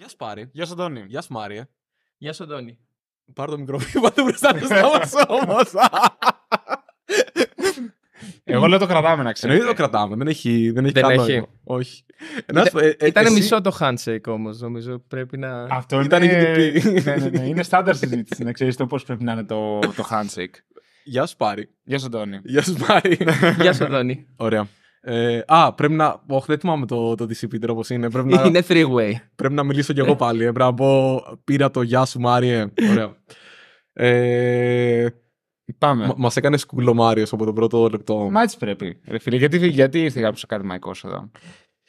Γεια σου Πάρη. Γεια σου Αντώνη. Γεια σου Μάρια. Γεια σου Αντώνη. Πάρε το μικρόφωνο, πάτε μπροστά μπροστά μας όμως. Εγώ λέω το κρατάμε να ξέρω. Εννοείται το κρατάμε. Δεν έχει. Δεν έχει. Δεν έχει. Όχι. Ήταν ε, ε, μισό το handshake όμως, νομίζω. Πρέπει να. Αυτό ήταν. Είναι ναι, ναι, ναι, στάνταρ συζήτηση να ξέρεις το πώς πρέπει να είναι το handshake. Γεια σου Πάρη. Γεια σου Αντώνη. Γεια σου Πάρη. Γεια σου Αντώνη. Ωραία. Ε, α, πρέπει να. Όχι, δεν θυμάμαι το, το DCP τρόπο είναι. Πρέπει να, είναι three way. Πρέπει να μιλήσω κι εγώ πάλι. Ε, πρέπει να πω. Πήρα το γεια σου, Μάριε. Ωραία. Ε, Πάμε. Μα μας έκανε σκούλο Μάριος από τον πρώτο λεπτό. Μα έτσι πρέπει. Ρε φίλε, γιατί, γιατί ήρθε κάποιος ακαδημαϊκό εδώ.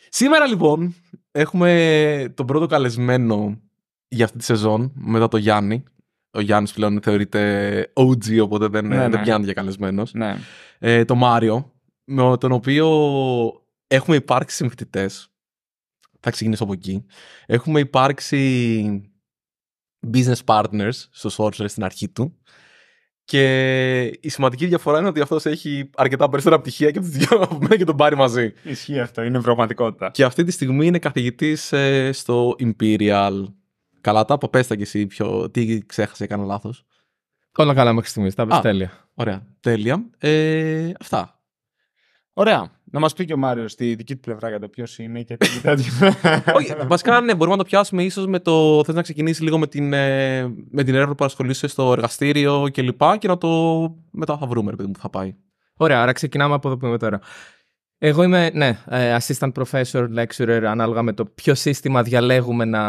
Σήμερα λοιπόν έχουμε τον πρώτο καλεσμένο για αυτή τη σεζόν μετά το Γιάννη. Ο Γιάννης πλέον θεωρείται OG, οπότε δεν, ναι, δεν ναι. πιάνει για καλεσμένος. Ναι. Ε, το Μάριο με τον οποίο έχουμε υπάρξει συμφιτητές. Θα ξεκινήσω από εκεί. Έχουμε υπάρξει business partners στο Sorcerer στην αρχή του. Και η σημαντική διαφορά είναι ότι αυτός έχει αρκετά περισσότερα πτυχία και από δυο από μένα και τον πάρει μαζί. Ισχύει αυτό, είναι πραγματικότητα. Και αυτή τη στιγμή είναι καθηγητής ε, στο Imperial. Καλά τα, αποπέστα κι εσύ πιο... τι ξέχασε, έκανα λάθος. Όλα καλά μέχρι στιγμής. τα πες τέλεια. Ωραία, τέλεια. Ε, αυτά. Ωραία. Να μας πει και ο Μάριος στη δική του πλευρά για το ποιος είναι και τι Όχι, βασικά ναι, μπορούμε να το πιάσουμε ίσως με το. Θες να ξεκινήσει λίγο με την, ε, με την έρευνα που ασχολείσαι στο εργαστήριο κλπ. Και, και να το. Μετά θα βρούμε, παιδί μου, θα πάει. Ωραία, άρα ξεκινάμε από εδώ που είμαι τώρα. Εγώ είμαι, ναι, ε, assistant professor, lecturer, ανάλογα με το ποιο σύστημα διαλέγουμε να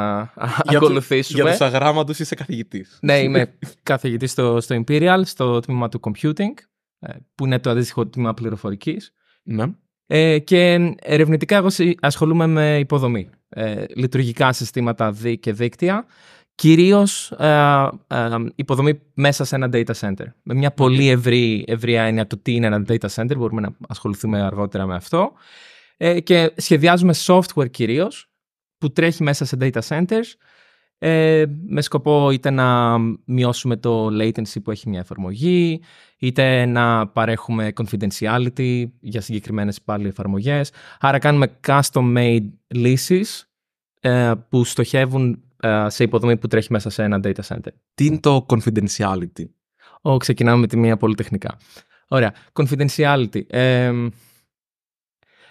για ακολουθήσουμε. Για τους αγράμματους είσαι καθηγητής. Ναι, είμαι καθηγητής στο, Imperial, στο τμήμα του Computing, ε, που είναι το αντίστοιχο τμήμα πληροφορικής. Ναι. Ε, και ερευνητικά εγώ ασχολούμαι με υποδομή. Ε, λειτουργικά συστήματα δι και δίκτυα. Κυρίως ε, ε, υποδομή μέσα σε ένα data center. Με μια πολύ ευρύ, ευρία έννοια του τι είναι ένα data center. Μπορούμε να ασχοληθούμε αργότερα με αυτό. Ε, και σχεδιάζουμε software κυρίως που τρέχει μέσα σε data centers ε, με σκοπό είτε να μειώσουμε το latency που έχει μια εφαρμογή, είτε να παρέχουμε confidentiality για συγκεκριμένες πάλι εφαρμογές. Άρα κάνουμε custom-made λύσεις που στοχεύουν ε, σε υποδομή που τρέχει μέσα σε ένα data center. Τι είναι το confidentiality? Ω, ξεκινάμε με τη μία πολύ Ωραία, confidentiality. Ε,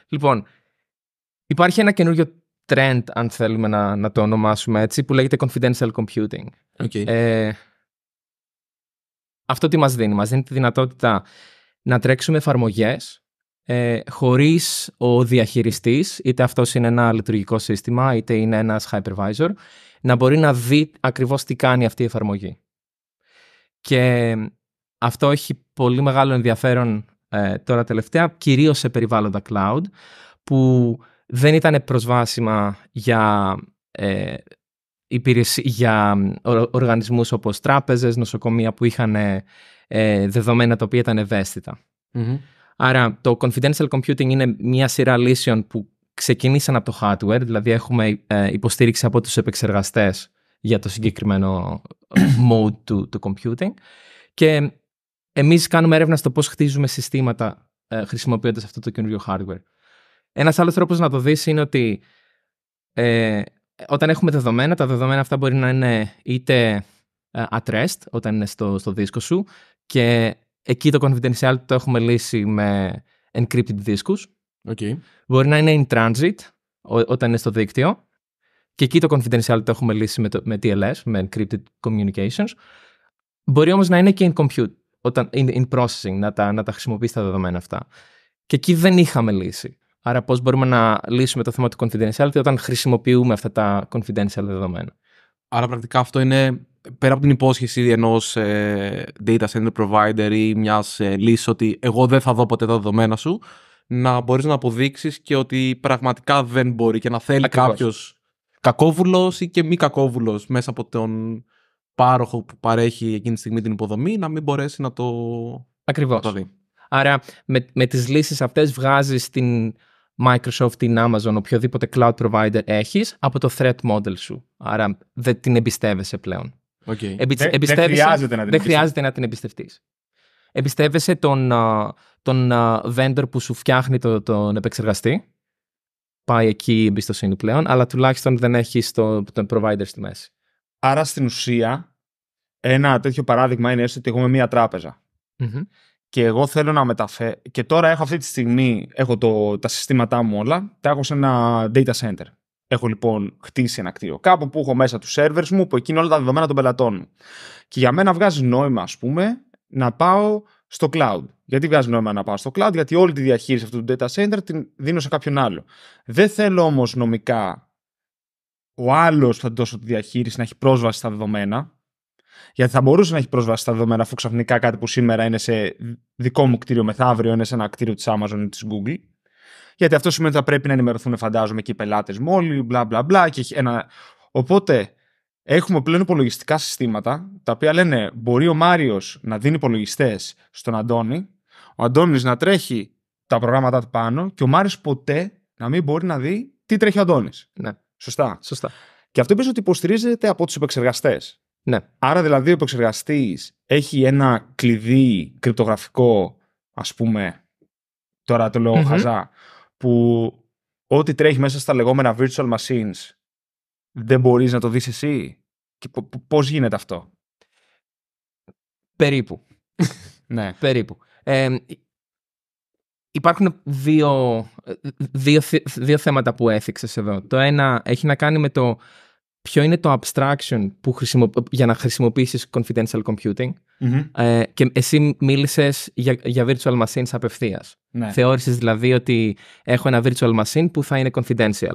λοιπόν, υπάρχει ένα καινούριο trend, αν θέλουμε να, το ονομάσουμε έτσι, που λέγεται confidential computing. Okay. Ε, αυτό τι μας δίνει. Μας δίνει τη δυνατότητα να τρέξουμε εφαρμογές ε, χωρίς ο διαχειριστής, είτε αυτός είναι ένα λειτουργικό σύστημα, είτε είναι ένας hypervisor, να μπορεί να δει ακριβώς τι κάνει αυτή η εφαρμογή. Και αυτό έχει πολύ μεγάλο ενδιαφέρον ε, τώρα τελευταία, κυρίως σε περιβάλλοντα cloud, που δεν ήταν προσβάσιμα για, ε, υπηρεσί, για οργανισμούς όπως τράπεζες, νοσοκομεία που είχαν ε, ε, δεδομένα τα οποία ήταν Άρα το confidential computing είναι μια σειρά λύσεων που ξεκινήσαν από το hardware, δηλαδή έχουμε ε, υποστήριξη από τους επεξεργαστές για το συγκεκριμένο mode του, computing και εμείς κάνουμε έρευνα στο πώς χτίζουμε συστήματα ε, χρησιμοποιώντας αυτό το καινούριο hardware. Ένας άλλος τρόπος να το δεις είναι ότι ε, όταν έχουμε δεδομένα, τα δεδομένα αυτά μπορεί να είναι είτε ε, at rest, όταν είναι στο, στο δίσκο σου, και εκεί το confidentiality το έχουμε λύσει με encrypted δίσκους. Okay. Μπορεί να είναι in transit, όταν είναι στο δίκτυο. Και εκεί το confidentiality το έχουμε λύσει με, με TLS, με encrypted communications. Μπορεί όμως να είναι και in compute, όταν, in, in processing, να τα, να τα χρησιμοποιείς τα δεδομένα αυτά. Και εκεί δεν είχαμε λύσει. Άρα, πώς μπορούμε να λύσουμε το θέμα του confidentiality όταν χρησιμοποιούμε αυτά τα confidential δεδομένα. Άρα, πρακτικά αυτό είναι πέρα από την υπόσχεση ενός ε, data center provider ή μιας ε, λύσης ότι εγώ δεν θα δω ποτέ τα δεδομένα σου, να μπορείς να αποδείξεις και ότι πραγματικά δεν μπορεί και να θέλει κάποιος κακόβουλος ή και μη κακόβουλος μέσα από τον πάροχο που παρέχει εκείνη τη στιγμή την υποδομή να μην μπορέσει να το, Ακριβώς. Να δει. Άρα με, με τις λύσεις αυτές βγάζεις την Microsoft, την Amazon, οποιοδήποτε cloud provider έχεις από το threat model σου. Άρα δεν την εμπιστεύεσαι πλέον. Okay. Δεν, χρειάζεται να την, χρειάζεται να την εμπιστευτείς. Εμπιστεύεσαι τον, τον vendor που σου φτιάχνει το, τον επεξεργαστή. Πάει εκεί η εμπιστοσύνη πλέον, αλλά τουλάχιστον δεν έχεις το, τον provider στη μέση. Άρα στην ουσία, ένα τέτοιο παράδειγμα είναι έστω ότι είμαι μία και εγώ θέλω να μεταφέρω. Και τώρα έχω αυτή τη στιγμή έχω το, τα συστήματά μου όλα, τα έχω σε ένα data center. Έχω λοιπόν χτίσει ένα κτίριο κάπου που έχω μέσα τους servers μου, που εκεί είναι όλα τα δεδομένα των πελατών μου. Και για μένα βγάζει νόημα, ας πούμε, να πάω στο cloud. Γιατί βγάζει νόημα να πάω στο cloud, γιατί όλη τη διαχείριση αυτού του data center την δίνω σε κάποιον άλλο. Δεν θέλω όμως νομικά ο άλλος που θα δώσω τη διαχείριση να έχει πρόσβαση στα δεδομένα. Γιατί θα μπορούσε να έχει πρόσβαση στα δεδομένα αφού ξαφνικά κάτι που σήμερα είναι σε δικό μου κτίριο μεθαύριο είναι σε ένα κτίριο της Amazon ή της Google. Γιατί αυτό σημαίνει ότι θα πρέπει να ενημερωθούν, φαντάζομαι, και οι πελάτες μου όλοι, μπλα μπλα μπλα. Οπότε έχουμε πλέον υπολογιστικά συστήματα τα οποία λένε μπορεί ο Μάριος να δίνει υπολογιστές στον Αντώνη, ο Αντώνης να τρέχει τα προγράμματα του πάνω και ο Μάριος ποτέ να μην μπορεί να δει τι τρέχει ο Αντώνης. Ναι. Σωστά. Σωστά. Και αυτό είπε ότι υποστηρίζεται από τους επεξεργαστές. Ναι. Άρα δηλαδή ο επεξεργαστής έχει ένα κλειδί κρυπτογραφικό, ας πούμε. Τώρα το λεω χαζά. Που ό,τι τρέχει μέσα στα λεγόμενα virtual machines δεν μπορείς να το δεις εσύ. Και πώς γίνεται αυτό. Περίπου. ναι. Περίπου. Ε, Υπάρχουν δύο, ε, δύο, δύο θέματα που έθιξες εδώ. Το ένα έχει να κάνει με το ποιο είναι το abstraction που χρησιμο... για να χρησιμοποιήσεις confidential computing mm-hmm. ε, και εσύ μίλησες για, για virtual machines απευθείας. Ναι. Θεώρησες δηλαδή ότι έχω ένα virtual machine που θα είναι confidential.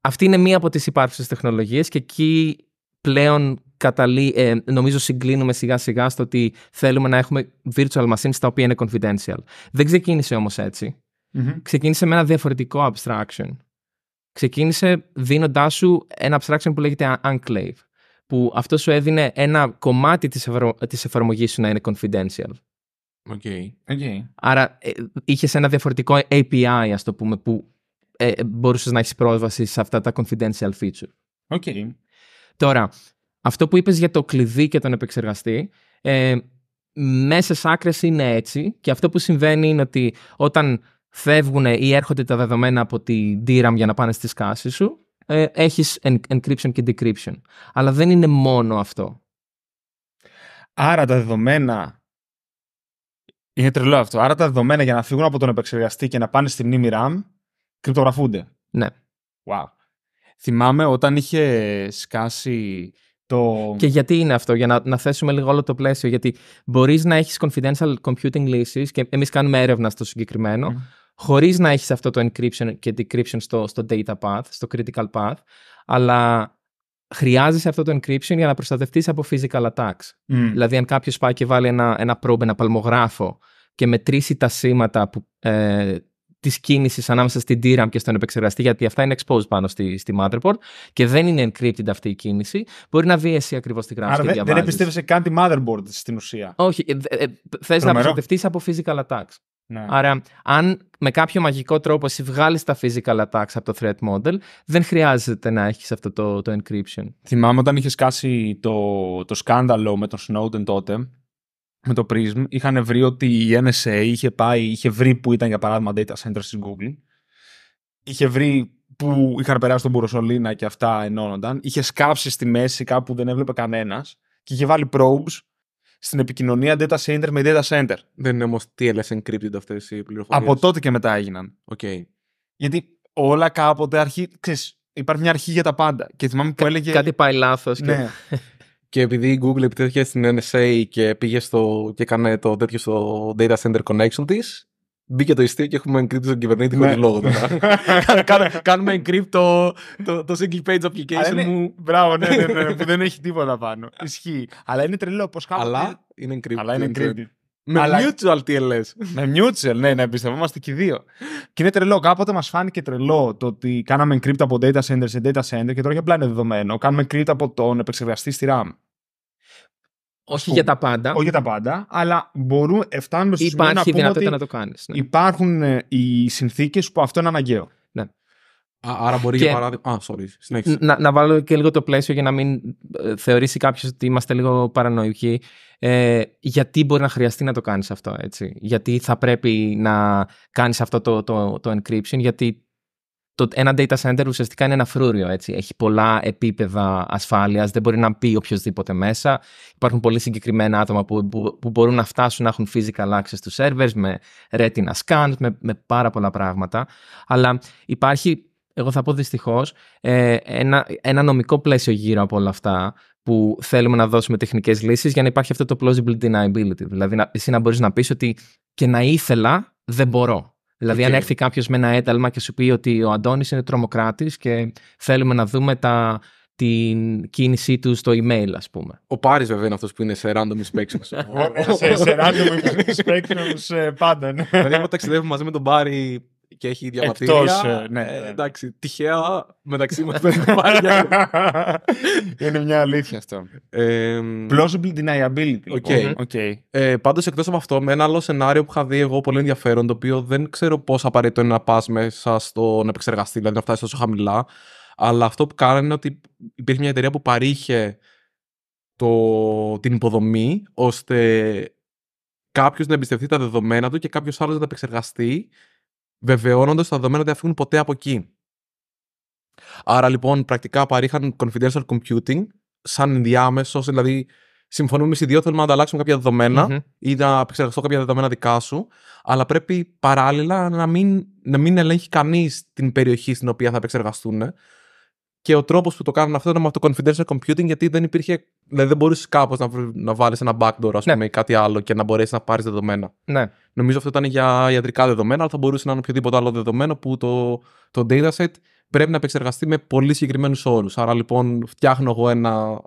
Αυτή είναι μία από τις υπάρχουσες τεχνολογίες και εκεί πλέον καταλή, ε, νομίζω συγκλίνουμε σιγά σιγά στο ότι θέλουμε να έχουμε virtual machines τα οποία είναι confidential. Δεν ξεκίνησε όμως mm-hmm. Ξεκίνησε με ένα διαφορετικό abstraction ξεκίνησε δίνοντάς σου ένα abstraction που λέγεται Enclave, που αυτό σου έδινε ένα κομμάτι της, της εφαρμογής σου να είναι confidential. Okay. Okay. Άρα ε, είχες ένα διαφορετικό API, ας το πούμε, που ε, μπορούσες να έχεις πρόσβαση σε αυτά τα confidential feature. Okay. Τώρα, αυτό που είπες για το κλειδί και τον επεξεργαστή, ε, μέσα άκρες είναι έτσι και αυτό που συμβαίνει είναι ότι όταν φεύγουν ή έρχονται τα δεδομένα από τη DRAM για να πάνε στη σκάση σου, ε, έχεις encryption και decryption. Αλλά δεν είναι μόνο αυτό. Άρα τα δεδομένα... Είναι τρελό αυτό. Άρα τα δεδομένα για να φύγουν από τον επεξεργαστή και να πάνε στη μνήμη RAM, κρυπτογραφούνται. Ναι. Wow. Θυμάμαι όταν είχες σκάσει και γιατί είναι αυτό, για να, να θέσουμε λίγο όλο το πλαίσιο. Γιατί μπορείς να έχεις confidential computing λύσεις, και εμείς κάνουμε έρευνα στο συγκεκριμένο, mm. χωρίς να έχεις αυτό το encryption και decryption στο, στο data path, στο critical path, αλλά χρειάζεσαι αυτό το encryption για να προστατευτείς από physical attacks. Δηλαδή, αν κάποιος πάει και βάλει ένα, ένα probe, ένα παλμογράφο και μετρήσει τα σήματα που, ε, της κίνησης ανάμεσα στην DRAM και στον επεξεργαστή, γιατί αυτά είναι exposed πάνω στη, motherboard και δεν είναι encrypted αυτή η κίνηση, μπορεί να βγει εσύ ακριβώς τη γράμμα. Άρα δεν, δεν εμπιστεύεσαι καν τη motherboard στην ουσία. Όχι. Ε, ε, ε Θες να προστατευτείς από physical attacks. Ναι. Άρα, αν με κάποιο μαγικό τρόπο εσύ βγάλεις τα physical attacks από το threat model, δεν χρειάζεται να έχεις αυτό το, το encryption. Θυμάμαι όταν είχες σκάσει το, το σκάνδαλο με τον Snowden τότε, με το Prism είχαν βρει ότι η NSA είχε πάει, είχε βρει που ήταν για παράδειγμα data center στην Google. Είχε βρει που είχαν περάσει τον Μπουροσολίνα και αυτά ενώνονταν. Είχε σκάψει στη μέση κάπου που δεν έβλεπε κανένας και είχε βάλει probes στην επικοινωνία data center με data center. Δεν είναι όμως TLS encrypted αυτές οι πληροφορίες. Από τότε και μετά έγιναν. Okay. Γιατί όλα κάποτε αρχή. Ξέρεις, υπάρχει μια αρχή για τα πάντα. Και θυμάμαι που έλεγε. Κάτι πάει λάθος. Και... Ναι. Και επειδή η Google επιτέθηκε στην NSA και πήγε στο, και έκανε το τέτοιο στο data center connection της, μπήκε το ιστήριο και έχουμε encrypt τον κυβερνήτη χωρίς ναι. λόγο τώρα. Κάνουμε encrypt το, το, το single page application μου. Μπράβο, ναι, ναι, ναι, που δεν έχει τίποτα πάνω. Ισχύει. Αλλά είναι τρελό πώς κάνω. Αλλά είναι encrypt. Αλλά είναι με αλλά... mutual TLS. με mutual, ναι, να εμπιστευόμαστε και οι δύο. Και είναι τρελό. Κάποτε μας φάνηκε τρελό το ότι κάναμε encrypt από data center σε data center και τώρα και απλά είναι δεδομένο. Κάνουμε encrypt από τον επεξεργαστή στη RAM. Όχι για τα πάντα. Όχι για τα πάντα, αλλά μπορούμε, φτάνουμε στο σημείο να πούμε ότι να το κάνεις, ναι. υπάρχουν ε, οι συνθήκες που αυτό είναι αναγκαίο. Άρα μπορεί και... για παράδειγμα. Α, sorry, Να, να βάλω και λίγο το πλαίσιο για να μην ε, θεωρήσει κάποιος ότι είμαστε λίγο παρανοϊκοί. Ε, γιατί μπορεί να χρειαστεί να το κάνεις αυτό, έτσι. Γιατί θα πρέπει να κάνεις αυτό το, το, το encryption, γιατί το, ένα data center ουσιαστικά είναι ένα φρούριο. Έτσι. Έχει πολλά επίπεδα ασφάλειας, δεν μπορεί να πει οποιοδήποτε μέσα. Υπάρχουν πολύ συγκεκριμένα άτομα που, που, που, μπορούν να φτάσουν να έχουν physical access στους servers με retina scans, με, με πάρα πολλά πράγματα. Αλλά υπάρχει εγώ θα πω δυστυχώς, ε, ένα, ένα νομικό πλαίσιο γύρω από όλα αυτά που θέλουμε να δώσουμε τεχνικές λύσεις για να υπάρχει αυτό το plausible deniability. Δηλαδή, να, εσύ να μπορείς να πεις ότι και να ήθελα, δεν μπορώ. Δηλαδή, αν έρθει κάποιος με ένα ένταλμα και σου πει ότι ο Αντώνης είναι τρομοκράτης και θέλουμε να δούμε τα, την κίνησή του στο email, ας πούμε. Ο Πάρης, βέβαια, είναι αυτός που είναι σε random inspections. σε, σε random inspections ε, πάντα, ναι. Δηλαδή, όταν ταξιδεύουμε μαζί με τον Πάρη και έχει διαβατήρια. Εκτός, ε, ναι, ε, ναι. εντάξει, τυχαία μεταξύ μας δεν υπάρχει. Είναι μια αλήθεια αυτό. Ε, Plausible deniability. Okay. Okay. Ε, πάντως εκτός από αυτό, με ένα άλλο σενάριο που είχα δει εγώ πολύ ενδιαφέρον, το οποίο δεν ξέρω πώς απαραίτητο είναι να πας μέσα στον επεξεργαστεί, δηλαδή να φτάσεις τόσο χαμηλά, αλλά αυτό που κάνανε είναι ότι υπήρχε μια εταιρεία που παρήχε το, την υποδομή, ώστε κάποιος να εμπιστευτεί τα δεδομένα του και κάποιος άλλος να τα επεξεργαστεί βεβαιώνοντας τα δεδομένα ότι θα φύγουν ποτέ από εκεί. Άρα λοιπόν πρακτικά παρήχαν confidential computing σαν ενδιάμεσο, δηλαδή συμφωνούμε εμείς οι δύο θέλουμε να ανταλλάξουμε κάποια ή να επεξεργαστώ κάποια δεδομένα δικά σου, αλλά πρέπει παράλληλα να μην, να μην ελέγχει κανείς την περιοχή στην οποία θα επεξεργαστούν. Και ο τρόπος που το κάνουν αυτό ήταν με το confidential computing, γιατί δεν υπήρχε. Δηλαδή δεν μπορούσε κάπως να, να βάλεις ένα backdoor, ας ναι. πούμε, ή κάτι άλλο και να μπορέσεις να πάρεις δεδομένα. Ναι. Νομίζω αυτό ήταν για ιατρικά δεδομένα, αλλά θα μπορούσε να είναι οποιοδήποτε άλλο δεδομένο που το, το dataset πρέπει να επεξεργαστεί με πολύ συγκεκριμένους όρους. Άρα λοιπόν, φτιάχνω εγώ ένα,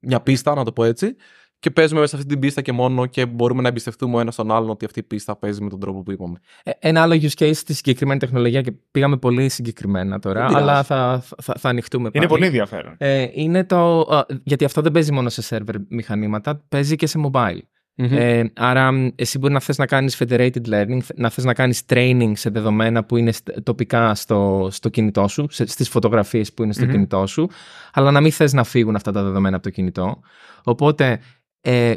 μια πίστα, να το πω έτσι, και παίζουμε μέσα σε αυτή την πίστα και μόνο και μπορούμε να εμπιστευτούμε ο ένας τον άλλον ότι αυτή η πίστα παίζει με τον τρόπο που είπαμε. Ε, ένα άλλο use case στη συγκεκριμένη τεχνολογία και πήγαμε πολύ συγκεκριμένα τώρα, αλλά θα, θα, θα ανοιχτούμε πάλι. Είναι πολύ ενδιαφέρον. Ε, είναι το, γιατί αυτό δεν παίζει μόνο σε σερβερ μηχανήματα, παίζει και σε mobile. Mm-hmm. Ε, άρα εσύ μπορεί να θες να κάνεις federated learning, να θες να κάνεις training σε δεδομένα που είναι τοπικά στο, στο κινητό σου, σε, στις φωτογραφίες που είναι στο mm-hmm. κινητό σου, αλλά να μην θες να φύγουν αυτά τα δεδομένα από το κινητό. Οπότε ε,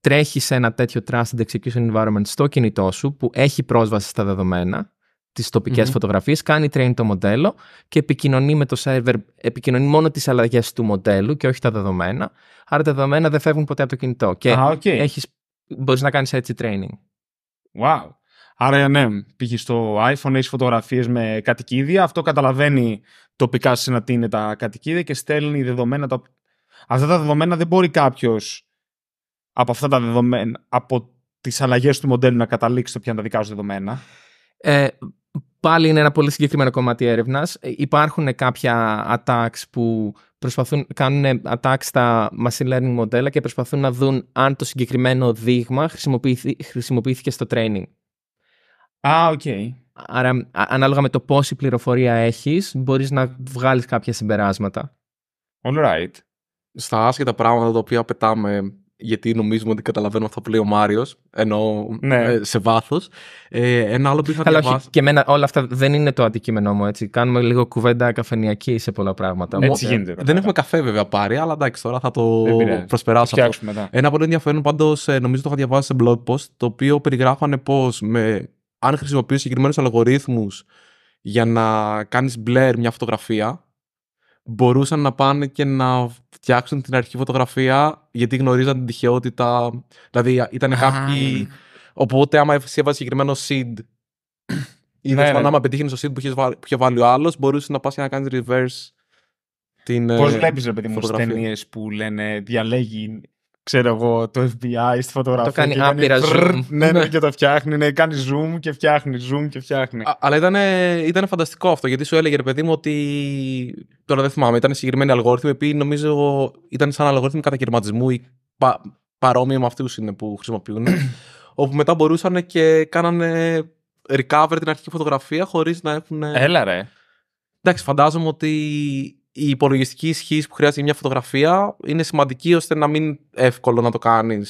τρέχεις σε ένα τέτοιο trusted execution environment στο κινητό σου που έχει πρόσβαση στα δεδομένα, τις τοπικές φωτογραφίες, κάνει train το μοντέλο και επικοινωνεί με το server, επικοινωνεί μόνο τις αλλαγές του μοντέλου και όχι τα δεδομένα. Άρα τα δεδομένα δεν φεύγουν ποτέ από το κινητό. Και ah, να κάνεις έτσι training. Wow. Άρα, ναι, πήγε στο iPhone, έχεις φωτογραφίες με κατοικίδια. Αυτό καταλαβαίνει τοπικά σε τι είναι τα κατοικίδια και στέλνει δεδομένα. Τα... Αυτά τα δεδομένα δεν μπορεί κάποιος από αυτά τα δεδομένα, από τις αλλαγές του μοντέλου να το ποια είναι τα δικά σου δεδομένα. Ε, πάλι είναι ένα πολύ συγκεκριμένο κομμάτι έρευνας. Ε, υπάρχουν κάποια attacks που προσπαθούν, κάνουν attacks στα machine learning μοντέλα και προσπαθούν να δουν αν το συγκεκριμένο δείγμα χρησιμοποιήθηκε στο training. Α, ah, οκ. Okay. Άρα, ανάλογα με το πόση πληροφορία έχεις, μπορείς να βγάλεις κάποια συμπεράσματα. All right. Στα άσχετα πράγματα τα οποία πετάμε γιατί νομίζουμε ότι καταλαβαίνουμε αυτό που λέει ο Μάριος, ενώ ναι. ε, σε βάθος. Ε, ένα άλλο που είχα Αλλά διαβάσει... και εμένα όλα αυτά δεν είναι το αντικείμενό μου. Έτσι. Κάνουμε λίγο κουβέντα καφενιακή σε πολλά πράγματα. Ναι, έτσι γίνεται. δεν έχουμε καφέ βέβαια πάρει, αλλά εντάξει, τώρα θα το προσπεράσω αυτό. Μετά. Ναι. Ένα πολύ ενδιαφέρον πάντως, ε, νομίζω το είχα διαβάσει σε blog post, το οποίο περιγράφανε πώς αν χρησιμοποιείς συγκεκριμένους αλγορίθμους για να κάνεις μπλερ μια φωτογραφία, μπορούσαν να πάνε και να φτιάξουν την αρχή φωτογραφία γιατί γνωρίζαν την τυχαιότητα... Δηλαδή ήταν κάποιοι. Οπότε, άμα εσύ έβαζε συγκεκριμένο seed. Ή ναι, ναι, άμα πετύχει το seed που είχε βάλει, ο άλλος, μπορούσε να πας και να κάνεις reverse την. Πώς ε, βλέπεις, ρε παιδί μου, στις ταινίες που λένε διαλέγει ξέρω εγώ, το FBI στη φωτογραφία. Το κάνει άπειρα zoom. Ναι, ναι, ναι, και το φτιάχνει. Ναι, κάνει zoom και φτιάχνει, zoom και φτιάχνει. αλλά ήταν, ήταν φανταστικό αυτό, γιατί σου έλεγε, ρε παιδί μου, ότι. Τώρα δεν θυμάμαι, ήταν συγκεκριμένοι αλγόριθμοι, οι οποίοι νομίζω ήταν σαν αλγόριθμοι κατακαιρματισμού ή πα, παρόμοιοι με αυτούς που χρησιμοποιούν. όπου μετά μπορούσαν και κάνανε recover την αρχική φωτογραφία χωρίς να έχουν. Έλα, ρε. Εντάξει, φαντάζομαι ότι η υπολογιστική ισχύ που χρειάζεται για μια φωτογραφία είναι σημαντική ώστε να μην εύκολο να το κάνεις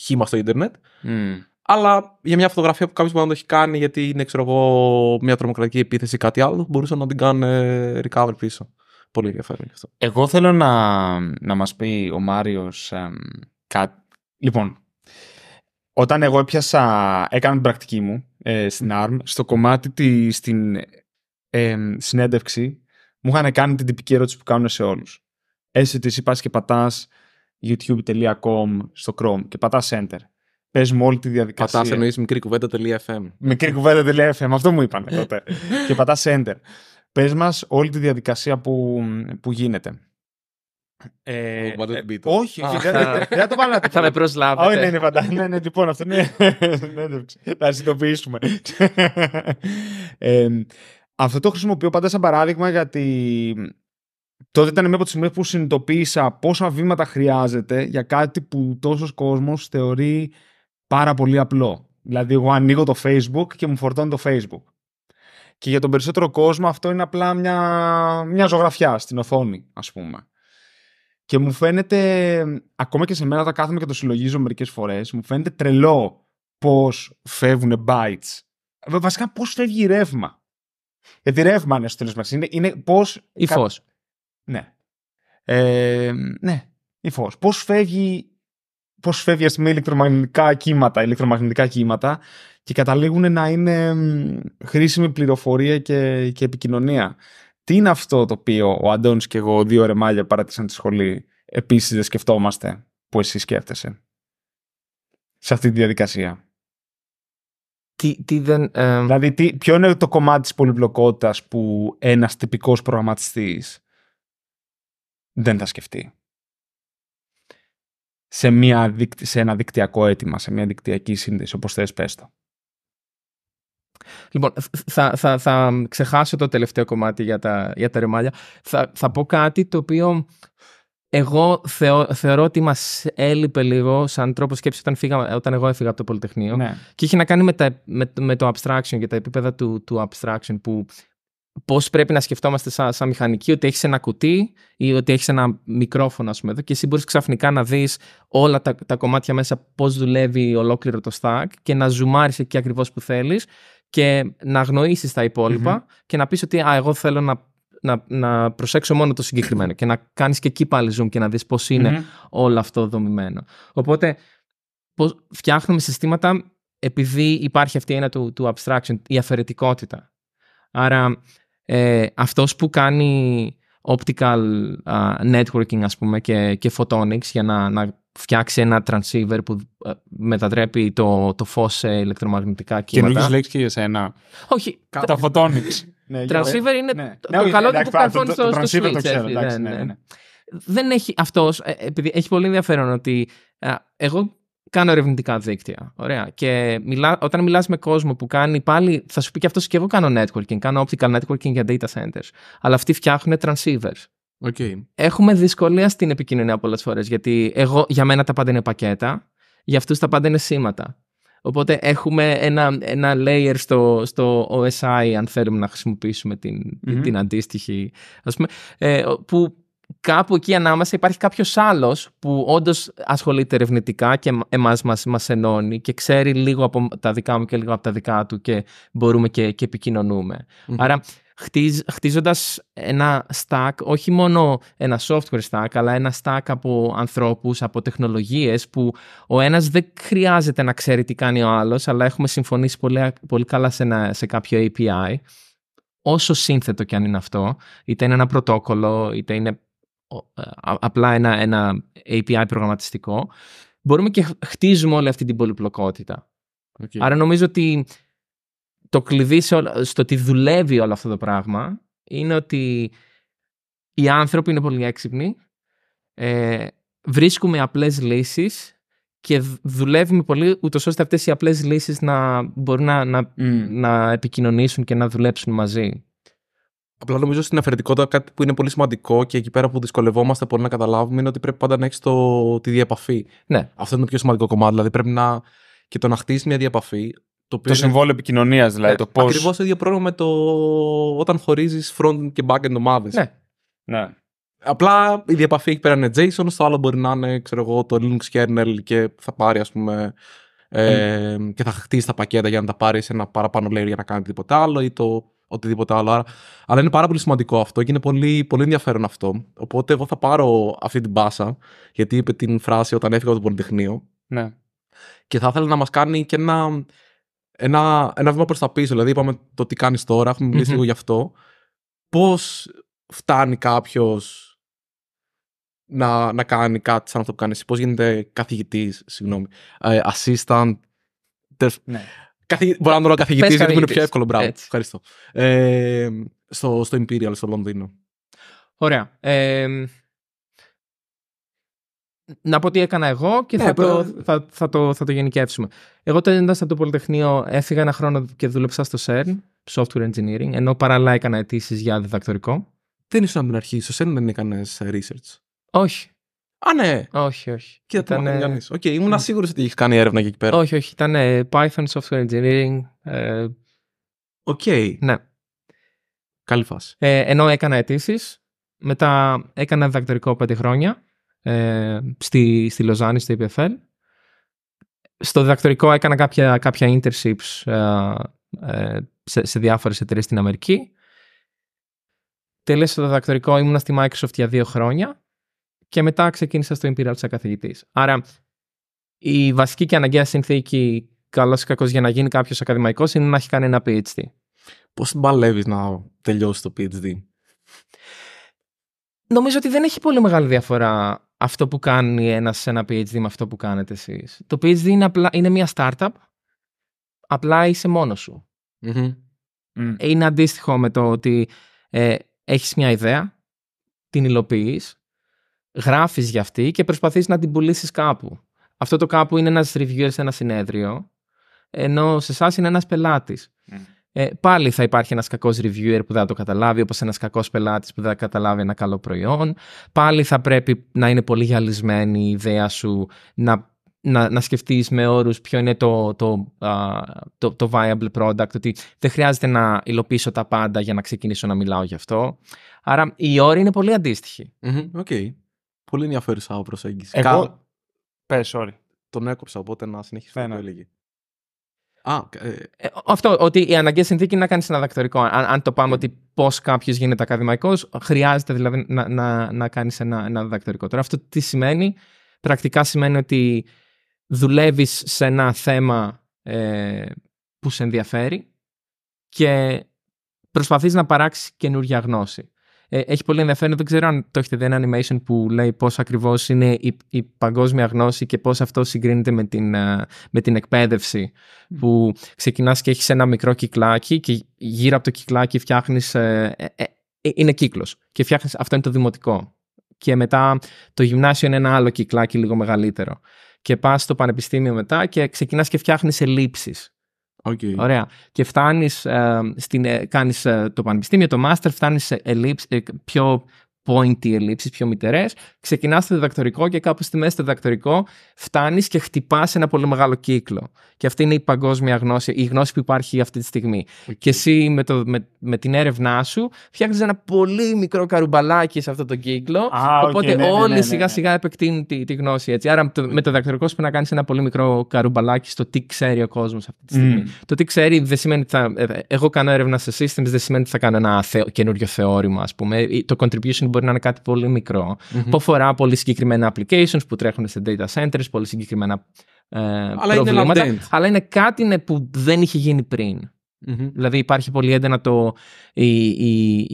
χήμα στο Ιντερνετ. Mm. Αλλά για μια φωτογραφία που κάποιος μπορεί να το έχει κάνει γιατί είναι, ξέρω εγώ, μια τρομοκρατική επίθεση ή κάτι άλλο, μπορούσαν να την κάνει recover πίσω. Πολύ ενδιαφέρον αυτό. Εγώ θέλω να, να μας πει ο Μάριος κάτι. Λοιπόν, όταν εγώ έπιασα, έκανα την πρακτική μου ε, στην ARM, στο κομμάτι της, στην ε, συνέντευξη μου είχαν κάνει την τυπική ερώτηση που κάνουν σε όλους. Έτσι, εσύ είπας και πατάς youtube.com στο Chrome και πατάς Enter. Πες μου όλη τη διαδικασία. Πατάς εννοείς μικρή κουβέντα.fm. Μικρή κουβέντα.fm, αυτό μου είπαν τότε. και πατάς Enter. Πες μας όλη τη διαδικασία που, που γίνεται. Ε, ε όχι, δεν, το βάλατε. Θα με προσλάβετε. Όχι, ναι, ναι, ναι, ναι, λοιπόν, αυτό είναι. Ναι, ναι, θα συνειδητοποιήσουμε. Ε, αυτό το χρησιμοποιώ πάντα σαν παράδειγμα γιατί τότε ήταν μία από τις στιγμές που συνειδητοποίησα πόσα βήματα χρειάζεται για κάτι που τόσος κόσμος θεωρεί πάρα πολύ απλό. Δηλαδή εγώ ανοίγω το Facebook και μου φορτώνει το Facebook. Και για τον περισσότερο κόσμο αυτό είναι απλά μια, μια ζωγραφιά στην οθόνη ας πούμε. Και μου φαίνεται, ακόμα και σε μένα τα κάθομαι και το συλλογίζω μερικές φορές, μου φαίνεται τρελό πώς φεύγουν bytes. Βασικά πώς φεύγει ρεύμα γιατί ρεύμα είναι στο τέλο Είναι, είναι πώς. φως Κα... Ναι. Ε, ναι. φως. Πώς φεύγει. Πώς φεύγει, πούμε, ηλεκτρομαγνητικά κύματα, ηλεκτρομαγνητικά κύματα και καταλήγουν να είναι χρήσιμη πληροφορία και, επικοινωνία. Τι είναι αυτό το οποίο ο Αντώνης και εγώ δύο ρεμάλια παρατήσαν τη σχολή επίσης δεν σκεφτόμαστε που εσύ σκέφτεσαι σε αυτή τη διαδικασία. Ε, δηλαδή, τι, ποιο είναι το κομμάτι της πολυπλοκότητας που ένας τυπικός προγραμματιστής δεν θα σκεφτεί. Σε, μια, σε ένα δικτυακό αίτημα, σε μια δικτυακή σύνδεση, όπως θες πες το. Λοιπόν, θα, θα, θα ξεχάσω το τελευταίο κομμάτι για τα, για ρεμάλια. Θα, θα πω κάτι το οποίο εγώ θεωρώ ότι μας έλειπε λίγο σαν τρόπο σκέψη όταν, εγώ έφυγα από το Πολυτεχνείο. Ναι. Και είχε να κάνει με, με, το abstraction και τα επίπεδα του, abstraction που πώς πρέπει να σκεφτόμαστε σαν, σαν μηχανική, ότι έχεις ένα κουτί ή ότι έχεις ένα μικρόφωνο, ας πούμε, εδώ, και εσύ μπορείς ξαφνικά να δεις όλα τα, τα κομμάτια μέσα, πώς δουλεύει ολόκληρο το stack και να ζουμάρεις εκεί ακριβώς που θέλεις και να γνωρίσει τα υπολοιπα και να πεις ότι α, εγώ θέλω να να, να προσέξω μόνο το συγκεκριμένο και να κάνεις και εκεί πάλι zoom και να δεις πώς όλο αυτό δομημένο. Οπότε πώς φτιάχνουμε συστήματα επειδή υπάρχει αυτή η έννοια του, abstraction, η αφαιρετικότητα. Άρα ε, αυτός που κάνει optical networking ας πούμε και, και photonics για να, να φτιάξει ένα transceiver που ε, μετατρέπει το, το φως σε ηλεκτρομαγνητικά κύματα. Καινούργιος λέξεις και για σένα. Όχι. Τα photonics. Ναι, transceiver είναι ναι. το, ναι, το καλό που καρφώνει στο Switch. Το ξέρω, εντάξει, ναι ναι, ναι, ναι, ναι. Δεν έχει αυτός, ε, ε, επειδή έχει πολύ ενδιαφέρον ότι εγώ κάνω ερευνητικά δίκτυα. Ωραία. Και μιλά, όταν μιλάς με κόσμο που κάνει πάλι, θα σου πει και αυτός και εγώ κάνω networking. Κάνω optical networking για data centers. Αλλά αυτοί φτιάχνουν transceivers. Okay. Έχουμε δυσκολία στην επικοινωνία πολλές φορές. Γιατί εγώ, για μένα τα πάντα είναι πακέτα, για αυτούς τα πάντα είναι σήματα. Οπότε έχουμε ένα, ένα layer στο, στο OSI, αν θέλουμε να χρησιμοποιήσουμε την, την αντίστοιχη, ας πούμε, ε, που κάπου εκεί ανάμεσα υπάρχει κάποιος άλλος που όντως ασχολείται ερευνητικά και εμάς μας, μας ενώνει και ξέρει λίγο από τα δικά μου και λίγο από τα δικά του και μπορούμε και, και επικοινωνουμε Άρα χτίζ, χτίζοντας ένα stack, όχι μόνο ένα software stack, αλλά ένα stack από ανθρώπους, από τεχνολογίες που ο ένας δεν χρειάζεται να ξέρει τι κάνει ο άλλος, αλλά έχουμε συμφωνήσει πολύ, πολύ καλά σε, σε κάποιο API. Όσο σύνθετο κι αν είναι αυτό, είτε είναι ένα πρωτόκολλο, είτε είναι απλά ένα, ένα API προγραμματιστικό, μπορούμε και χτίζουμε όλη αυτή την πολυπλοκότητα. Okay. Άρα νομίζω ότι το κλειδί σε όλα, στο ότι δουλεύει όλο αυτό το πράγμα είναι ότι οι άνθρωποι είναι πολύ έξυπνοι, ε, βρίσκουμε απλές λύσεις και δουλεύουμε πολύ ούτως ώστε αυτές οι απλές λύσεις να μπορούν να, να, να επικοινωνήσουν και να δουλέψουν μαζί. Απλά νομίζω στην αφαιρετικότητα κάτι που είναι πολύ σημαντικό και εκεί πέρα που δυσκολευόμαστε πολύ να καταλάβουμε είναι ότι πρέπει πάντα να έχεις τη διαπαφή. Ναι. Αυτό είναι το πιο σημαντικό κομμάτι. Δηλαδή πρέπει να. και το να χτίσεις μια διαπαφή το, το συμβόλαιο επικοινωνίας δηλαδή. Ε, το πώς... Ακριβώς το ίδιο πρόβλημα με το όταν χωρίζεις front και back-end ομάδες. Ναι. ναι. Απλά η διαπαφή εκεί πέρα είναι JSON, στο άλλο μπορεί να είναι ξέρω εγώ, το Linux kernel και θα πάρει ας πούμε ε, ναι. και θα χτίσει τα πακέτα για να τα πάρεις σε ένα παραπάνω layer για να κάνει τίποτα άλλο ή το οτιδήποτε άλλο. Αλλά είναι πάρα πολύ σημαντικό αυτό και είναι πολύ, πολύ ενδιαφέρον αυτό. Οπότε εγώ θα πάρω αυτή την πάσα, γιατί είπε την φράση όταν έφυγα από το Πολυτεχνείο. Ναι. Και θα ήθελα να μας κάνει και ένα ένα, ένα βήμα προς τα πίσω. Δηλαδή, είπαμε το τι κάνεις τώρα, έχουμε λίγο γι' αυτό. Πώς φτάνει κάποιος να, να κάνει κάτι σαν αυτό που κάνεις πώς γίνεται καθηγητής, συγγνώμη, ε, assistant. Ναι. Μπορώ να το λέω καθηγητής, γιατί μου είναι πιο εύκολο. Μπράβο. Έτσι. Ευχαριστώ. Ε, στο, στο Imperial, στο Λονδίνο. Ωραία. Ε, να πω τι έκανα εγώ και ναι, θα, το, θα, θα, το, θα το γενικεύσουμε. Εγώ ήμουν από το Πολυτεχνείο έφυγα ένα χρόνο και δούλεψα στο CERN, Software Engineering, ενώ παράλληλα έκανα αιτήσεις για διδακτορικό. Δεν ήσουν από την αρχή, στο CERN δεν έκανες ε, research. Όχι. Α, ναι. Όχι, όχι. Και ήταν. Οκ, okay, ήμουν mm. σίγουρο ότι είχες κάνει έρευνα και εκεί πέρα. Όχι, όχι. Ήταν Python, Software Engineering. Ε, Οκ. Okay. Ναι. Καλή φάση. Ε, ενώ έκανα αιτήσεις. Μετά έκανα διδακτορικό πέντε χρόνια ε, στη, στη Λοζάνη, στο EPFL. Στο διδακτορικό έκανα κάποια, κάποια internships ε, ε, σε, σε διάφορες εταιρείες στην Αμερική. Τελείωσα το διδακτορικό, ήμουνα στη Microsoft για δύο χρόνια και μετά ξεκίνησα στο Imperial σαν καθηγητής. Άρα η βασική και αναγκαία συνθήκη καλός ή κακός για να γίνει κάποιος ακαδημαϊκός είναι να έχει κάνει ένα PhD. Πώς μπαλεύεις να τελειώσεις το PhD? Νομίζω ότι δεν έχει πολύ μεγάλη διαφορά αυτό που κάνει ένας σε ένα PhD με αυτό που κάνετε εσείς. Το PhD είναι, απλά, είναι μια startup, απλά είσαι μόνος σου. Mm-hmm. αντίστοιχο με το ότι ε, έχεις μια ιδέα, την υλοποιείς, γράφεις για αυτή και προσπαθείς να την πουλήσεις κάπου. Αυτό το κάπου είναι ένας reviewer σε ένα συνέδριο, ενώ σε εσάς είναι ένας πελάτης ε, πάλι θα υπάρχει ένας κακός reviewer που δεν θα το καταλάβει, όπως ένας κακός πελάτης που δεν θα καταλάβει ένα καλό προϊόν. Πάλι θα πρέπει να είναι πολύ γυαλισμένη η ιδέα σου, να, να, να σκεφτείς με όρους ποιο είναι το, το, το, το viable product, ότι δεν χρειάζεται να υλοποιήσω τα πάντα για να ξεκινήσω να μιλάω γι' αυτό. Άρα η όροι είναι πολύ αντίστοιχη. Οκ. Mm-hmm, okay. Πολύ ενδιαφέρουσα προσέγγιση. Εγώ... Κα... sorry. Τον έκοψα, οπότε να συνεχίσω να το ε, ε, αυτό, ότι η αναγκαία συνθήκη να κάνεις ένα δακτορικό. Αν, το πάμε ναι. ότι πώς κάποιος γίνεται ακαδημαϊκός, χρειάζεται δηλαδή να, να, να κάνεις ένα, ένα δακτορικό. Τώρα, αυτό τι σημαίνει. Πρακτικά σημαίνει ότι δουλεύεις σε ένα θέμα ε, που σε ενδιαφέρει και προσπαθείς να παράξεις καινούργια γνώση. Ε, έχει πολύ ενδιαφέρον. Δεν ξέρω αν το έχετε δει ένα animation που λέει πώς ακριβώς είναι η, η, παγκόσμια γνώση και πώς αυτό συγκρίνεται με την, ε, με την εκπαίδευση. Που ξεκινάς και έχεις ένα μικρό κυκλάκι και γύρω από το κυκλάκι φτιάχνεις. Ε, είναι κύκλος. Και φτιάχνεις. Αυτό είναι το δημοτικό. Και μετά το γυμνάσιο είναι ένα άλλο κυκλάκι λίγο μεγαλύτερο. Και πας στο πανεπιστήμιο μετά και ξεκινάς και φτιάχνεις ελλείψεις. Okay. Ωραία. Και φτάνεις, ε, ε, κάνεις ε, το πανεπιστήμιο, το μάστερ, φτάνεις σε ε, πιο pointy ελλείψεις, πιο μητερές. ξεκινάς το διδακτορικό και κάπου στη μέση στο διδακτορικό φτάνεις και χτυπάς ένα πολύ μεγάλο κύκλο. Και αυτή είναι η παγκόσμια γνώση, η γνώση που υπάρχει αυτή τη στιγμή. Και εσύ με, με, με την έρευνά σου φτιάχνεις ένα πολύ μικρό καρουμπαλάκι σε αυτό το κύκλο. οπότε ναι, ναι, όλοι ναι, σιγά σιγά επεκτείνουν τη, τη γνώση έτσι. Άρα με το διδακτορικό σου πρέπει να κάνεις ένα πολύ μικρό καρουμπαλάκι στο τι ξέρει ο κόσμος, αυτή τη στιγμή. Το τι ξέρει δεν σημαίνει θα... Ε, ε, εγώ κάνω έρευνα σε systems, δεν σημαίνει ότι θα κάνω ένα καινούριο θεώρημα, ας πούμε. Ε, το contribution μπορεί να είναι κάτι πολύ μικρό, mm-hmm. που αφορά πολύ συγκεκριμένα applications που τρέχουν σε data centers, πολύ συγκεκριμένα ε, αλλά προβλήματα. Είναι αλλά είναι κάτι ναι, που δεν είχε γίνει πριν. Δηλαδή υπάρχει πολύ έντενα το, η,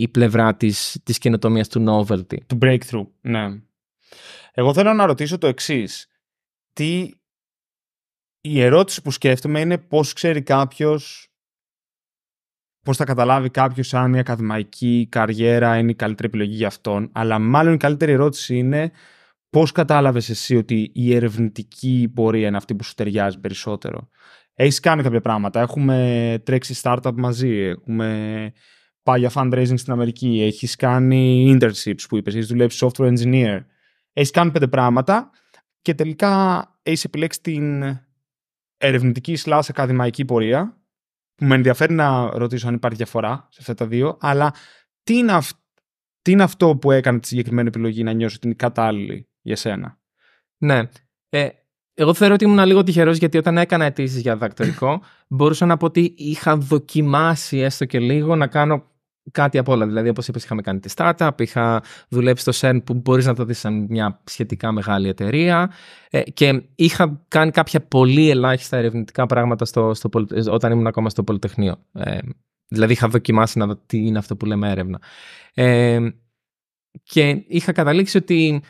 η, πλευρά της, της καινοτομίας του novelty. Του breakthrough, ναι. Εγώ θέλω να ρωτήσω το εξής. Τι... Η ερώτηση που σκέφτομαι είναι πώς ξέρει κάποιος Πώς θα καταλάβει κάποιος αν η ακαδημαϊκή καριέρα είναι η καλύτερη επιλογή για αυτόν. Αλλά μάλλον η καλύτερη ερώτηση είναι πώς κατάλαβες εσύ ότι η ερευνητική πορεία είναι αυτή που σου ταιριάζει περισσότερο. Έχεις κάνει κάποια πράγματα. Έχουμε τρέξει startup μαζί. Έχουμε πάει για fundraising στην Αμερική. Έχεις κάνει internships που είπες. Έχεις δουλέψει software engineer. Έχεις κάνει πέντε πράγματα και τελικά έχεις επιλέξει την ερευνητική slash ακαδημαϊκή πορεία που με ενδιαφέρει να ρωτήσω αν υπάρχει διαφορά σε αυτά τα δύο, αλλά τι είναι, αυτό που έκανε τη συγκεκριμένη επιλογή να νιώσω ότι είναι κατάλληλη για σένα. Ναι. Ε, εγώ θεωρώ ότι ήμουν λίγο τυχερός γιατί όταν έκανα αιτήσεις για δακτορικό, μπορούσα να πω ότι είχα δοκιμάσει έστω και λίγο να κάνω κάτι από όλα. Δηλαδή, όπως είπες, είχαμε κάνει τη startup, είχα δουλέψει στο SEN που μπορείς να το δεις σαν μια σχετικά μεγάλη εταιρεία. Ε, και είχα κάνει κάποια πολύ ελάχιστα ερευνητικά πράγματα στο, στο, όταν ήμουν ακόμα στο Πολυτεχνείο. Ε, δηλαδή, είχα δοκιμάσει να δω τι είναι αυτό που λέμε έρευνα. Ε, και είχα καταλήξει ότι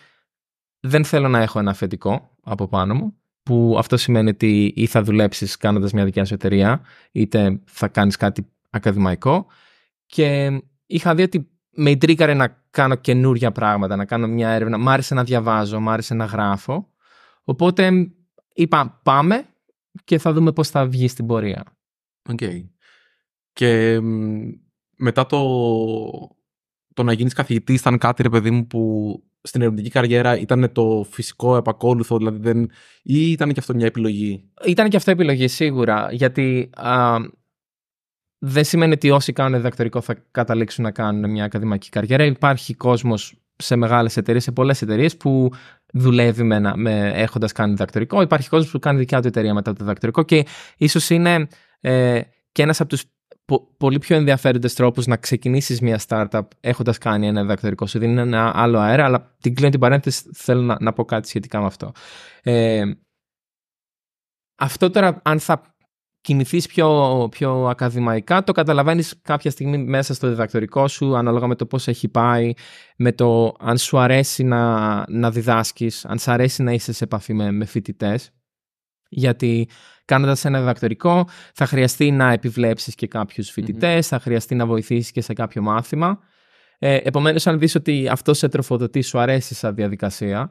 δεν θέλω να έχω ένα αφεντικό από πάνω μου που αυτό σημαίνει ότι ή θα δουλέψεις κάνοντας μια δικιά σου εταιρεία είτε θα κάνεις κάτι ακαδημαϊκό και είχα δει ότι με ιτρίκαρε να κάνω καινούρια πράγματα, να κάνω μια έρευνα. Μ' άρεσε να διαβάζω, μ' άρεσε να γράφω. Οπότε είπα πάμε και θα δούμε πώς θα βγει στην πορεία. Οκ. Okay. Και μετά το, το να γίνεις καθηγητής ήταν κάτι ρε παιδί μου που στην ερευνητική καριέρα ήταν το φυσικό επακόλουθο δηλαδή δεν... ή ήταν και αυτό μια επιλογή. Ήταν και αυτό επιλογή σίγουρα γιατί α, δεν σημαίνει ότι όσοι κάνουν διδακτορικό θα καταλήξουν να κάνουν μια ακαδημαϊκή καριέρα. Υπάρχει κόσμος σε μεγάλες εταιρείες, σε πολλές εταιρείες που δουλεύει με, με, έχοντας κάνει διδακτορικό. Υπάρχει κόσμος που κάνει δικιά του εταιρεία μετά το διδακτορικό και ίσως είναι ε, και ένας από τους πολύ πιο ενδιαφέροντες τρόπους να ξεκινήσεις μια startup έχοντας κάνει ένα διδακτορικό. Σου δίνει ένα άλλο αέρα, αλλά την κλείνω την παρένθεση. Θέλω να, να πω κάτι σχετικά με αυτό. Ε, αυτό τώρα, αν θα κινηθείς πιο, πιο ακαδημαϊκά, το καταλαβαίνεις κάποια στιγμή μέσα στο διδακτορικό σου, ανάλογα με το πώς έχει πάει, με το αν σου αρέσει να, να διδάσκεις, αν σου αρέσει να είσαι σε επαφή με, με φοιτητές. Γιατί κάνοντας ένα διδακτορικό, θα χρειαστεί να επιβλέψεις και κάποιους θα χρειαστεί να βοηθήσεις και σε κάποιο μάθημα. Ε, Επομένως, αν δεις ότι αυτό σε τροφοδοτεί, σου αρέσει σαν διαδικασία,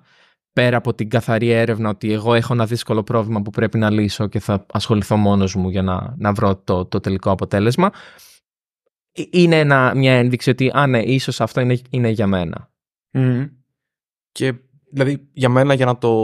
πέρα από την καθαρή έρευνα ότι εγώ έχω ένα δύσκολο πρόβλημα που πρέπει να λύσω και θα ασχοληθώ μόνος μου για να, να βρω το, το τελικό αποτέλεσμα, ε, είναι ένα, μια ένδειξη ότι α, ναι, ίσως αυτό είναι, είναι για μένα. Mm. Και δηλαδή για μένα για να το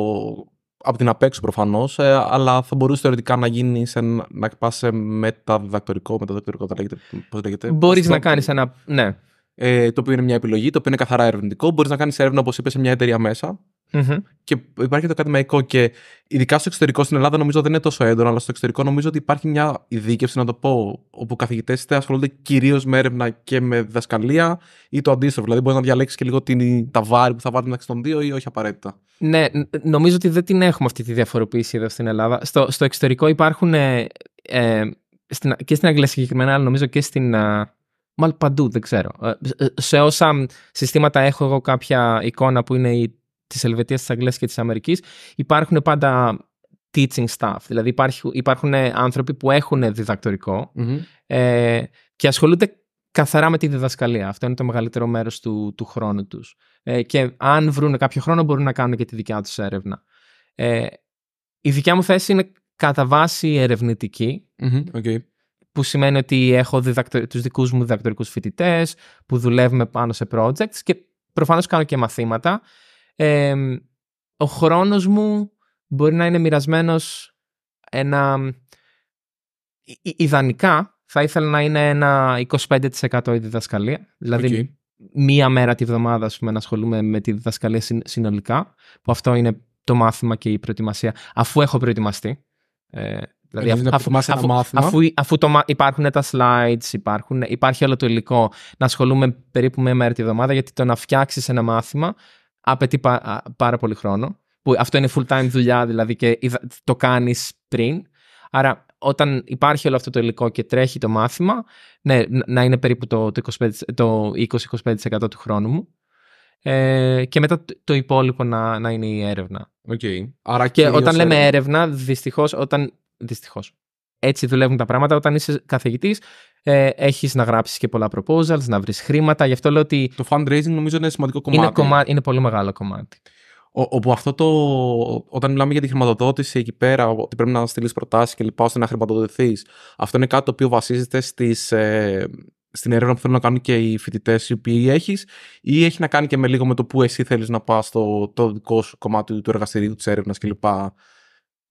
από την απέξω προφανώς, ε, αλλά θα μπορούσε θεωρητικά να γίνει να πας σε μεταδιδακτορικό, μεταδιδακτορικό, πώς λέγεται. Μπορείς να κάνεις ένα. Ναι. Ε, το οποίο είναι μια επιλογή, το οποίο είναι καθαρά ερευνητικό. Μπορείς να κάνεις έρευνα, όπως είπες, σε μια εταιρεία μέσα. Mm-hmm. Και υπάρχει το ακαδημαϊκό και ειδικά στο εξωτερικό, στην Ελλάδα νομίζω δεν είναι τόσο έντονο, αλλά στο εξωτερικό νομίζω ότι υπάρχει μια ειδίκευση, να το πω, όπου καθηγητές ασχολούνται κυρίως με έρευνα και με διδασκαλία ή το αντίστροφο. Δηλαδή, μπορείς να διαλέξεις και λίγο την, τα βάρη που θα βάλει μεταξύ των δύο ή όχι απαραίτητα. Ναι, νομίζω ότι δεν την έχουμε αυτή τη διαφοροποίηση εδώ στην Ελλάδα. Στο, στο εξωτερικό υπάρχουν. Ε, ε, και στην Αγγλία συγκεκριμένα, αλλά νομίζω και στην, ε, Μάλλον παντού, δεν ξέρω. Ε, ε, σε όσα συστήματα έχω εγώ κάποια εικόνα που είναι η της Ελβετίας, της Αγγλίας και της Αμερικής, υπάρχουν πάντα teaching staff. Δηλαδή υπάρχουν, υπάρχουν άνθρωποι που έχουν ε, και ασχολούνται καθαρά με τη διδασκαλία. Αυτό είναι το μεγαλύτερο μέρος του, του χρόνου τους. Ε, και αν βρουν κάποιο χρόνο, μπορούν να κάνουν και τη δικιά τους έρευνα. Ε, η δικιά μου θέση είναι κατά βάση Okay. Που σημαίνει ότι έχω διδακτω... τους δικούς μου διδακτορικούς φοιτητές, που δουλεύουμε πάνω σε projects και προφανώς κάνω και μαθήματα ο χρόνος μου μπορεί να είναι μοιρασμένος ένα... Ιδανικά θα ήθελα να είναι ένα 25% η διδασκαλία. Δηλαδή μία μέρα τη βδομάδα πούμε, να ασχολούμαι με τη διδασκαλία συνολικά, που αυτό είναι το μάθημα και η προετοιμασία, αφού έχω προετοιμαστεί. Ε, δηλαδή, αφού, αφού, αφού, αφού, αφού το, υπάρχουν τα slides, υπάρχουν, υπάρχει όλο το υλικό, να ασχολούμαι περίπου μία μέρα τη βδομάδα, γιατί το να φτιάξεις ένα μάθημα απαιτεί πάρα πολύ χρόνο. Που αυτό είναι full time δουλειά, δηλαδή και το κάνεις πριν. Άρα, όταν υπάρχει όλο αυτό το υλικό και τρέχει το μάθημα, ναι, να είναι περίπου το, το 20-25% του χρόνου μου. Ε, και μετά το υπόλοιπο να, να είναι η έρευνα. Okay. Άρα και, όταν λέμε έρευνα, δυστυχώς, όταν. Δυστυχώς, έτσι δουλεύουν τα πράγματα. Όταν είσαι καθηγητής, ε, έχεις να γράψεις και πολλά proposals, να βρεις χρήματα. Γι' αυτό λέω ότι. Το fundraising νομίζω είναι σημαντικό κομμάτι. Είναι, είναι πολύ μεγάλο κομμάτι. Ο, όπου αυτό το. Όταν μιλάμε για τη χρηματοδότηση εκεί πέρα, ότι πρέπει να στείλεις προτάσεις κλπ. ώστε να χρηματοδοτηθείς, αυτό είναι κάτι το οποίο βασίζεται στις, ε, στην έρευνα που θέλουν να κάνουν και οι φοιτητές οι οποίοι έχεις, ή έχει να κάνει και με λίγο με το που εσύ θέλεις να πας στο το δικό σου κομμάτι του εργαστηρίου, της έρευνας κλπ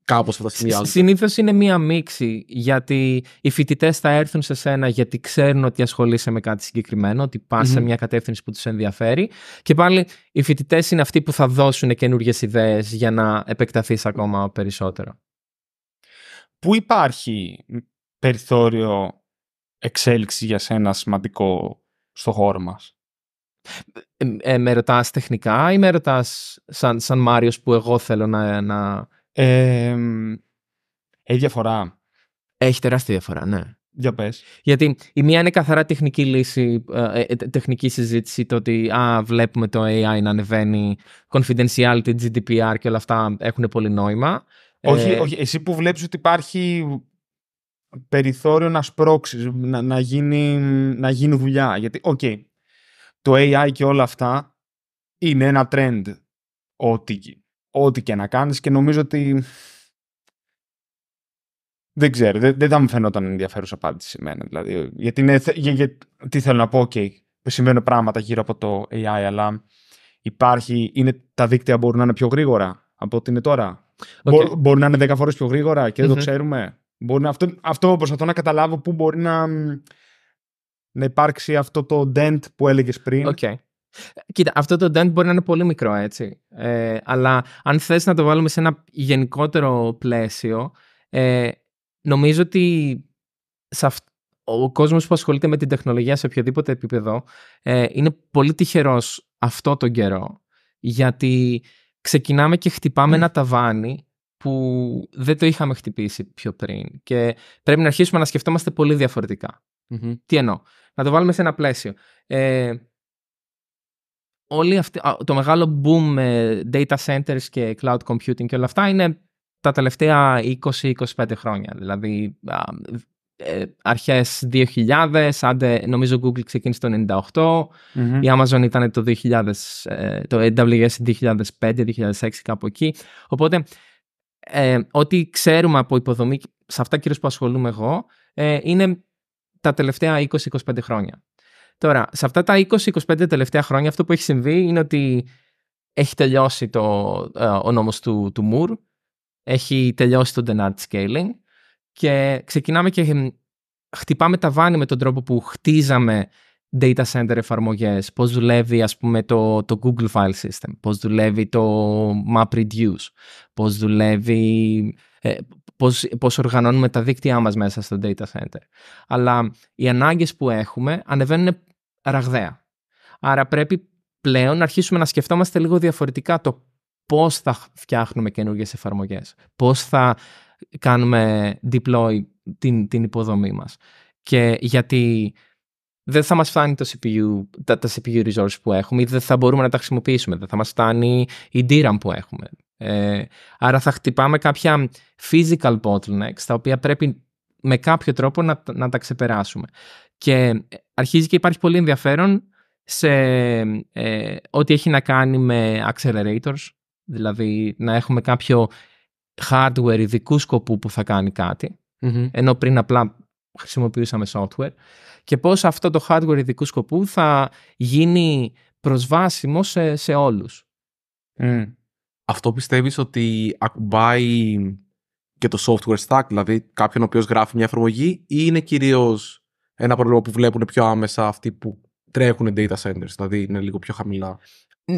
κάπω τα Συνήθως είναι μία μίξη, γιατί οι φοιτητές θα έρθουν σε σένα γιατί ξέρουν ότι ασχολείσαι με κάτι συγκεκριμένο, ότι πας σε μια κατεύθυνση που τους ενδιαφέρει. Και πάλι οι φοιτητές είναι αυτοί που θα δώσουν καινούριε ιδέες για να επεκταθείς ακόμα περισσότερο. Πού υπάρχει περιθώριο εξέλιξη για σένα σημαντικό στο χώρο μας. Ε, ε, με ρωτάς τεχνικά ή με ρωτάς σαν, σαν που εγώ θέλω να, να, έχει διαφορά. Έχει τεράστια διαφορά, ναι. Για πες. Γιατί η μία είναι καθαρά τεχνική λύση, ε, ε, τεχνική συζήτηση, το ότι α, βλέπουμε το AI να ανεβαίνει, confidentiality, GDPR και όλα αυτά έχουν πολύ νόημα. Ε, όχι, εσύ που βλέπεις ότι υπάρχει περιθώριο να σπρώξεις, να, να, γίνει, να γίνει δουλειά. Γιατί, οκ, okay, το AI και όλα αυτά είναι ένα trend ότι ό,τι και να κάνεις και νομίζω ότι δεν ξέρω, δεν, δεν θα μου φαινόταν ενδιαφέρουσα απάντηση εμένα. Δηλαδή, γιατί, είναι, τι θέλω να πω, OK, συμβαίνουν πράγματα γύρω από το AI, αλλά υπάρχει, είναι, τα δίκτυα μπορούν να είναι πιο γρήγορα από ό,τι είναι τώρα. Okay. μπορούν να είναι 10 φορές πιο γρήγορα και δεν το ξέρουμε. Μπορεί αυτό, αυτό προσπαθώ να καταλάβω πού μπορεί να, να υπάρξει αυτό το dent που έλεγες πριν. Okay. Κοίτα, αυτό το dent μπορεί να είναι πολύ μικρό, έτσι. Ε, αλλά αν θες να το βάλουμε σε ένα γενικότερο πλαίσιο, ε, νομίζω ότι σε ο κόσμος που ασχολείται με την τεχνολογία σε οποιοδήποτε επίπεδο ε, είναι πολύ τυχερός αυτό τον καιρό. Γιατί ξεκινάμε και χτυπάμε mm. ένα ταβάνι που δεν το είχαμε χτυπήσει πιο πριν. Και πρέπει να αρχίσουμε να σκεφτόμαστε πολύ Τι εννοώ. Να το βάλουμε σε ένα πλαίσιο. Ε, όλη το μεγάλο boom data centers και cloud computing και όλα αυτά είναι τα τελευταία 20-25 χρόνια. Δηλαδή ε, αρχές 2000, άντε νομίζω Google ξεκίνησε το 98, η Amazon ήταν το, 2000, ε, το AWS 2005-2006 κάπου εκεί. Οπότε ε, ό,τι ξέρουμε από υποδομή, σε αυτά κυρίως που ασχολούμαι εγώ, ε, είναι τα τελευταία 20-25 χρόνια. Τώρα, σε αυτά τα 20-25 τελευταία χρόνια αυτό που έχει συμβεί είναι ότι έχει τελειώσει το, ε, ο νόμος του, του Μουρ, έχει τελειώσει το Denard Scaling και ξεκινάμε και χτυπάμε τα βάνη με τον τρόπο που χτίζαμε data center εφαρμογές, πώς δουλεύει ας πούμε το, το Google File System, πώς δουλεύει το MapReduce, πώς δουλεύει, ε, πώς, οργανώνουμε τα δίκτυά μας μέσα στο data center. Αλλά οι ανάγκες που έχουμε ανεβαίνουν ραγδαία. Άρα πρέπει πλέον να αρχίσουμε να σκεφτόμαστε λίγο διαφορετικά το πώς θα φτιάχνουμε καινούργιες εφαρμογές, πώς θα κάνουμε deploy την, την υποδομή μας. Και γιατί δεν θα μας φτάνει το CPU, τα, τα CPU resources που έχουμε ή δεν θα μπορούμε να τα χρησιμοποιήσουμε, δεν θα μας φτάνει η DRAM που έχουμε. Ε, άρα θα χτυπάμε κάποια physical bottlenecks τα οποία πρέπει με κάποιο τρόπο να, να τα ξεπεράσουμε. Και αρχίζει και υπάρχει πολύ ενδιαφέρον σε ε, ό,τι έχει να κάνει με accelerators, δηλαδή να έχουμε κάποιο hardware ειδικού σκοπού που θα κάνει ενώ πριν απλά χρησιμοποιούσαμε software, και πώς αυτό το hardware ειδικού σκοπού θα γίνει προσβάσιμο σε, σε όλους. Αυτό πιστεύεις ότι ακουμπάει και το software stack, δηλαδή κάποιον ο οποίος γράφει μια εφαρμογή ή είναι κυρίως ένα πρόβλημα που βλέπουν πιο άμεσα αυτοί που τρέχουν data centers, δηλαδή είναι λίγο πιο χαμηλά.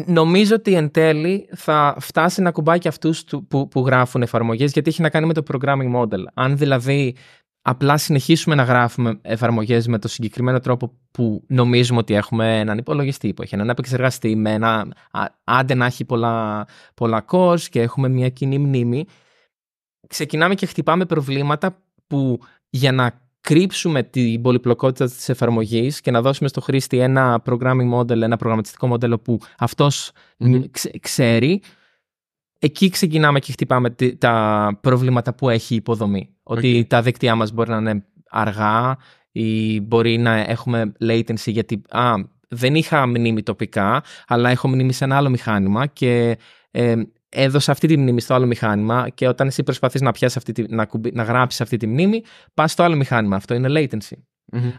Νομίζω ότι εν τέλει θα φτάσει να κουμπάει και αυτούς που, που γράφουν εφαρμογές, γιατί έχει να κάνει με το programming model. Αν δηλαδή απλά συνεχίσουμε να γράφουμε εφαρμογές με το συγκεκριμένο τρόπο που νομίζουμε ότι έχουμε έναν υπολογιστή που έχει έναν επεξεργαστή, με ένα, άντε να έχει πολλά, πολλά και έχουμε μια κοινή μνήμη. Ξεκινάμε και χτυπάμε προβλήματα που για να κρύψουμε την πολυπλοκότητα της εφαρμογής και να δώσουμε στο χρήστη ένα programming model, ένα προγραμματιστικό μοντέλο που αυτός ξέρει, εκεί ξεκινάμε και χτυπάμε τα προβλήματα που έχει η υποδομή. Ότι τα δίκτυά μας μπορεί να είναι αργά ή μπορεί να έχουμε latency γιατί α, δεν είχα μνήμη τοπικά, αλλά έχω μνήμη σε ένα άλλο μηχάνημα και ε, έδωσε αυτή τη μνήμη στο άλλο μηχάνημα και όταν εσύ προσπαθείς να, πιάσεις αυτή τη, να, να γράψεις αυτή τη μνήμη, πας στο άλλο μηχάνημα. Αυτό είναι latency.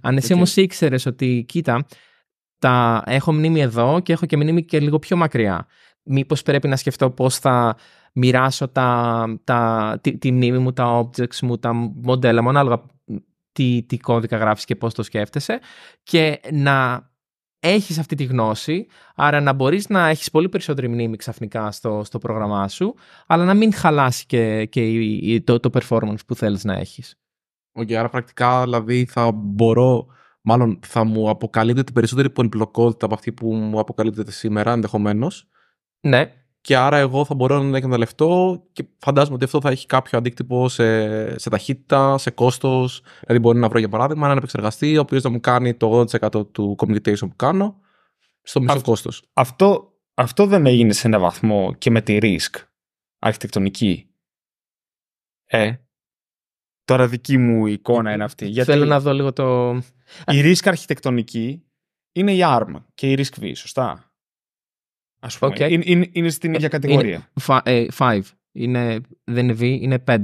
Αν εσύ okay. όμως ήξερες ότι, κοίτα, τα, έχω μνήμη εδώ και έχω και μνήμη και λίγο πιο μακριά. Μήπως πρέπει να σκεφτώ πώς θα μοιράσω τα, τα, τη, τη μνήμη μου, τα objects μου, τα μοντέλα μου, ανάλογα τι, τι κώδικα γράφεις και πώς το σκέφτεσαι και να έχεις αυτή τη γνώση, άρα να μπορείς να έχεις πολύ περισσότερη μνήμη ξαφνικά στο, στο πρόγραμμά σου, αλλά να μην χαλάσει και, και το, το performance που θέλεις να έχεις. Οκ, okay, άρα πρακτικά δηλαδή θα μπορώ, μάλλον θα μου αποκαλύπτεται περισσότερη πολυπλοκότητα από αυτή που μου αποκαλύπτεται σήμερα ενδεχομένως. Ναι και άρα εγώ θα μπορώ να εκμεταλλευτώ και φαντάζομαι ότι αυτό θα έχει κάποιο αντίκτυπο σε, σε ταχύτητα, σε κόστος. Δηλαδή, μπορεί να βρω για παράδειγμα έναν επεξεργαστή, ο οποίος θα μου κάνει το 80% του communication που κάνω στο μισό κόστος. Αυτό, αυτό δεν έγινε σε ένα βαθμό και με τη risk αρχιτεκτονική. Ε. Τώρα δική μου εικόνα είναι αυτή. Γιατί Θέλω να δω λίγο το. Η risk αρχιτεκτονική είναι η ARM και η risk V, σωστά πούμε. Okay. Είναι, είναι, είναι, στην ίδια ε, κατηγορία. Είναι 5. Είναι, δεν είναι V, είναι 5.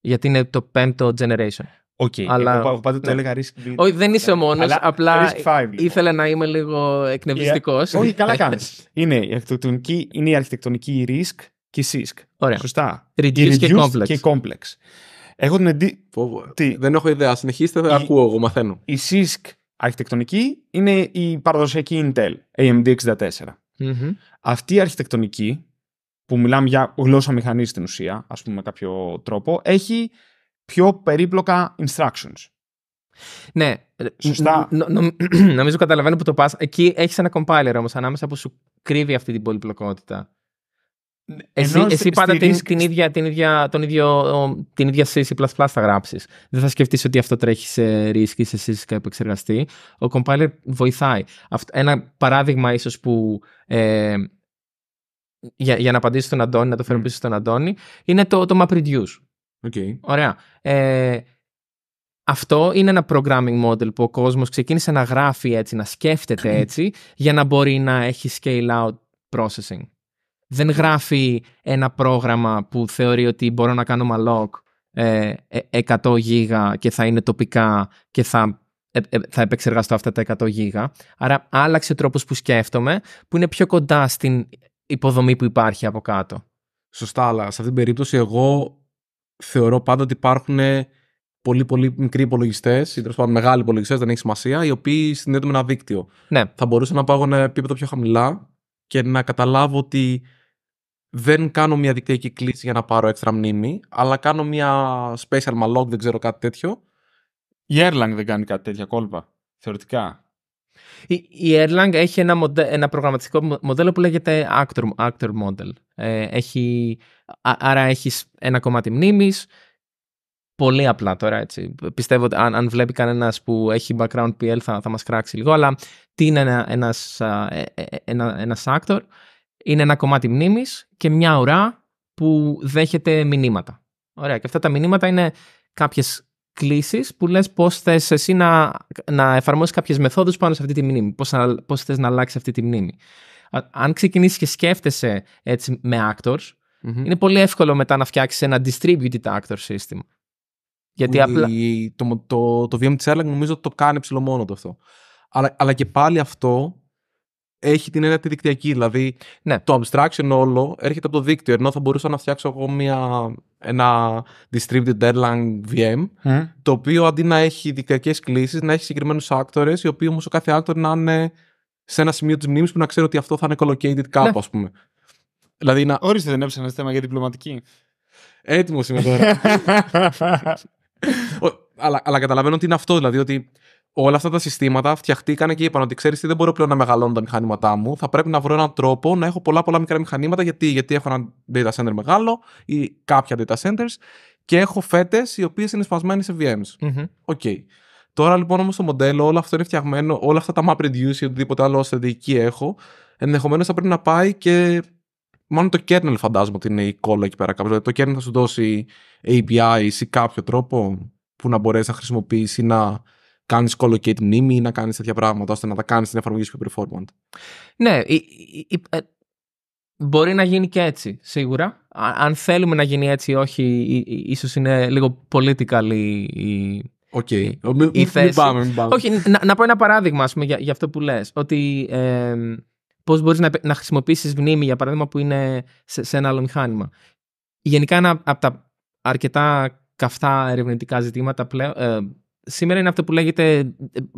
Γιατί είναι το πέμπτο generation. Okay. Αλλά... Εγώ, πάντα το ναι. έλεγα risk Όχι, δεν είσαι μόνο. Απλά λοιπόν. ήθελα να είμαι λίγο ε, εκνευριστικός. Yeah. Όχι, καλά κάνεις. είναι, η αρχιτεκτονική, είναι η αρχιτεκτονική risk και CISC. Ωραία. Σωστά. Reduce, reduce και, complex. και complex. Έχω την ε. Τι... Δεν έχω ιδέα. Συνεχίστε, η... ακούω εγώ, μαθαίνω. Η CISC αρχιτεκτονική είναι η παραδοσιακή Intel AMD 64 αυτή η αρχιτεκτονική, που μιλάμε για γλώσσα μηχανή στην ουσία, ας πούμε, με κάποιο τρόπο, έχει πιο περίπλοκα instructions. Ναι. Ε, Σωστά. νομίζω καταλαβαίνω που το πας. Εκεί έχεις ένα compiler όμως ανάμεσα που σου κρύβει αυτή την πολυπλοκότητα. Εσύ, εσύ πάντα την, την, ίδια, την, ίδια, τον ίδιο, την ίδια C++ θα γράψεις. Δεν θα σκεφτείς ότι αυτό τρέχει σε risk ή σε συσκα επεξεργαστή. Ο compiler βοηθάει. Ένα παράδειγμα ίσως που. Ε, για, για να απαντήσω στον Αντώνη, να το mm. φέρω πίσω στον Αντώνη, είναι το, το MapReduce. Okay. Ωραία. Ε, αυτό είναι ένα programming model που ο κόσμος ξεκίνησε να γράφει έτσι, να σκέφτεται έτσι, για να μπορεί να έχει scale out processing δεν γράφει ένα πρόγραμμα που θεωρεί ότι μπορώ να κάνω μαλόκ 100 ε, ε, γίγα και θα είναι τοπικά και θα, ε, θα επεξεργαστώ αυτά τα 100 γίγα. Άρα άλλαξε ο τρόπος που σκέφτομαι που είναι πιο κοντά στην υποδομή που υπάρχει από κάτω. Σωστά, αλλά σε αυτήν την περίπτωση εγώ θεωρώ πάντα ότι υπάρχουν πολύ πολύ μικροί υπολογιστές ή τέλος πάντων μεγάλοι υπολογιστές, δεν έχει σημασία, οι οποίοι συνδέονται με ένα δίκτυο. Ναι. Θα μπορούσα να πάω ένα επίπεδο πιο χαμηλά και να καταλάβω ότι δεν κάνω μια δικτυακή κλίση για να πάρω έξτρα μνήμη, αλλά κάνω μια special malog, δεν ξέρω κάτι τέτοιο. Η Erlang δεν κάνει κάτι τέτοια κόλπα, θεωρητικά. Η, Erlang έχει ένα, μοντέ, ένα προγραμματιστικό μοντέλο που λέγεται Actor, Model. Ε, έχει, άρα έχεις ένα κομμάτι μνήμης, πολύ απλά τώρα έτσι. Πιστεύω ότι αν, αν βλέπει κανένας που έχει background PL θα, θα μας κράξει λίγο, αλλά τι είναι ένα, ένας, ε, ε, ε, ένα, ένας actor, είναι ένα κομμάτι μνήμης και μια ουρά που δέχεται μηνύματα. Ωραία. Και αυτά τα μηνύματα είναι κάποιες κλήσεις που λες πώς θες εσύ να, να εφαρμόσεις κάποιες μεθόδους πάνω σε αυτή τη μνήμη, πώς, θε θες να αλλάξεις αυτή τη μνήμη. Αν ξεκινήσεις και σκέφτεσαι έτσι με actors, είναι πολύ εύκολο μετά να φτιάξεις ένα distributed actor system. Γιατί απλά... Το, το, το, της Erlang νομίζω το κάνει ψηλό μόνο το αυτό. Αλλά, αλλά και πάλι αυτό έχει την έννοια τη δικτυακή. Δηλαδή, ναι. το abstraction όλο έρχεται από το δίκτυο. Ενώ θα μπορούσα να φτιάξω εγώ μια, ένα distributed Erlang VM, mm. το οποίο αντί να έχει δικτυακές κλήσεις, να έχει συγκεκριμένους actors, οι οποίοι όμως ο κάθε άκτορ να είναι σε ένα σημείο της μνήμης που να ξέρει ότι αυτό θα είναι collocated κάπου, α ναι. πούμε. Δηλαδή, να... Ορίστε, δεν έψανε θέμα για διπλωματική. Έτοιμος είμαι τώρα. αλλά, αλλά καταλαβαίνω ότι είναι αυτό, δηλαδή ότι όλα αυτά τα συστήματα φτιαχτήκαν και είπαν ότι ξέρεις τι, δεν μπορώ πλέον να μεγαλώνω τα μηχανήματά μου. Θα πρέπει να βρω έναν τρόπο να έχω πολλά πολλά μικρά μηχανήματα. Γιατί, γιατί έχω ένα data center μεγάλο ή κάποια data centers και έχω φέτες οι οποίες είναι σπασμένε σε VMs. mm Okay. Τώρα λοιπόν όμως το μοντέλο, όλο αυτό είναι φτιαγμένο, όλα αυτά τα map reduce ή οτιδήποτε άλλο στρατηγική έχω, ενδεχομένως θα πρέπει να πάει και. Μάλλον το kernel φαντάζομαι ότι είναι η κόλλα εκεί πέρα κάποιο. Δηλαδή το kernel θα σου δώσει API ή κάποιο τρόπο που να μπορέσεις να χρησιμοποιήσεις να κάνεις collocate μνήμη ή να κάνεις τέτοια πράγματα ώστε να τα κάνεις στην εφαρμογή σου πιο Ναι. Ε, μπορεί να γίνει και έτσι, σίγουρα. Αν θέλουμε να γίνει έτσι ή όχι, ίσως είναι λίγο political η, okay. Μην πάμε, μην πάμε. Όχι, να, να πω ένα παράδειγμα ας πούμε, για, αυτό που λες. Ότι πώς μπορείς να, να χρησιμοποιήσεις μνήμη, για παράδειγμα, που είναι σε, ένα άλλο μηχάνημα. Γενικά, ένα από τα αρκετά καυτά ερευνητικά ζητήματα πλέον, ε, σήμερα είναι αυτό που λέγεται ε,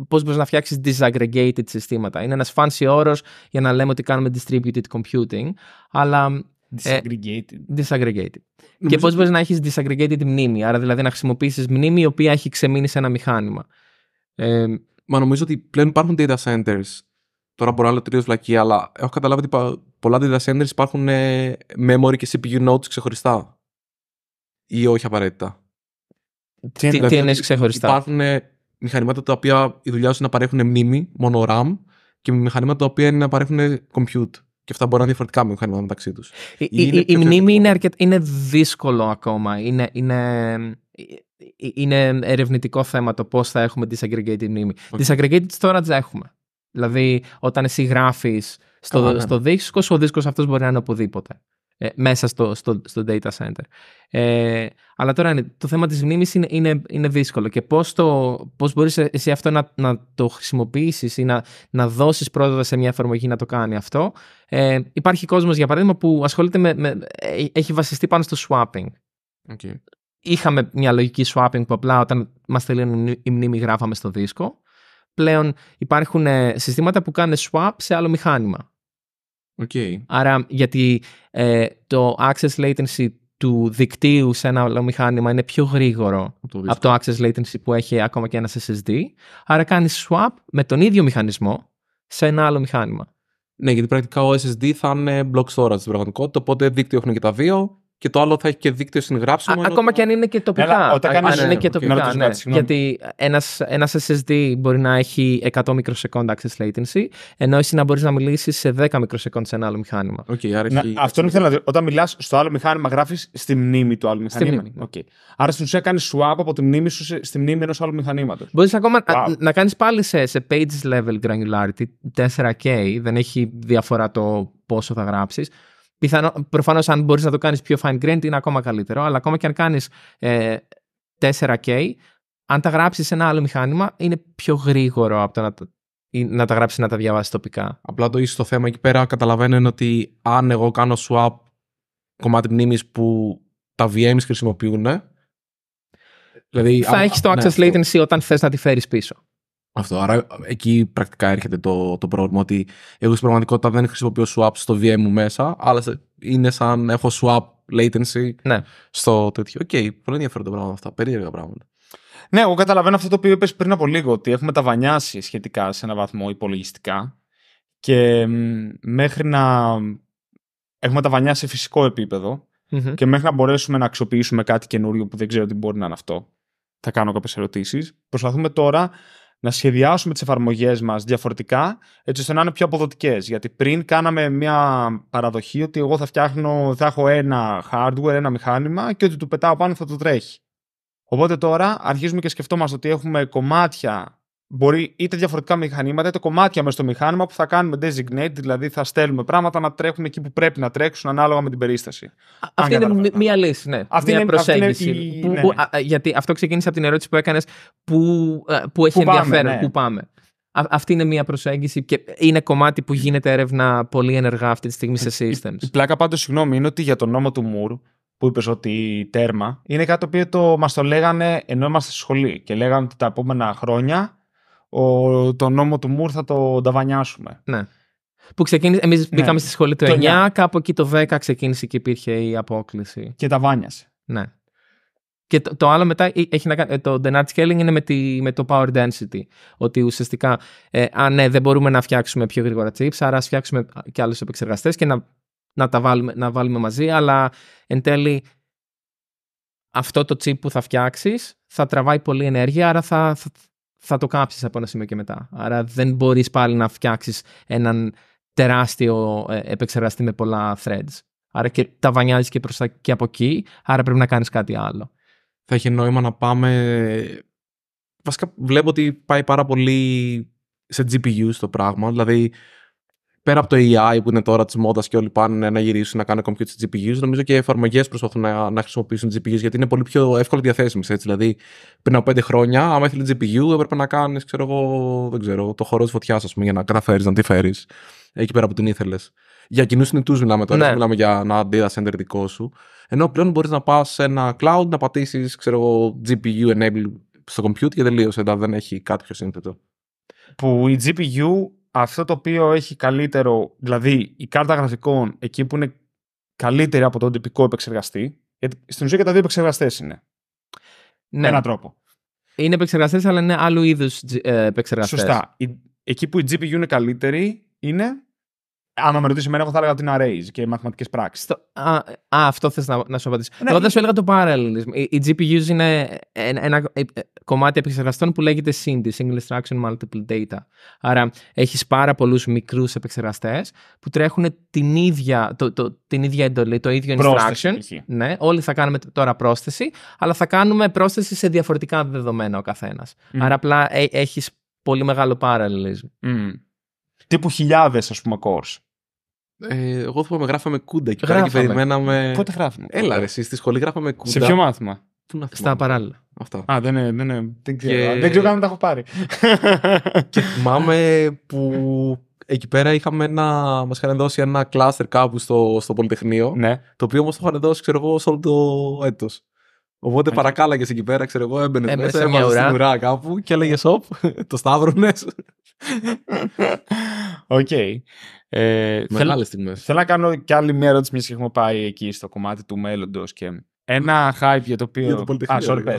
πώς μπορείς να φτιάξεις disaggregated συστήματα. Είναι ένας fancy όρος για να λέμε ότι κάνουμε distributed computing, αλλά... Disaggregated. Ε, disaggregated. και πώς μπορεί μπορείς να έχεις disaggregated μνήμη, άρα δηλαδή να χρησιμοποιήσεις μνήμη η οποία έχει ξεμείνει σε ένα μηχάνημα. Ε, μα νομίζω ότι πλέον υπάρχουν data centers. Τώρα μπορώ να λέω τελείως βλακή, αλλά έχω καταλάβει ότι πολλά data centers υπάρχουν ε, memory και CPU nodes ξεχωριστά. Ή όχι απαραίτητα. Τι, δηλαδή, τι ξεχωριστά. Υπάρχουν ε, μηχανήματα τα οποία η δουλειά σου είναι να παρέχουν μνήμη, μόνο RAM, και μηχανήματα τα οποία είναι να παρέχουν compute. Και αυτά μπορεί να είναι διαφορετικά με μηχανήματα μεταξύ τους. Η, μνήμη είναι, αρκετ... είναι δύσκολο ακόμα. Είναι, είναι, ε, είναι ερευνητικό θέμα το πώς θα έχουμε disaggregated μνήμη. Okay. Disaggregated storage έχουμε. Δηλαδή, όταν εσύ γράφεις στο, ναι. στο δίσκο, ο δίσκος αυτός μπορεί να είναι οπουδήποτε. Ε, μέσα στο, στο, στο data center. Ε, αλλά τώρα το θέμα της μνήμης είναι, είναι, είναι δύσκολο και πώς, το, πώς μπορείς εσύ αυτό να, να το χρησιμοποιήσεις ή να, να δώσεις πρόοδο σε μια εφαρμογή να το κάνει αυτό. Ε, υπάρχει κόσμος για παράδειγμα που ασχολείται με, ε, έχει βασιστεί πάνω στο swapping. Okay. Είχαμε μια λογική swapping που απλά όταν μας τελείωνε η μνήμη γράφαμε στο δίσκο. Πλέον υπάρχουν συστήματα που κάνουν swap σε άλλο μηχάνημα. Άρα, γιατί ε, το access latency του δικτύου σε ένα άλλο μηχάνημα είναι πιο γρήγορο από το access latency που έχει ακόμα και ένα SSD. Άρα κάνεις swap με τον ίδιο μηχανισμό σε ένα άλλο μηχάνημα. Ναι, γιατί πρακτικά ο SSD θα είναι block storage στην πραγματικότητα, οπότε δίκτυο έχουν και τα δύο και το άλλο θα έχει και δίκτυο συγγράψιμο. μου. ακόμα και αν είναι και τοπικά. Έλα, Αν είναι και τοπικά, ναι. Γιατί ένας SSD μπορεί να έχει 100 μικροσεκόντα access latency, ενώ εσύ να μπορείς να μιλήσεις σε 10 μικροσεκόντα σε ένα άλλο μηχάνημα. Okay, άρα Αυτό είναι θέλω να δω. Όταν μιλάς στο άλλο μηχάνημα, γράφεις στη μνήμη του άλλου μηχανήματο. Ναι. Άρα στην ουσία κάνεις swap από τη μνήμη σου στη μνήμη ενός άλλου μηχανήματος. Μπορείς ακόμα να, κάνει κάνεις πάλι σε, σε level granularity, 4K, δεν έχει διαφορά το πόσο θα γράψεις. Προφανώς, αν μπορείς να το κάνεις πιο fine grained, είναι ακόμα καλύτερο. Αλλά ακόμα και αν κάνεις 4K, ε, αν τα γράψεις σε ένα άλλο μηχάνημα, είναι πιο γρήγορο από το να, τα γράψεις να τα διαβάσεις τοπικά. Απλά το ίσως το θέμα εκεί πέρα καταλαβαίνω είναι ότι αν εγώ κάνω swap κομμάτι μνήμης που τα VMs χρησιμοποιούν. Δηλαδή θα έχεις το access ναι. latency όταν θες να τη φέρεις πίσω. Αυτό. Άρα εκεί πρακτικά έρχεται το, το πρόβλημα ότι εγώ στην πραγματικότητα δεν χρησιμοποιώ swap στο VM μου μέσα, αλλά είναι σαν έχω swap latency ναι. στο τέτοιο. Οκ, okay, πολύ ενδιαφέροντα πράγματα αυτά. Περίεργα πράγματα. Ναι, εγώ καταλαβαίνω αυτό το οποίο είπες πριν από λίγο, ότι έχουμε τα βανιάσει σχετικά σε ένα βαθμό υπολογιστικά και μέχρι να έχουμε τα βανιάσει σε φυσικό και μέχρι να μπορέσουμε να αξιοποιήσουμε κάτι καινούριο που δεν ξέρω τι μπορεί να είναι αυτό. Θα κάνω κάποιες ερωτήσεις. Προσπαθούμε τώρα να σχεδιάσουμε τις εφαρμογές μας διαφορετικά, έτσι ώστε να είναι πιο αποδοτικές. Γιατί πριν κάναμε μια παραδοχή ότι εγώ θα φτιάχνω, θα έχω ένα hardware, ένα μηχάνημα και ότι του πετάω πάνω θα το τρέχει. Οπότε τώρα αρχίζουμε και σκεφτόμαστε ότι έχουμε κομμάτια μπορεί είτε διαφορετικά μηχανήματα είτε κομμάτια μέσα στο μηχάνημα που θα κάνουμε designate, δηλαδή θα στέλνουμε πράγματα να τρέχουν εκεί που πρέπει να τρέξουν ανάλογα με την περίσταση. αυτή είναι μία λύση, ναι. Αυτή μια είναι προσέγγιση. Αυτή η... που, ναι, ναι. γιατί αυτό ξεκίνησε από την ερώτηση που έκανες που, που έχει ενδιαφέρον, που πάμε. Ναι. αυτή είναι μία προσέγγιση και είναι κομμάτι που γίνεται έρευνα πολύ ενεργά αυτή τη στιγμή σε ε, systems. Η, πλάκα πάντως, συγγνώμη, είναι ότι για τον νόμο του Μουρ που είπες ότι τέρμα είναι κάτι το οποίο το, το λέγανε ενώ είμαστε στη σχολή και λέγανε ότι τα επόμενα χρόνια ο, τον νόμο του Μουρ θα το ταβανιάσουμε. Ναι. Που ξεκίνησε, εμείς ναι. μπήκαμε στη σχολή του 9, 9, κάπου εκεί το 10 ξεκίνησε και υπήρχε η απόκληση. Και ταβάνιασε. Ναι. Και το, το, άλλο μετά ε, έχει να κάνει. Το Denard Scaling είναι με, τη, με το power density. Ότι ουσιαστικά, ε, α, ναι, δεν μπορούμε να φτιάξουμε πιο γρήγορα chips, άρα ας φτιάξουμε και άλλους επεξεργαστές και να, να τα βάλουμε, να βάλουμε μαζί. Αλλά εν τέλει, αυτό το chip που θα φτιάξεις θα τραβάει πολύ ενέργεια, άρα θα, θα, θα το κάψεις από ένα σημείο και μετά. Άρα δεν μπορείς πάλι να φτιάξεις έναν τεράστιο ε, επεξεργαστή με πολλά threads. Άρα και τα βανιάζεις και, προς τα, και από εκεί, άρα πρέπει να κάνεις κάτι άλλο. Θα έχει νόημα να πάμε. Βασικά βλέπω ότι πάει πάρα πολύ σε GPU στο πράγμα. Δηλαδή, πέρα από το AI που είναι τώρα της μόδας και όλοι πάνε να γυρίσουν να κάνουν compute τη GPUs, νομίζω και οι εφαρμογές προσπαθούν να, να χρησιμοποιήσουν GPUs γιατί είναι πολύ πιο εύκολα διαθέσιμες. Δηλαδή, πριν από πέντε χρόνια, άμα ήθελες GPU, έπρεπε να κάνεις, ξέρω δεν ξέρω, το χώρο της φωτιάς, ας πούμε, για να καταφέρεις να τη φέρεις εκεί πέρα που την ήθελες. Για κοινούς συνήθου μιλάμε τώρα, ναι. μιλάμε για ένα data center δικό σου. Ενώ πλέον μπορείς να πας σε ένα cloud, να πατήσεις, GPU enable στο compute και τελείωσε. δεν έχει κάτι πιο σύνθετο. Που η GPU αυτό το οποίο έχει καλύτερο, δηλαδή η κάρτα γραφικών εκεί που είναι καλύτερη από τον τυπικό επεξεργαστή, γιατί στην ουσία και τα δύο επεξεργαστές είναι. Ναι. Έναν τρόπο. Είναι επεξεργαστές, αλλά είναι άλλου είδους ε, επεξεργαστές. Σωστά. Εκεί που η GPU είναι καλύτερη είναι Άμα με ρωτήσεις εμένα, εγώ θα έλεγα ότι είναι arrays και μαθηματικές πράξεις. Α, α, αυτό θες να, να σου απαντήσω. Ναι. Εγώ δεν σου έλεγα το parallelism. Οι, οι GPUs είναι ένα, ε, κομμάτι επεξεργαστών που λέγεται SINDI, Single Instruction Multiple Data. Άρα έχεις πάρα πολλούς μικρούς επεξεργαστές που τρέχουν την ίδια, το, την ίδια εντολή, το ίδιο instruction. Ναι, όλοι θα κάνουμε τώρα πρόσθεση, αλλά θα κάνουμε πρόσθεση σε διαφορετικά δεδομένα ο καθένας. Άρα απλά ε, έχεις πολύ μεγάλο parallelism. Mm τύπου χιλιάδες, ας πούμε, course. Ε, εγώ θυμάμαι γράφαμε κούντα και γράφαμε. Και περιμέναμε. Πότε γράφουμε. Έλα, εσύ στη σχολή γράφαμε κούντα. Σε ποιο μάθημα. Πού να Στα παράλληλα. Αυτά. Α, δεν, είναι, δεν, είναι. δεν ξέρω. Και... Δεν ξέρω καν τα έχω πάρει. και θυμάμαι που εκεί πέρα είχαμε ένα, μας είχαν δώσει ένα κλάστερ κάπου στο, στο Πολυτεχνείο, ναι. το οποίο όμως το είχαν δώσει, ξέρω εγώ, σε όλο το έτος. Οπότε okay. παρακάλαγες εκεί πέρα, ξέρω εγώ, έμπαινες μέσα, στην ουρά κάπου και έλεγες σοπ, το σταύρωνες. Οκ. Okay. Ε, στιγμές. θέλω, να κάνω κι άλλη μια ερώτηση, μιας και έχουμε πάει εκεί στο κομμάτι του μέλλοντος και ένα hype για το οποίο. Για sorry,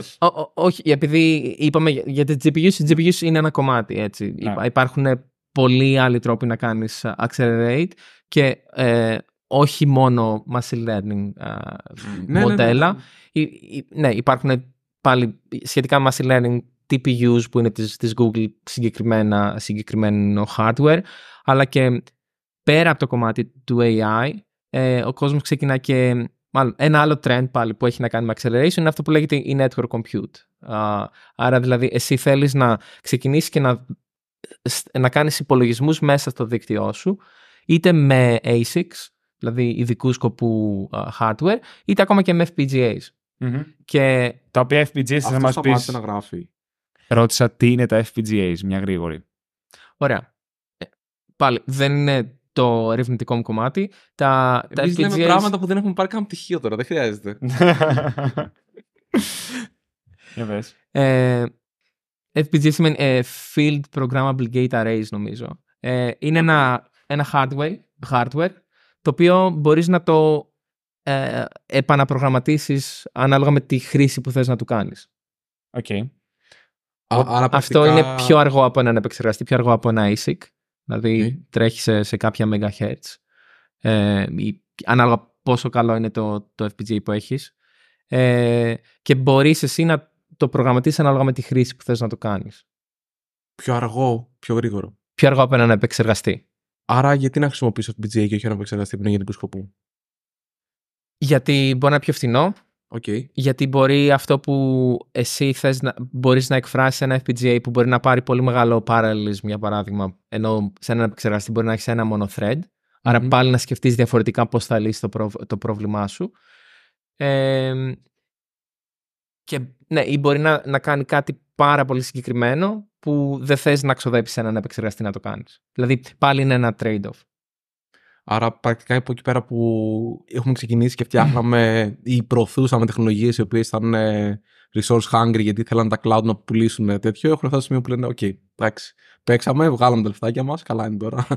όχι, επειδή είπαμε για τι GPUs, οι GPUs είναι ένα κομμάτι. Έτσι. Yeah. Ναι. Υπάρχουν πολλοί άλλοι τρόποι να κάνεις accelerate και ε, όχι μόνο machine learning ναι, ναι, μοντέλα. Ναι, ναι, υπάρχουν πάλι σχετικά machine learning TPUs που είναι της, της Google συγκεκριμένα, συγκεκριμένο hardware, αλλά και πέρα από το κομμάτι του AI, ε, ο κόσμος ξεκινά και μάλλον, ένα άλλο trend πάλι που έχει να κάνει με acceleration είναι αυτό που λέγεται η network compute. άρα δηλαδή εσύ θέλεις να ξεκινήσεις και να, να κάνεις υπολογισμούς μέσα στο δίκτυό σου, είτε με ASICs, δηλαδή ειδικού σκοπού hardware, είτε ακόμα και με FPGAs. mm Και... Τα οποία FPGAs θα μας πεις... να γράφει. Ρώτησα τι είναι τα FPGAs, μια γρήγορη. Ωραία. Ε, πάλι, δεν είναι το ερευνητικό μου κομμάτι. Τα, τα FPGAs... λέμε πράγματα που δεν έχουμε πάρει καν πτυχίο τώρα, δεν χρειάζεται. ε, FPGAs σημαίνει ε, Field Programmable Gate Arrays, νομίζω. Ε, είναι ένα, ένα hardware, hardware, το οποίο μπορείς να το ε, επαναπρογραμματίσεις ανάλογα με τη χρήση που θες να του κάνεις. Okay αυτό είναι πιο αργό από έναν επεξεργαστή, πιο αργό από ένα ASIC. Δηλαδή okay. τρέχει σε, κάποια MHz. Ε, ανάλογα πόσο καλό είναι το, το FPGA που έχεις. Ε, και μπορείς εσύ να το προγραμματίσεις ανάλογα με τη χρήση που θες να το κάνεις. Πιο αργό, πιο γρήγορο. Πιο αργό από έναν επεξεργαστή. Άρα γιατί να χρησιμοποιήσω FPGA και όχι έναν επεξεργαστή που είναι γενικού σκοπού. Γιατί μπορεί να είναι πιο φθηνό, Okay. Γιατί μπορεί αυτό που εσύ θες να, μπορείς να εκφράσεις ένα FPGA που μπορεί να πάρει πολύ μεγάλο parallelism για παράδειγμα ενώ σε έναν επεξεργαστή μπορεί να έχεις ένα μόνο thread άρα πάλι να σκεφτείς διαφορετικά πώς θα λύσεις το, το πρόβλημά σου και ναι, ή μπορεί να, να κάνει κάτι πάρα πολύ συγκεκριμένο που δεν θες να ξοδέψεις έναν επεξεργαστή να το κάνεις. Δηλαδή πάλι είναι ένα trade-off. Άρα πρακτικά από εκεί πέρα που έχουμε ξεκινήσει και φτιάχναμε ή προωθούσαμε τεχνολογίες οι οποίες ήταν resource hungry γιατί θέλανε τα cloud να πουλήσουν τέτοιο, έχουν φτάσει στο σημείο που λένε: OK, εντάξει, παίξαμε, βγάλαμε τα λεφτάκια μας, καλά είναι τώρα.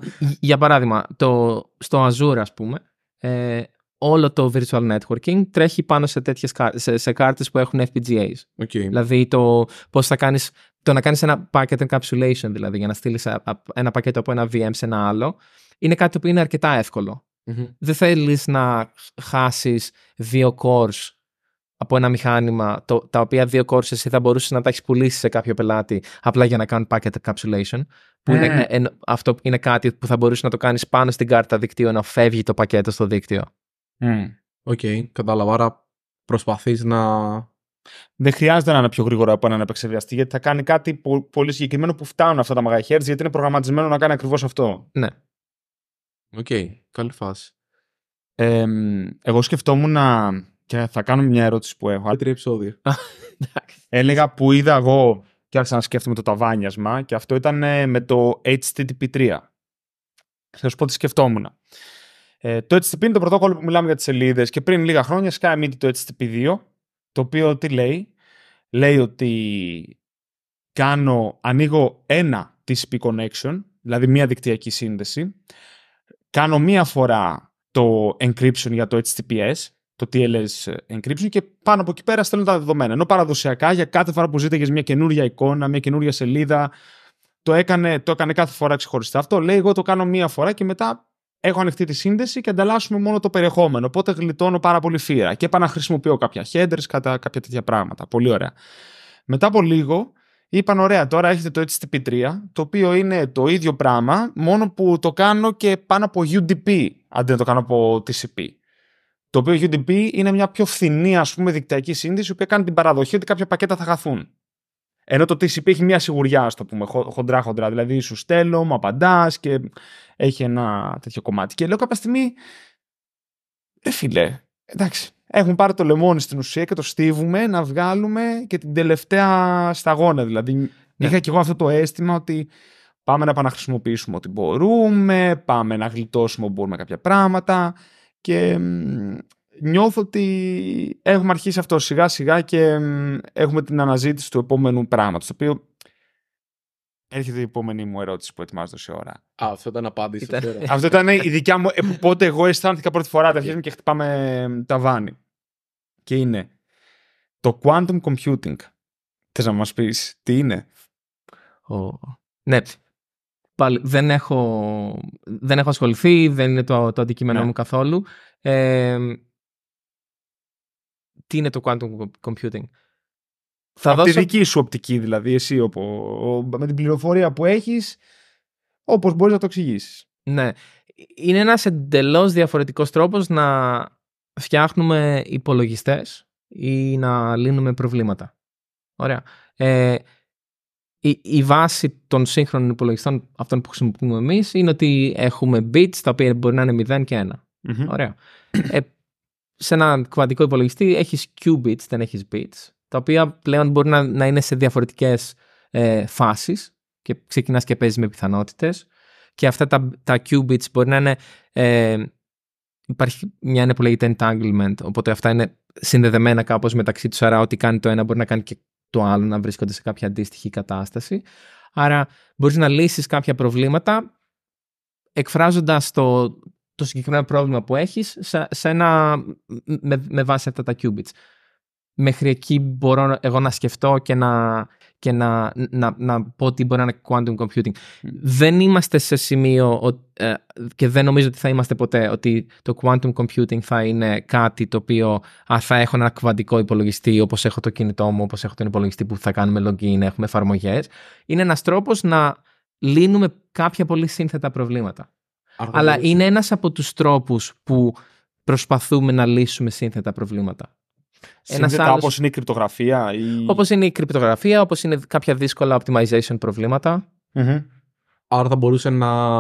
Για παράδειγμα, το, στο Azure, ας πούμε, ε, όλο το virtual networking τρέχει πάνω σε, τέτοιες, σε, σε κάρτες που έχουν FPGAs. Okay. Δηλαδή το πώς θα κάνεις το να κάνεις ένα packet encapsulation, δηλαδή για να στείλεις ένα πακέτο από ένα VM σε ένα άλλο, είναι κάτι που είναι αρκετά Δεν θέλεις να χάσεις δύο cores από ένα μηχάνημα, το, τα οποία δύο cores εσύ θα μπορούσες να τα έχεις πουλήσει σε κάποιο πελάτη απλά για να κάνουν packet encapsulation. Που είναι, ε. αυτό είναι κάτι που θα μπορούσες να το κάνεις πάνω στην κάρτα δικτύου, να φεύγει το πακέτο στο δίκτυο. Οκ, okay, κατάλαβα. Άρα προσπαθείς να δεν χρειάζεται να είναι πιο γρήγορα από έναν επεξεργαστή, γιατί θα κάνει κάτι πολύ συγκεκριμένο που φτάνουν αυτά τα megahertz, γιατί είναι προγραμματισμένο να κάνει ακριβώς αυτό. Ναι. Οκ. Okay. Καλή φάση. Ε, εγώ σκεφτόμουν να. και θα κάνω μια ερώτηση που έχω. Τρία επεισόδια. Έλεγα που είδα εγώ και άρχισα να σκέφτομαι το ταβάνιασμα και αυτό ήταν ε, με το HTTP3. Θα σου πω τι σκεφτόμουν. Ε, το HTTP είναι το πρωτόκολλο που μιλάμε για τις σελίδες και πριν λίγα χρόνια σκάει το HTTP2 το οποίο τι λέει. Λέει ότι κάνω, ανοίγω ένα TCP connection, δηλαδή μία δικτυακή σύνδεση. Κάνω μία φορά το encryption για το HTTPS, το TLS encryption και πάνω από εκεί πέρα στέλνω τα δεδομένα. Ενώ παραδοσιακά για κάθε φορά που ζήταγες μια καινούρια εικόνα, μια καινούρια σελίδα, το έκανε, το έκανε κάθε φορά ξεχωριστά. Αυτό λέει εγώ το κάνω μία φορά και μετά έχω ανοιχτή τη σύνδεση και ανταλλάσσουμε μόνο το περιεχόμενο. Οπότε γλιτώνω πάρα πολύ φύρα και επαναχρησιμοποιώ κάποια headers, κατά κάποια τέτοια πράγματα. Πολύ ωραία. Μετά από λίγο είπαν: Ωραία, τώρα έχετε το HTTP3, το οποίο είναι το ίδιο πράγμα, μόνο που το κάνω και πάνω από UDP αντί να το κάνω από TCP. Το οποίο UDP είναι μια πιο φθηνή ας πούμε δικτυακή σύνδεση, η οποία κάνει την παραδοχή ότι κάποια πακέτα θα χαθούν. Ενώ το TCP έχει μια σιγουριά, ας το πούμε, χοντρά-χοντρά. Δηλαδή, σου στέλνω, μου απαντάς και έχει ένα τέτοιο κομμάτι. Και λέω κάποια στιγμή, Ε, φίλε, εντάξει, έχουμε πάρει το λεμόνι στην ουσία και το στίβουμε να βγάλουμε και την τελευταία σταγόνα. Δηλαδή, ναι. είχα και εγώ αυτό το αίσθημα ότι πάμε να επαναχρησιμοποιήσουμε ό,τι μπορούμε, πάμε να γλιτώσουμε όπου μπορούμε κάποια πράγματα. Και νιώθω ότι έχουμε αρχίσει αυτό σιγά σιγά και έχουμε την αναζήτηση του επόμενου πράγματος, το οποίο Έρχεται η επόμενη μου ερώτηση που ετοιμάζω σε ώρα. Α, αυτό ήταν απάντηση. Ήταν... Αυτό ήταν η δικιά μου. Ε, πότε εγώ αισθάνθηκα πρώτη φορά. Τα βγαίνουμε και χτυπάμε τα βάνη. Και είναι το quantum computing. Θες να μας πεις τι είναι. Ναι. Πάλι δεν έχω, δεν έχω ασχοληθεί, δεν είναι το, αντικείμενο ναι. μου καθόλου. Ε, τι είναι το quantum computing. Θα τη δική σου οπτική δηλαδή, εσύ οπό, με την πληροφορία που έχεις, όπως μπορείς να το εξηγήσεις. Ναι. Είναι ένας εντελώς διαφορετικός τρόπος να φτιάχνουμε υπολογιστές ή να λύνουμε προβλήματα. Ωραία. Ε, η, βάση των σύγχρονων υπολογιστών, αυτών που χρησιμοποιούμε εμείς, είναι ότι έχουμε bits τα οποία μπορεί να είναι 0 και 1. Ωραία. Ε, σε ένα κουβαντικό υπολογιστή έχεις qubits, δεν έχεις bits, τα οποία πλέον μπορεί να, να είναι σε διαφορετικές ε, φάσεις και ξεκινάς και παίζεις με πιθανότητες. και αυτά τα, τα qubits μπορεί να είναι ε, υπάρχει μια είναι που λέγεται entanglement οπότε αυτά είναι συνδεδεμένα κάπως μεταξύ τους άρα ό,τι κάνει το ένα μπορεί να κάνει και το άλλο να βρίσκονται σε κάποια αντίστοιχη κατάσταση άρα μπορείς να λύσεις κάποια προβλήματα εκφράζοντας το, το συγκεκριμένο πρόβλημα που έχεις, με, με, βάση αυτά τα qubits. Μέχρι εκεί μπορώ εγώ να σκεφτώ και να, και να, να, να πω ότι μπορεί να είναι quantum computing. Mm. Δεν είμαστε σε σημείο ε, και δεν νομίζω ότι θα είμαστε ποτέ ότι το quantum computing θα είναι κάτι το οποίο α, θα έχω ένα κβαντικό υπολογιστή όπως έχω το κινητό μου, όπως έχω τον υπολογιστή που θα κάνουμε login, έχουμε εφαρμογές. Είναι ένας τρόπος να λύνουμε κάποια πολύ σύνθετα προβλήματα. Αλλά είναι ένας από τους τρόπους που προσπαθούμε να λύσουμε σύνθετα προβλήματα. Σύνθετα όπως είναι η κρυπτογραφία. Ή... Όπως είναι η κρυπτογραφία, όπως είναι κάποια δύσκολα optimization προβληματα Άρα θα μπορούσε να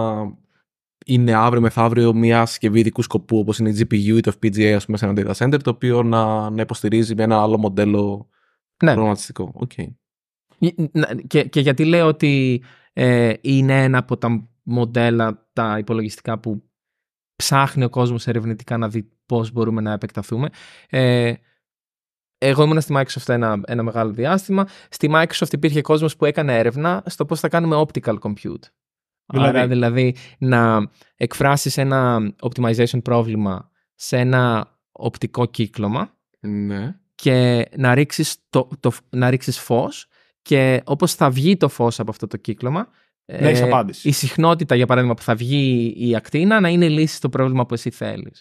είναι αύριο μεθαύριο μια συσκευή ειδικού σκοπού όπως είναι η GPU ή το FPGA ας πούμε, σε ένα data center το οποίο να, να υποστηρίζει με ένα άλλο μοντέλο ναι. προγραμματιστικό. Okay. Και, και γιατί λέω ότι ε, είναι ένα από τα μοντέλα τα υπολογιστικά που ψάχνει ο κόσμος ερευνητικά να δει πώς μπορούμε να επεκταθούμε. Ε, εγώ ήμουν στη Microsoft ένα, ένα μεγάλο διάστημα. Στη Microsoft υπήρχε κόσμος που έκανε έρευνα στο πώς θα κάνουμε optical compute. Δηλαδή, Άρα, δηλαδή να εκφράσεις ένα optimization πρόβλημα σε ένα οπτικό κύκλωμα ναι. και να ρίξεις, το, να ρίξεις φως και όπως θα βγει το φως από αυτό το κύκλωμα να ε, απάντηση. Η συχνότητα, για παράδειγμα, που θα βγει η ακτίνα να είναι λύση στο πρόβλημα που εσύ θέλεις.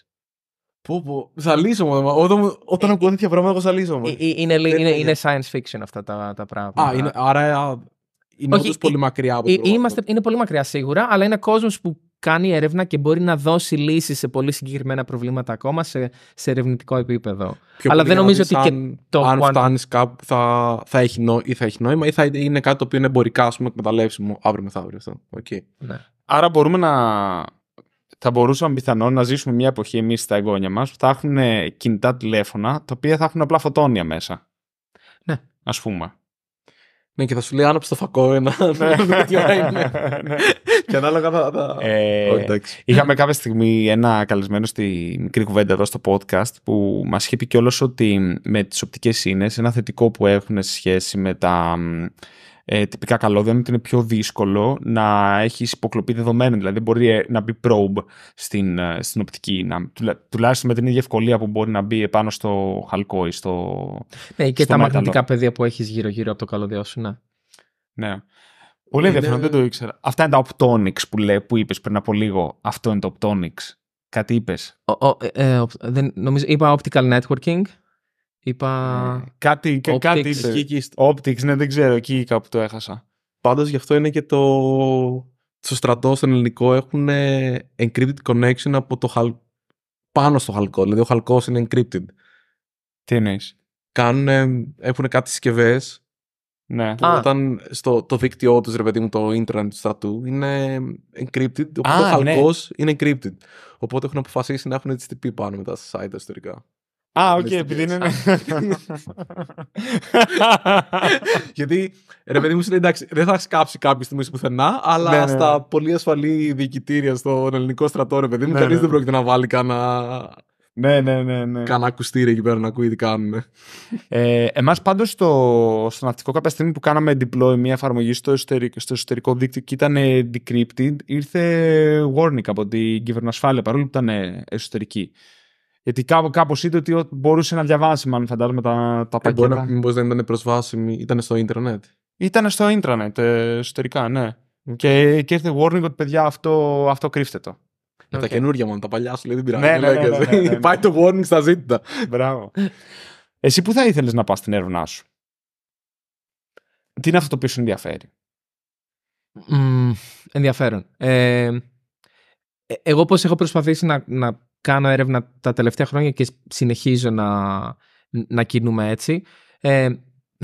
Πού, πού. Ζαλίζομαι. Όταν, όταν ε, ακούω τέτοια πράγματα, εγώ ζαλίζομαι. Ε, είναι, είναι, είναι science fiction αυτά τα, τα πράγματα. Α, είναι, άρα είναι όντω πολύ μακριά από το Είναι πολύ μακριά σίγουρα, αλλά είναι κόσμος που κάνει έρευνα και μπορεί να δώσει λύσεις σε πολύ συγκεκριμένα προβλήματα ακόμα σε, σε ερευνητικό επίπεδο. Αλλά δεν νομίζω ότι και το. Αν one... φτάνεις κάπου, θα, θα έχει ή θα έχει νόημα ή θα είναι κάτι το οποίο είναι εμπορικά ας πούμε, εκμεταλλεύσιμο αύριο μεθαύριο. Αυτό. Okay. Ναι. Άρα μπορούμε να. Θα μπορούσαμε πιθανόν να ζήσουμε μια εποχή εμείς στα εγγόνια μας που θα έχουν κινητά τηλέφωνα τα οποία θα έχουν απλά φωτόνια μέσα. Ναι. Ας πούμε. Ναι, και θα σου λέει άναψε το φακό ένα. Ναι, ναι. Και ανάλογα θα. Ε, είχαμε κάποια στιγμή ένα καλεσμένο στη μικρή κουβέντα εδώ στο podcast που μας είχε πει κιόλας ότι με τις οπτικές ίνε ένα θετικό που έχουν σε σχέση με τα ε, τυπικά καλώδια, είναι ότι είναι πιο δύσκολο να έχεις υποκλοπή δεδομένων. Δηλαδή, μπορεί ε, να μπει probe στην, ε, στην οπτική, να, τουλάχιστον με την ίδια ευκολία που μπορεί να μπει επάνω στο χαλκό ή στο. Ναι, και, τα μαγνητικά πεδία που έχεις γύρω-γύρω από το καλώδιό σου, ναι. Ναι. Πολύ ενδιαφέρον, δεν το ήξερα. Αυτά είναι τα Optonics που, που είπες πριν από λίγο. Αυτό είναι το Optonics. Κάτι είπες. Ε, ε, νομίζω, είπα Optical Networking. Είπα. Ε, κάτι. Optics. κάτι Optics, ναι, δεν ξέρω. Εκεί κάπου το έχασα. Πάντως γι' αυτό είναι και το. Στο στρατό, στον ελληνικό, έχουν ε, encrypted connection από το χαλ... πάνω στο χαλκό. Δηλαδή, ο χαλκό είναι encrypted. Τι εννοείς. Ε, έχουν κάτι συσκευές. Ναι. Που όταν στο, το δίκτυό τους, ρε παιδί μου, το internet του στρατού είναι encrypted. Οπότε ο χαλκό ναι. είναι encrypted. Οπότε έχουν αποφασίσει να έχουν HTTP πάνω μετά στα site ιστορικά. Α, οκ, επειδή είναι. Γιατί ρε παιδί μου εντάξει, δεν θα σκάψει κάποια στιγμή πουθενά, αλλά ναι, ναι, στα ναι. πολύ ασφαλή διοικητήρια στον ελληνικό στρατό, ρε παιδί μου, κανεί δεν πρόκειται να βάλει κανένα. Ναι, ναι, ναι. ναι. Κάνα ακουστήρι εκεί πέρα να ακούει τι κάνουν. Ε, Εμάς πάντως στο, στο ναυτικό, κάποια στιγμή που κάναμε deploy μια εφαρμογή στο εσωτερικό, στο εσωτερικό δίκτυο και ήταν decrypted, ήρθε warning από την κυβερνοασφάλεια παρόλο που ήταν εσωτερική. Γιατί κάπω κάπως είδε ότι μπορούσε να διαβάσει, μάλλον φαντάζομαι, τα, τα πακέτα. Μπορεί να δεν ήταν προσβάσιμη, ήταν στο ίντερνετ. Ήταν στο ίντερνετ, εσωτερικά, ναι. Okay. Και, και ήρθε warning ότι παιδιά αυτό, αυτό κρύφτε το. Για okay. τα καινούργια μόνο, τα παλιά σου λέει δεν πειράζει. Ναι, ναι, ναι, ναι, ναι Πάει το warning στα ζήτητα. Μπράβο. Εσύ που θα ήθελες να πας στην έρευνά σου. Τι είναι αυτό το οποίο σου ενδιαφέρει. Mm, ενδιαφέρον. Ε, εγώ πώς έχω προσπαθήσει να, να κάνω έρευνα τα τελευταία χρόνια και συνεχίζω να, να κινούμε έτσι. Ε,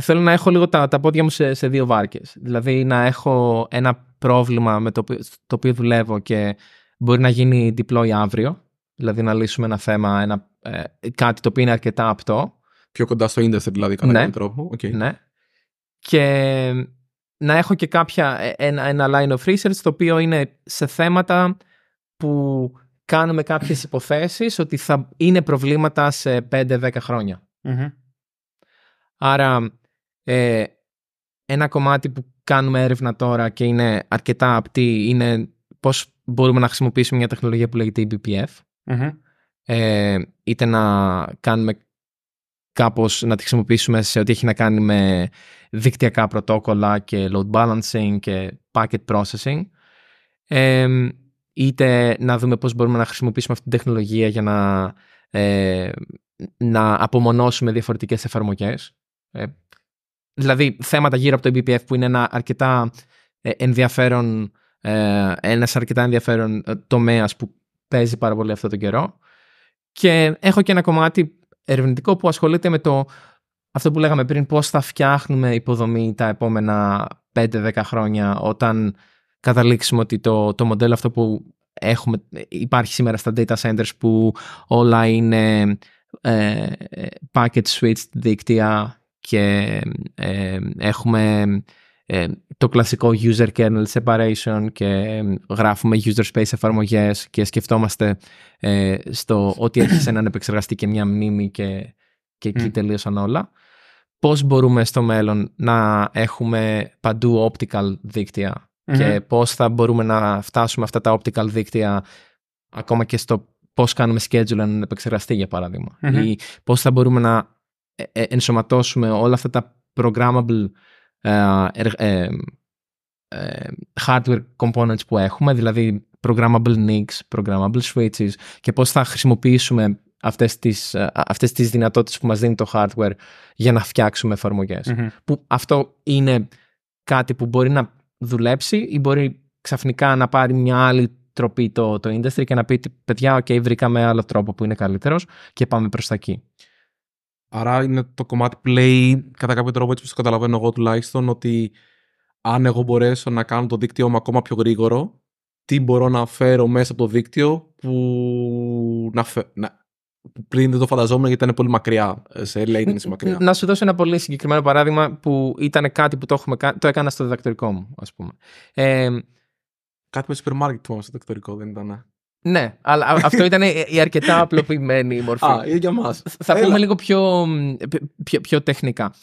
θέλω να έχω λίγο τα, τα πόδια μου σε, δύο βάρκες. Δηλαδή να έχω ένα πρόβλημα με το, το οποίο δουλεύω και μπορεί να γίνει deploy αύριο. Δηλαδή να λύσουμε ένα θέμα, ένα, ε, κάτι το οποίο είναι αρκετά απτό. Πιο κοντά στο ίντερνετ δηλαδή κατά ναι, κάποιο τρόπο. Okay. Ναι. Και να έχω και κάποια, ε, ένα line of research το οποίο είναι σε θέματα που κάνουμε κάποιες υποθέσεις ότι θα είναι προβλήματα σε 5-10 χρόνια. Άρα ε, ένα κομμάτι που κάνουμε έρευνα τώρα και είναι αρκετά απτή είναι πώς μπορούμε να χρησιμοποιήσουμε μια τεχνολογία που λέγεται eBPF. Ε, είτε να κάνουμε κάπως να τη χρησιμοποιήσουμε σε ό,τι έχει να κάνει με δικτυακά πρωτόκολλα και load balancing και packet processing. Ε, είτε να δούμε πώς μπορούμε να χρησιμοποιήσουμε αυτή την τεχνολογία για να, ε, να απομονώσουμε διαφορετικές εφαρμογές. Ε, δηλαδή θέματα γύρω από το BPF που είναι ένα αρκετά ε, ενδιαφέρον, ε, ένας αρκετά ενδιαφέρον ε, τομέας που παίζει πάρα πολύ αυτό τον καιρό. Και έχω και ένα κομμάτι ερευνητικό που ασχολείται με το αυτό που λέγαμε πριν, πώς θα φτιάχνουμε υποδομή τα επόμενα 5-10 χρόνια όταν καταλήξουμε ότι το, το μοντέλο αυτό που έχουμε, υπάρχει σήμερα στα data centers που όλα είναι ε, packet switched δίκτυα και ε, έχουμε ε, το κλασικό user kernel separation και γράφουμε user space εφαρμογές και σκεφτόμαστε ε, στο ότι έχει έναν επεξεργαστή και μια μνήμη και, και εκεί τελείωσαν όλα. Πώς μπορούμε στο μέλλον να έχουμε παντού optical δίκτυα και πώς θα μπορούμε να φτάσουμε αυτά τα optical δίκτυα ακόμα και στο πώς κάνουμε schedule αν επεξεργαστεί για παράδειγμα ή πώς θα μπορούμε να ε, ε, ενσωματώσουμε όλα αυτά τα programmable ε, hardware components που έχουμε, δηλαδή programmable NICs, programmable switches και πώς θα χρησιμοποιήσουμε αυτές τις, αυτές τις δυνατότητες που μας δίνει το hardware για να φτιάξουμε Που αυτό είναι κάτι που μπορεί να δουλέψει ή μπορεί ξαφνικά να πάρει μια άλλη τροπή το, το industry και να πει παιδιά, ok, βρήκαμε άλλο τρόπο που είναι καλύτερος και πάμε προς τα εκεί. Άρα είναι το κομμάτι play, κατά κάποιο τρόπο έτσι που το καταλαβαίνω εγώ τουλάχιστον, ότι αν εγώ μπορέσω να κάνω το δίκτυό μου ακόμα πιο γρήγορο, τι μπορώ να φέρω μέσα από το δίκτυο που να, φε... να πριν δεν το φανταζόμουν γιατί ήταν πολύ μακριά. Ε, σε LA ήταν μακριά. Να σου δώσω ένα πολύ συγκεκριμένο παράδειγμα που ήταν κάτι που το, έχουμε, το έκανα στο διδακτορικό μου, ας πούμε. Ε, κάτι με σούπερ μάρκετ μου στο διδακτορικό, δεν ήταν. Ε. Ναι, αλλά αυτό ήταν η αρκετά απλοποιημένη μορφή. Α, για μας. Θα πούμε λίγο πιο, πιο, πιο τεχνικά.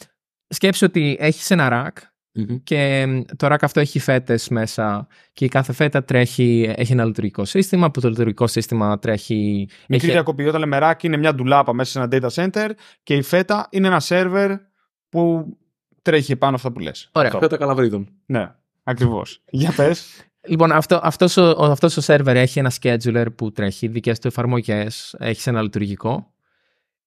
Σκέψου ότι έχεις ένα ρακ Mm-hmm. Και το ρακ αυτό έχει φέτες μέσα και η κάθε φέτα τρέχει, έχει ένα λειτουργικό σύστημα. Που το λειτουργικό σύστημα τρέχει. Μικρή έχει... διακοπή. Όταν λέμε ρακ, είναι μια ντουλάπα μέσα σε ένα data center και η φέτα είναι ένα σερβερ που τρέχει πάνω αυτά που λες. Ωραία. Φέτα καλαβρίδων. Ναι, ακριβώς. Για πες. Λοιπόν, αυτό, αυτός, ο, σερβερ έχει ένα scheduler που τρέχει δικές του εφαρμογές, έχει ένα λειτουργικό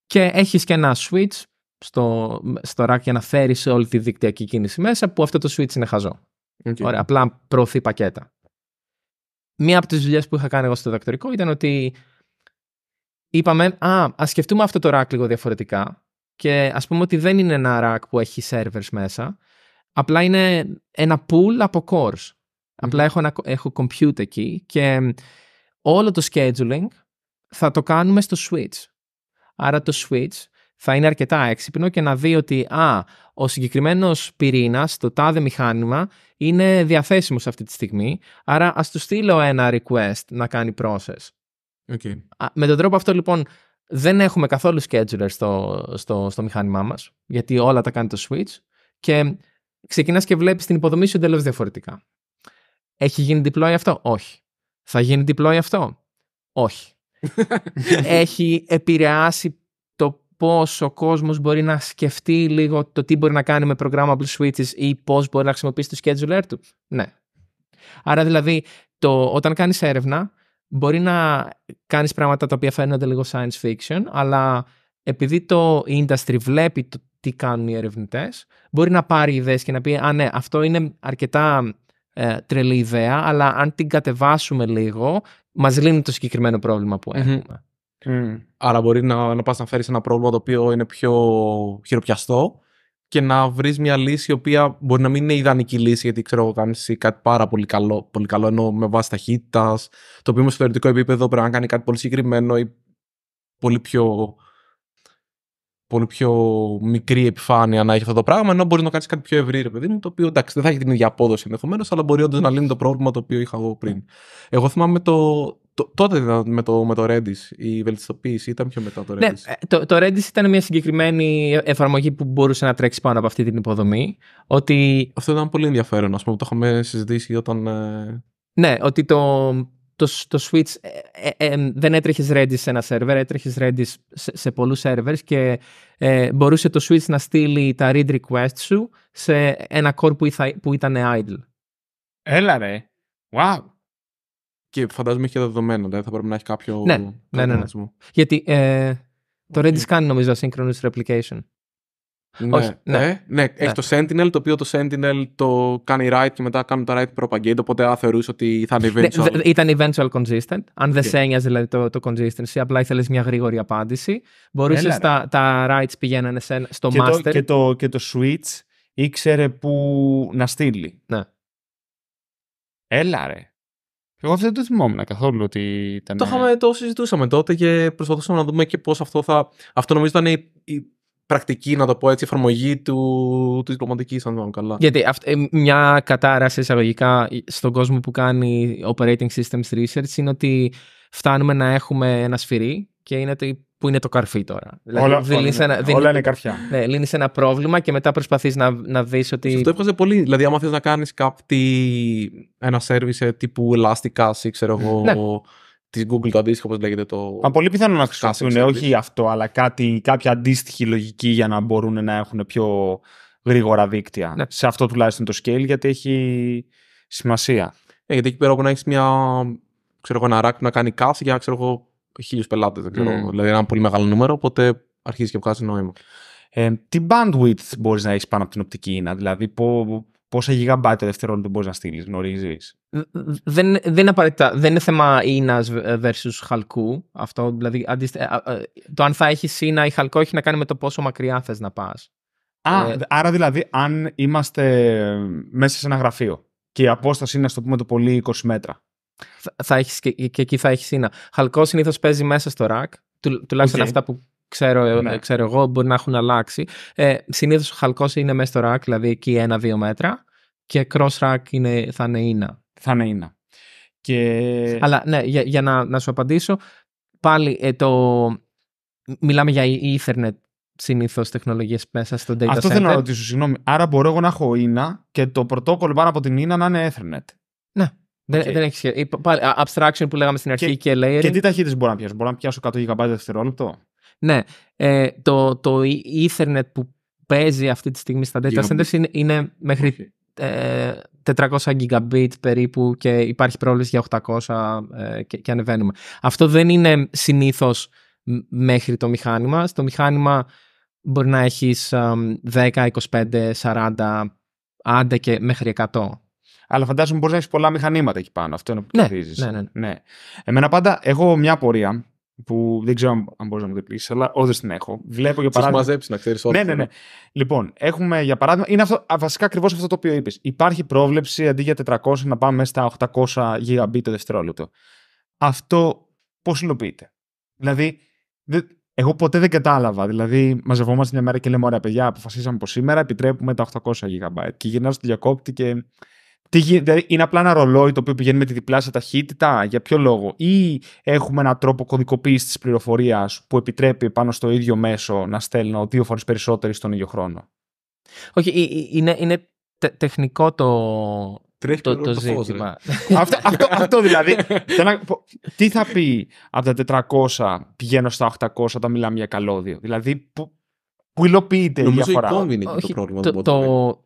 και έχεις και ένα switch στο, στο rack για να φέρει σε όλη τη δικτυακή κίνηση μέσα που αυτό το switch είναι χαζό. Ωραία, απλά προωθεί πακέτα. Μία από τις δουλειές που είχα κάνει εγώ στο δακτορικό ήταν ότι είπαμε, α, ας σκεφτούμε αυτό το rack λίγο διαφορετικά και ας πούμε ότι δεν είναι ένα rack που έχει servers μέσα, απλά είναι ένα pool από cores. Απλά έχω, ένα, έχω compute εκεί και όλο το scheduling θα το κάνουμε στο switch. Άρα το switch θα είναι αρκετά έξυπνο και να δει ότι α, ο συγκεκριμένος πυρήνας, το τάδε μηχάνημα, είναι διαθέσιμος σε αυτή τη στιγμή. Άρα ας του στείλω ένα request να κάνει process. Με τον τρόπο αυτό λοιπόν δεν έχουμε καθόλου scheduler στο, στο, στο μηχάνημά μας, γιατί όλα τα κάνει το switch και ξεκινάς και βλέπεις την υποδομή σου εντελώς διαφορετικά. Έχει γίνει deploy αυτό? Όχι. Θα γίνει deploy αυτό? Όχι. Έχει επηρεάσει Πώ ο κόσμος μπορεί να σκεφτεί λίγο το τι μπορεί να κάνει με programmable switches ή πώς μπορεί να χρησιμοποιήσει το scheduler του. Ναι. Άρα δηλαδή, το, όταν κάνεις έρευνα, μπορεί να κάνεις πράγματα τα οποία φαίνονται λίγο science fiction, αλλά επειδή το industry βλέπει το τι κάνουν οι ερευνητές, μπορεί να πάρει ιδέες και να πει «Α ναι, αυτό είναι αρκετά ε, τρελή ιδέα, αλλά αν την κατεβάσουμε λίγο, μας λύνει το συγκεκριμένο πρόβλημα που εχουμε Άρα μπορεί να, να πας να φέρεις ένα πρόβλημα το οποίο είναι πιο χειροπιαστό και να βρεις μια λύση η οποία μπορεί να μην είναι ιδανική λύση, γιατί ξέρω εγώ κάνεις κάτι πάρα πολύ καλό, πολύ καλό ενώ με βάση ταχύτητας, το οποίο στο θεωρητικό επίπεδο πρέπει να κάνει κάτι πολύ συγκεκριμένο ή πολύ πιο, πολύ πιο μικρή επιφάνεια να έχει αυτό το πράγμα, ενώ μπορείς να κάνεις κάτι πιο ευρύ, ρε παιδί μου, το οποίο εντάξει δεν θα έχει την ίδια απόδοση ενδεχομένως, αλλά μπορεί όντως να λύνει το πρόβλημα το οποίο είχα εγώ πριν. Εγώ θυμάμαι το, τότε με το, με το Redis η βελτιστοποίηση ήταν πιο μετά το ναι, Redis. Ναι, το, το Redis ήταν μια συγκεκριμένη εφαρμογή που μπορούσε να τρέξει πάνω από αυτή την υποδομή. Ότι... Αυτό ήταν πολύ ενδιαφέρον, Ας πούμε, το είχαμε συζητήσει όταν... Ε, ναι, ότι το, το, switch ε, δεν έτρεχες Redis σε ένα σερβέρ, έτρεχες Redis σε, σε πολλούς servers και μπορούσε το switch να στείλει τα read requests σου σε ένα core που, ηθα, που ήταν idle. Έλα ρε, wow. Και φαντάζομαι έχει και δεδομένο, δηλαδή θα πρέπει να έχει κάποιο. Ναι, ναι, ναι. ναι. Γιατί ε, το Redis κάνει νομίζω asynchronous replication. Ναι, ναι, ναι, ναι. Έχει ναι. το Sentinel, το οποίο το Sentinel το κάνει write και μετά κάνουν τα write propagate, οπότε α, θεωρούσε ότι θα είναι ναι, eventual. ήταν eventual consistent. Αν δεν σε ένοιαζε δηλαδή, το, consistency, απλά ήθελες μια γρήγορη απάντηση. Μπορούσες τα, τα rights πηγαίνανε στο και master. και, το, και το switch ήξερε που να στείλει. Ναι. Έλα ρε. Εγώ δεν το θυμόμουν καθόλου ότι ήταν. Το, ε, είχαμε, το συζητούσαμε τότε και προσπαθούσαμε να δούμε και πώς αυτό θα. Αυτό νομίζω ήταν η, πρακτική, να το πω έτσι, εφαρμογή του, του διπλωματικής, αν δεν καλά. Γιατί ε, μια κατάρα σε εισαγωγικά ε, στον κόσμο που κάνει operating systems research είναι ότι φτάνουμε να έχουμε ένα σφυρί και είναι ότι που είναι το καρφί τώρα. Δηλαδή, όλα, ένα, όλα είναι, καρφιά. Ναι, λύνεις ένα πρόβλημα και μετά προσπαθείς να, να δεις ότι. Αυτό έβγαζε πολύ. Δηλαδή, άμα θες να κάνεις κάτι. ένα service ε, τύπου Elastic ή ξέρω εγώ. Ναι. Της Google το αντίστοιχο, όπως λέγεται το. Μα πολύ πιθανό να χρησιμοποιούν όχι αυτό, αλλά κάτι, κάποια αντίστοιχη λογική για να μπορούν να έχουν πιο γρήγορα δίκτυα. Ναι. Σε αυτό τουλάχιστον το scale, γιατί έχει σημασία. Ε, γιατί εκεί πέρα που να έχεις μια. Ξέρω εγώ, ένα rack που να κάνει κάση για ξέρω εγώ, χίλιους πελάτες, δεν ξέρω. Mm. Δηλαδή ένα πολύ μεγάλο νούμερο, οπότε αρχίζει και βγάζει νόημα. Ε, τι bandwidth μπορείς να έχεις πάνω από την οπτική ίνα, δηλαδή πόσα γιγαμπάτια το δευτερόλεπτο μπορείς να στείλεις, γνωρίζεις. Δεν, δεν, είναι απαραίτητα, δεν είναι θέμα ίνας versus χαλκού. Αυτό, δηλαδή, αντίστε, το αν θα έχεις ίνα ή χαλκό έχει να κάνει με το πόσο μακριά θες να πας. Ε, άρα δηλαδή, αν είμαστε μέσα σε ένα γραφείο και η απόσταση είναι, ας το πούμε, το πολύ 20 μέτρα θα και, εκεί θα έχεις σύνα. Χαλκός συνήθως παίζει μέσα στο ρακ, του, τουλάχιστον okay. αυτά που ξέρω, ε, ναι. ξέρω εγώ μπορεί να έχουν αλλάξει. Ε, συνήθως ο χαλκός είναι μέσα στο ρακ, δηλαδή εκεί ένα-δύο μέτρα και cross rack είναι, θα είναι ίνα. Θα είναι ίνα. Και... Αλλά ναι, για, για να, να σου απαντήσω, πάλι ε, το... μιλάμε για Ethernet συνήθως τεχνολογίες μέσα στο data center. Αυτό θέλω να ρωτήσω, συγγνώμη. Άρα μπορώ εγώ να έχω ίνα και το πρωτόκολλο πάνω από την ίνα να είναι Ethernet. Δεν, okay. δεν έχεις σχέση. abstraction που λέγαμε στην αρχή και, και layering. Και τι ταχύτητες μπορώ να πιάσω. Μπορώ να πιάσω 100 GB δευτερόλεπτο. Ναι. Ε, το, το e- Ethernet που παίζει αυτή τη στιγμή στα data centers είναι, είναι μέχρι ε, 400 gigabit περίπου και υπάρχει πρόβληση για 800 ε, και, και ανεβαίνουμε. Αυτό δεν είναι συνήθως μέχρι το μηχάνημα. Στο μηχάνημα μπορεί να έχεις 10, 25, 40, άντε και μέχρι 100 αλλά φαντάζομαι μπορείς να έχεις πολλά μηχανήματα εκεί πάνω. Αυτό είναι που ναι, ναι, ναι, ναι, ναι. Εμένα πάντα, έχω μια πορεία που δεν ξέρω αν μπορείς να μου το πεις, αλλά όντω την έχω. Βλέπω για παράδειγμα. μαζέψει να ξέρεις Ναι, ναι, ναι. Λοιπόν, έχουμε για παράδειγμα. Είναι αυτό, βασικά ακριβώς αυτό το οποίο είπες. Υπάρχει πρόβλεψη αντί για 400 να πάμε στα 800 GB το δευτερόλεπτο. Αυτό πώς υλοποιείται. Δηλαδή, δε, εγώ ποτέ δεν κατάλαβα. Δηλαδή, μαζευόμαστε μια μέρα και λέμε: Ωραία, παιδιά, αποφασίσαμε πως σήμερα επιτρέπουμε τα 800 GB. Και γυρνάω στο διακόπτη και είναι απλά ένα ρολόι το οποίο πηγαίνει με τη διπλάσια ταχύτητα, για ποιο λόγο, ή έχουμε έναν τρόπο κωδικοποίησης της πληροφορίας που επιτρέπει πάνω στο ίδιο μέσο να στέλνω δύο φορές περισσότερη στον ίδιο χρόνο. Όχι, είναι, είναι τεχνικό το, Τρέχει το, το, ζήτημα. αυτό, αυτό, αυτό, δηλαδή. τι θα πει από τα 400 πηγαίνω στα 800 όταν μιλάμε για καλώδιο. Δηλαδή, που, που υλοποιείται η διαφορά. Νομίζω είναι το πρόβλημα. Το,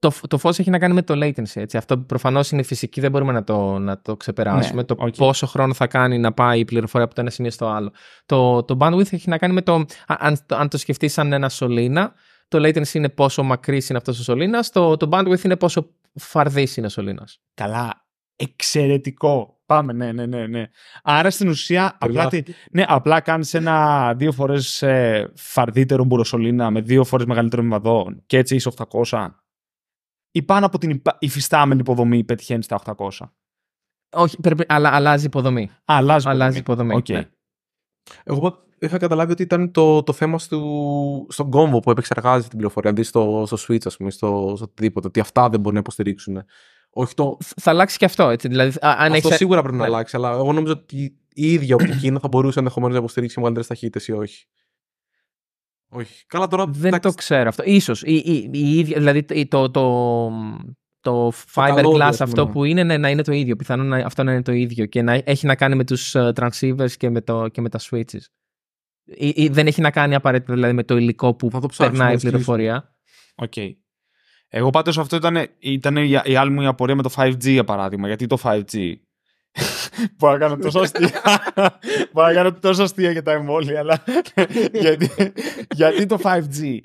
το, το φως έχει να κάνει με το latency. Έτσι. Αυτό προφανώς είναι φυσική, δεν μπορούμε να το, να το ξεπεράσουμε. Ναι, το πόσο χρόνο θα κάνει να πάει η πληροφορία από το ένα σημείο στο άλλο. Το, το bandwidth έχει να κάνει με το, αν, αν το σκεφτείς σαν ένα σωλήνα, το latency είναι πόσο μακρύς είναι αυτός ο σωλήνας, το, το bandwidth είναι πόσο φαρδής είναι ο σωλήνας. Καλά, εξαιρετικό. Πάμε, ναι, ναι, ναι. ναι. Άρα στην ουσία απλά, ναι, απλά κάνεις ένα δύο φορές ε, φαρδύτερο μπουροσωλήνα με δύο φορές μεγαλύτερο μυβαδό και έτσι είσαι 800 ή πάνω από την υφιστάμενη υποδομή πετυχαίνεις τα 800. Όχι, αλλά αλλάζει υποδομή. Α, αλλάζει, αλλάζει υποδομή. Okay. Ναι. Εγώ είχα καταλάβει ότι ήταν το, το θέμα στο, στον κόμβο που επεξεργάζεται την πληροφορία. Αντί στο, στο switch, ας πούμε, στο, στο οτιδήποτε. Ότι αυτά δεν μπορούν να υποστηρίξουν. Όχι το... Θα αλλάξει και αυτό. Έτσι. Δηλαδή, αν αυτό σίγουρα πρέπει να ναι. αλλάξει. Αλλά εγώ νομίζω ότι η ίδια οπτική θα μπορούσε ενδεχομένως να υποστηρίξει μεγαλύτερες ταχύτητες ή όχι. Δεν το ξέρω αυτό. Ίσως. δηλαδή το, το, το fiberglass αυτό που είναι ναι, να είναι το ίδιο. Πιθανόν αυτό να είναι το ίδιο και να έχει να κάνει με τους ε, transceivers και με, το, και με τα switches. δεν έχει να κάνει απαραίτητα δηλαδή, με το υλικό που το περνάει η πληροφορία. Οκ. Okay. Εγώ πάντως αυτό ήταν, ήταν η, η άλλη μου απορία με το 5G για παράδειγμα. Γιατί το 5G Μπορώ να κάνω τόσο αστεία. Μπορώ τόσο αστεία για τα εμβόλια, αλλά γιατί, γιατί το 5G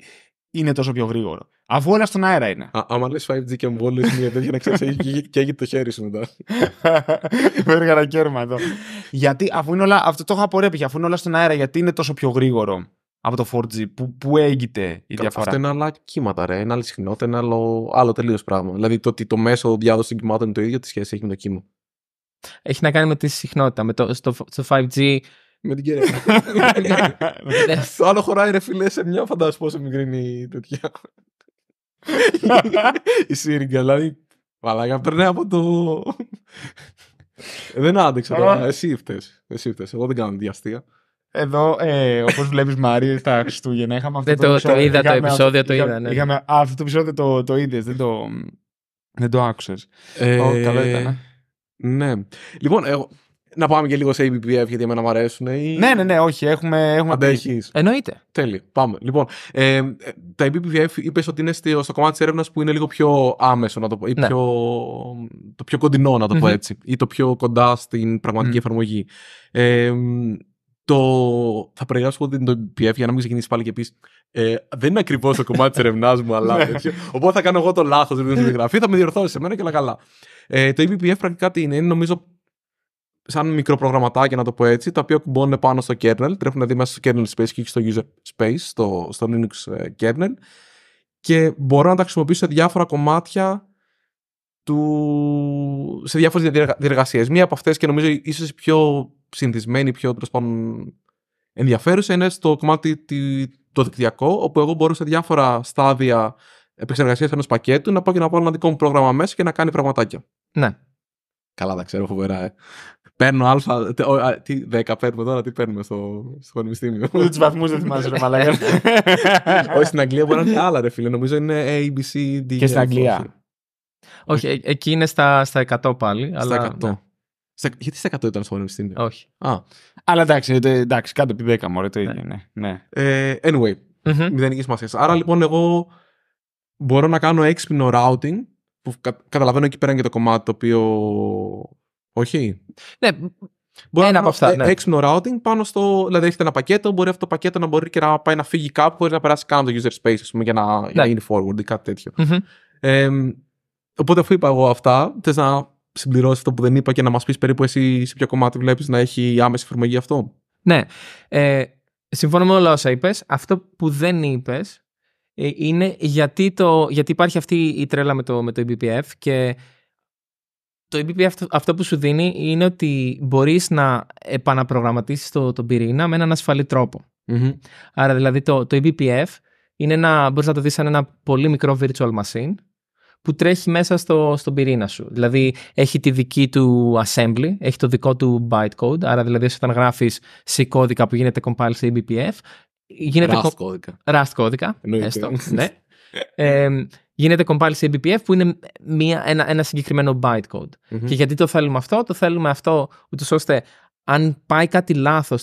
είναι τόσο πιο γρήγορο. Αφού όλα στον αέρα είναι. Α, άμα λες 5G και εμβόλιο είναι μια τέτοια να ξέρεις και έχει το χέρι σου μετά. Βέργα ένα κέρμα εδώ. γιατί αφού είναι όλα. Αυτό το έχω απορρέπει. Αφού είναι όλα στον αέρα, γιατί είναι τόσο πιο γρήγορο από το 4G που, που έγκυται η διαφορά. Αυτό είναι άλλα κύματα, ρε. Είναι άλλη συχνότητα, είναι άλλο, άλλο τελείως πράγμα. Δηλαδή το ότι το μέσο διάδοσης των κυμάτων είναι το ίδιο, τι σχέση έχει με το κύμα. Έχει να κάνει με τη συχνότητα. Με το, στο, στο 5G με την κυρία. Ναι, ναι. Στο άλλο χωράει ρε φίλε σε μια φαντάζομαι πόσο μικρή είναι η τέτοια. Η σύριγγα, δηλαδή. Μαλάκα περνάει από το. Ε, δεν άντεξα τώρα. Εσύ φταίς. Εσύ φταίς. Εγώ δεν κάνω διαστία. Εδώ, ε, όπως βλέπεις, Μαρία, στα Χριστούγεννα είχαμε αυτό. Δεν το, το, είδα το επεισόδιο, το είδα. Ναι. Είχαμε, αυτό το επεισόδιο το, το είδες, δεν το, δεν το άκουσες. Ε, καλό ήταν. Ε. Ναι. Λοιπόν, να πάμε και λίγο σε ABPF γιατί εμένα μου αρέσουν. Ναι, ναι, ναι, όχι. Έχουμε, έχουμε Αντέχεις. Εννοείται. Τέλει. Πάμε. Λοιπόν, ε, τα ABPF είπες ότι είναι στο, κομμάτι της έρευνας που είναι λίγο πιο άμεσο, να το πω. Ή ναι. πιο, το πιο κοντινό, να το πω έτσι. Ή το πιο κοντά στην πραγματικη εφαρμογή. Ε, το... Θα περιγράψω είναι το ABPF για να μην ξεκινήσεις πάλι και πεις. Ε, δεν είναι ακριβώς το κομμάτι της ερευνάς μου, αλλά. Ναι. Οπότε θα κάνω εγώ το λάθος, δεν την γραφή, θα με διορθώσεις εμένα και όλα καλά. Ε, το eBPF πρακτικά τι είναι, είναι νομίζω σαν μικροπρογραμματάκια, να το πω έτσι, τα οποία κουμπώνουν πάνω στο kernel, τρέχουν δει μέσα στο kernel space και στο user space, στο, στο Linux ε, kernel και μπορώ να τα χρησιμοποιήσω σε διάφορα κομμάτια του... σε διάφορες διεργασίες. Μία από αυτές και νομίζω ίσως η πιο συνηθισμένη, πιο ενδιαφέρουσα είναι στο κομμάτι το δικτυακό, όπου εγώ μπορώ σε διάφορα στάδια επεξεργασίας ενός πακέτου να πάω και να πάω ένα δικό μου πρόγραμμα μέσα και να κάνει πραγματάκια. Ναι. Καλά, τα ξέρω φοβερά. Ε. Παίρνω α, τι 10 παίρνουμε τώρα, τι παίρνουμε στο, στο πανεπιστήμιο. Ούτε τους βαθμούς δεν θυμάσαι, ρε Μαλάκα. Όχι, στην Αγγλία μπορεί να είναι άλλα, ρε φίλε. Νομίζω είναι A, D. Και στην Αγγλία. Όχι, ε, εκεί είναι στα, στα 100 πάλι. Στα 100. Ναι. Στα, γιατί στα 100 ήταν στο πανεπιστήμιο. Όχι. Α. Αλλά εντάξει, ε, εντάξει κάτω επί 10 μωρέ, το ναι. ίδιο ναι. ναι. Ε, anyway, mm-hmm. μηδενική σημασία. Άρα λοιπόν εγώ μπορώ να κάνω έξυπνο routing που καταλαβαίνω εκεί πέρα είναι και το κομμάτι το οποίο. Όχι. Ναι, Μπορεί ένα να είναι έξυπνο routing πάνω στο. Δηλαδή, έχετε ένα πακέτο, μπορεί αυτό το πακέτο να μπορεί και να πάει να φύγει κάπου χωρίς να περάσει καν το user space, πούμε, για να, ναι. γίνει forward ή κάτι Ε, οπότε, αφού είπα εγώ αυτά, θες να συμπληρώσεις αυτό που δεν είπα και να μας πεις περίπου εσύ σε ποιο κομμάτι βλέπεις να έχει άμεση εφαρμογή αυτό. Ναι. Ε, συμφωνώ με όλα όσα είπες. Αυτό που δεν είπες ε, είναι γιατί, το, γιατί υπάρχει αυτή η τρέλα με το, με το eBPF και το eBPF αυτό που σου δίνει είναι ότι μπορείς να επαναπρογραμματίσεις το, τον πυρήνα με έναν ασφαλή Άρα δηλαδή το, το eBPF είναι ένα, μπορείς να το δεις σαν ένα πολύ μικρό virtual machine που τρέχει μέσα στο, στον πυρήνα σου. Δηλαδή έχει τη δική του assembly, έχει το δικό του bytecode, άρα δηλαδή όταν γράφεις σε κώδικα που γίνεται compile σε eBPF, γίνεται. Rust κώδικα. κώδικα. Έστω, ναι. ε, γίνεται compile σε BPF που είναι μια, ένα, συγκεκριμένο bytecode. Και γιατί το θέλουμε αυτό, το θέλουμε αυτό ούτως ώστε αν πάει κάτι λάθος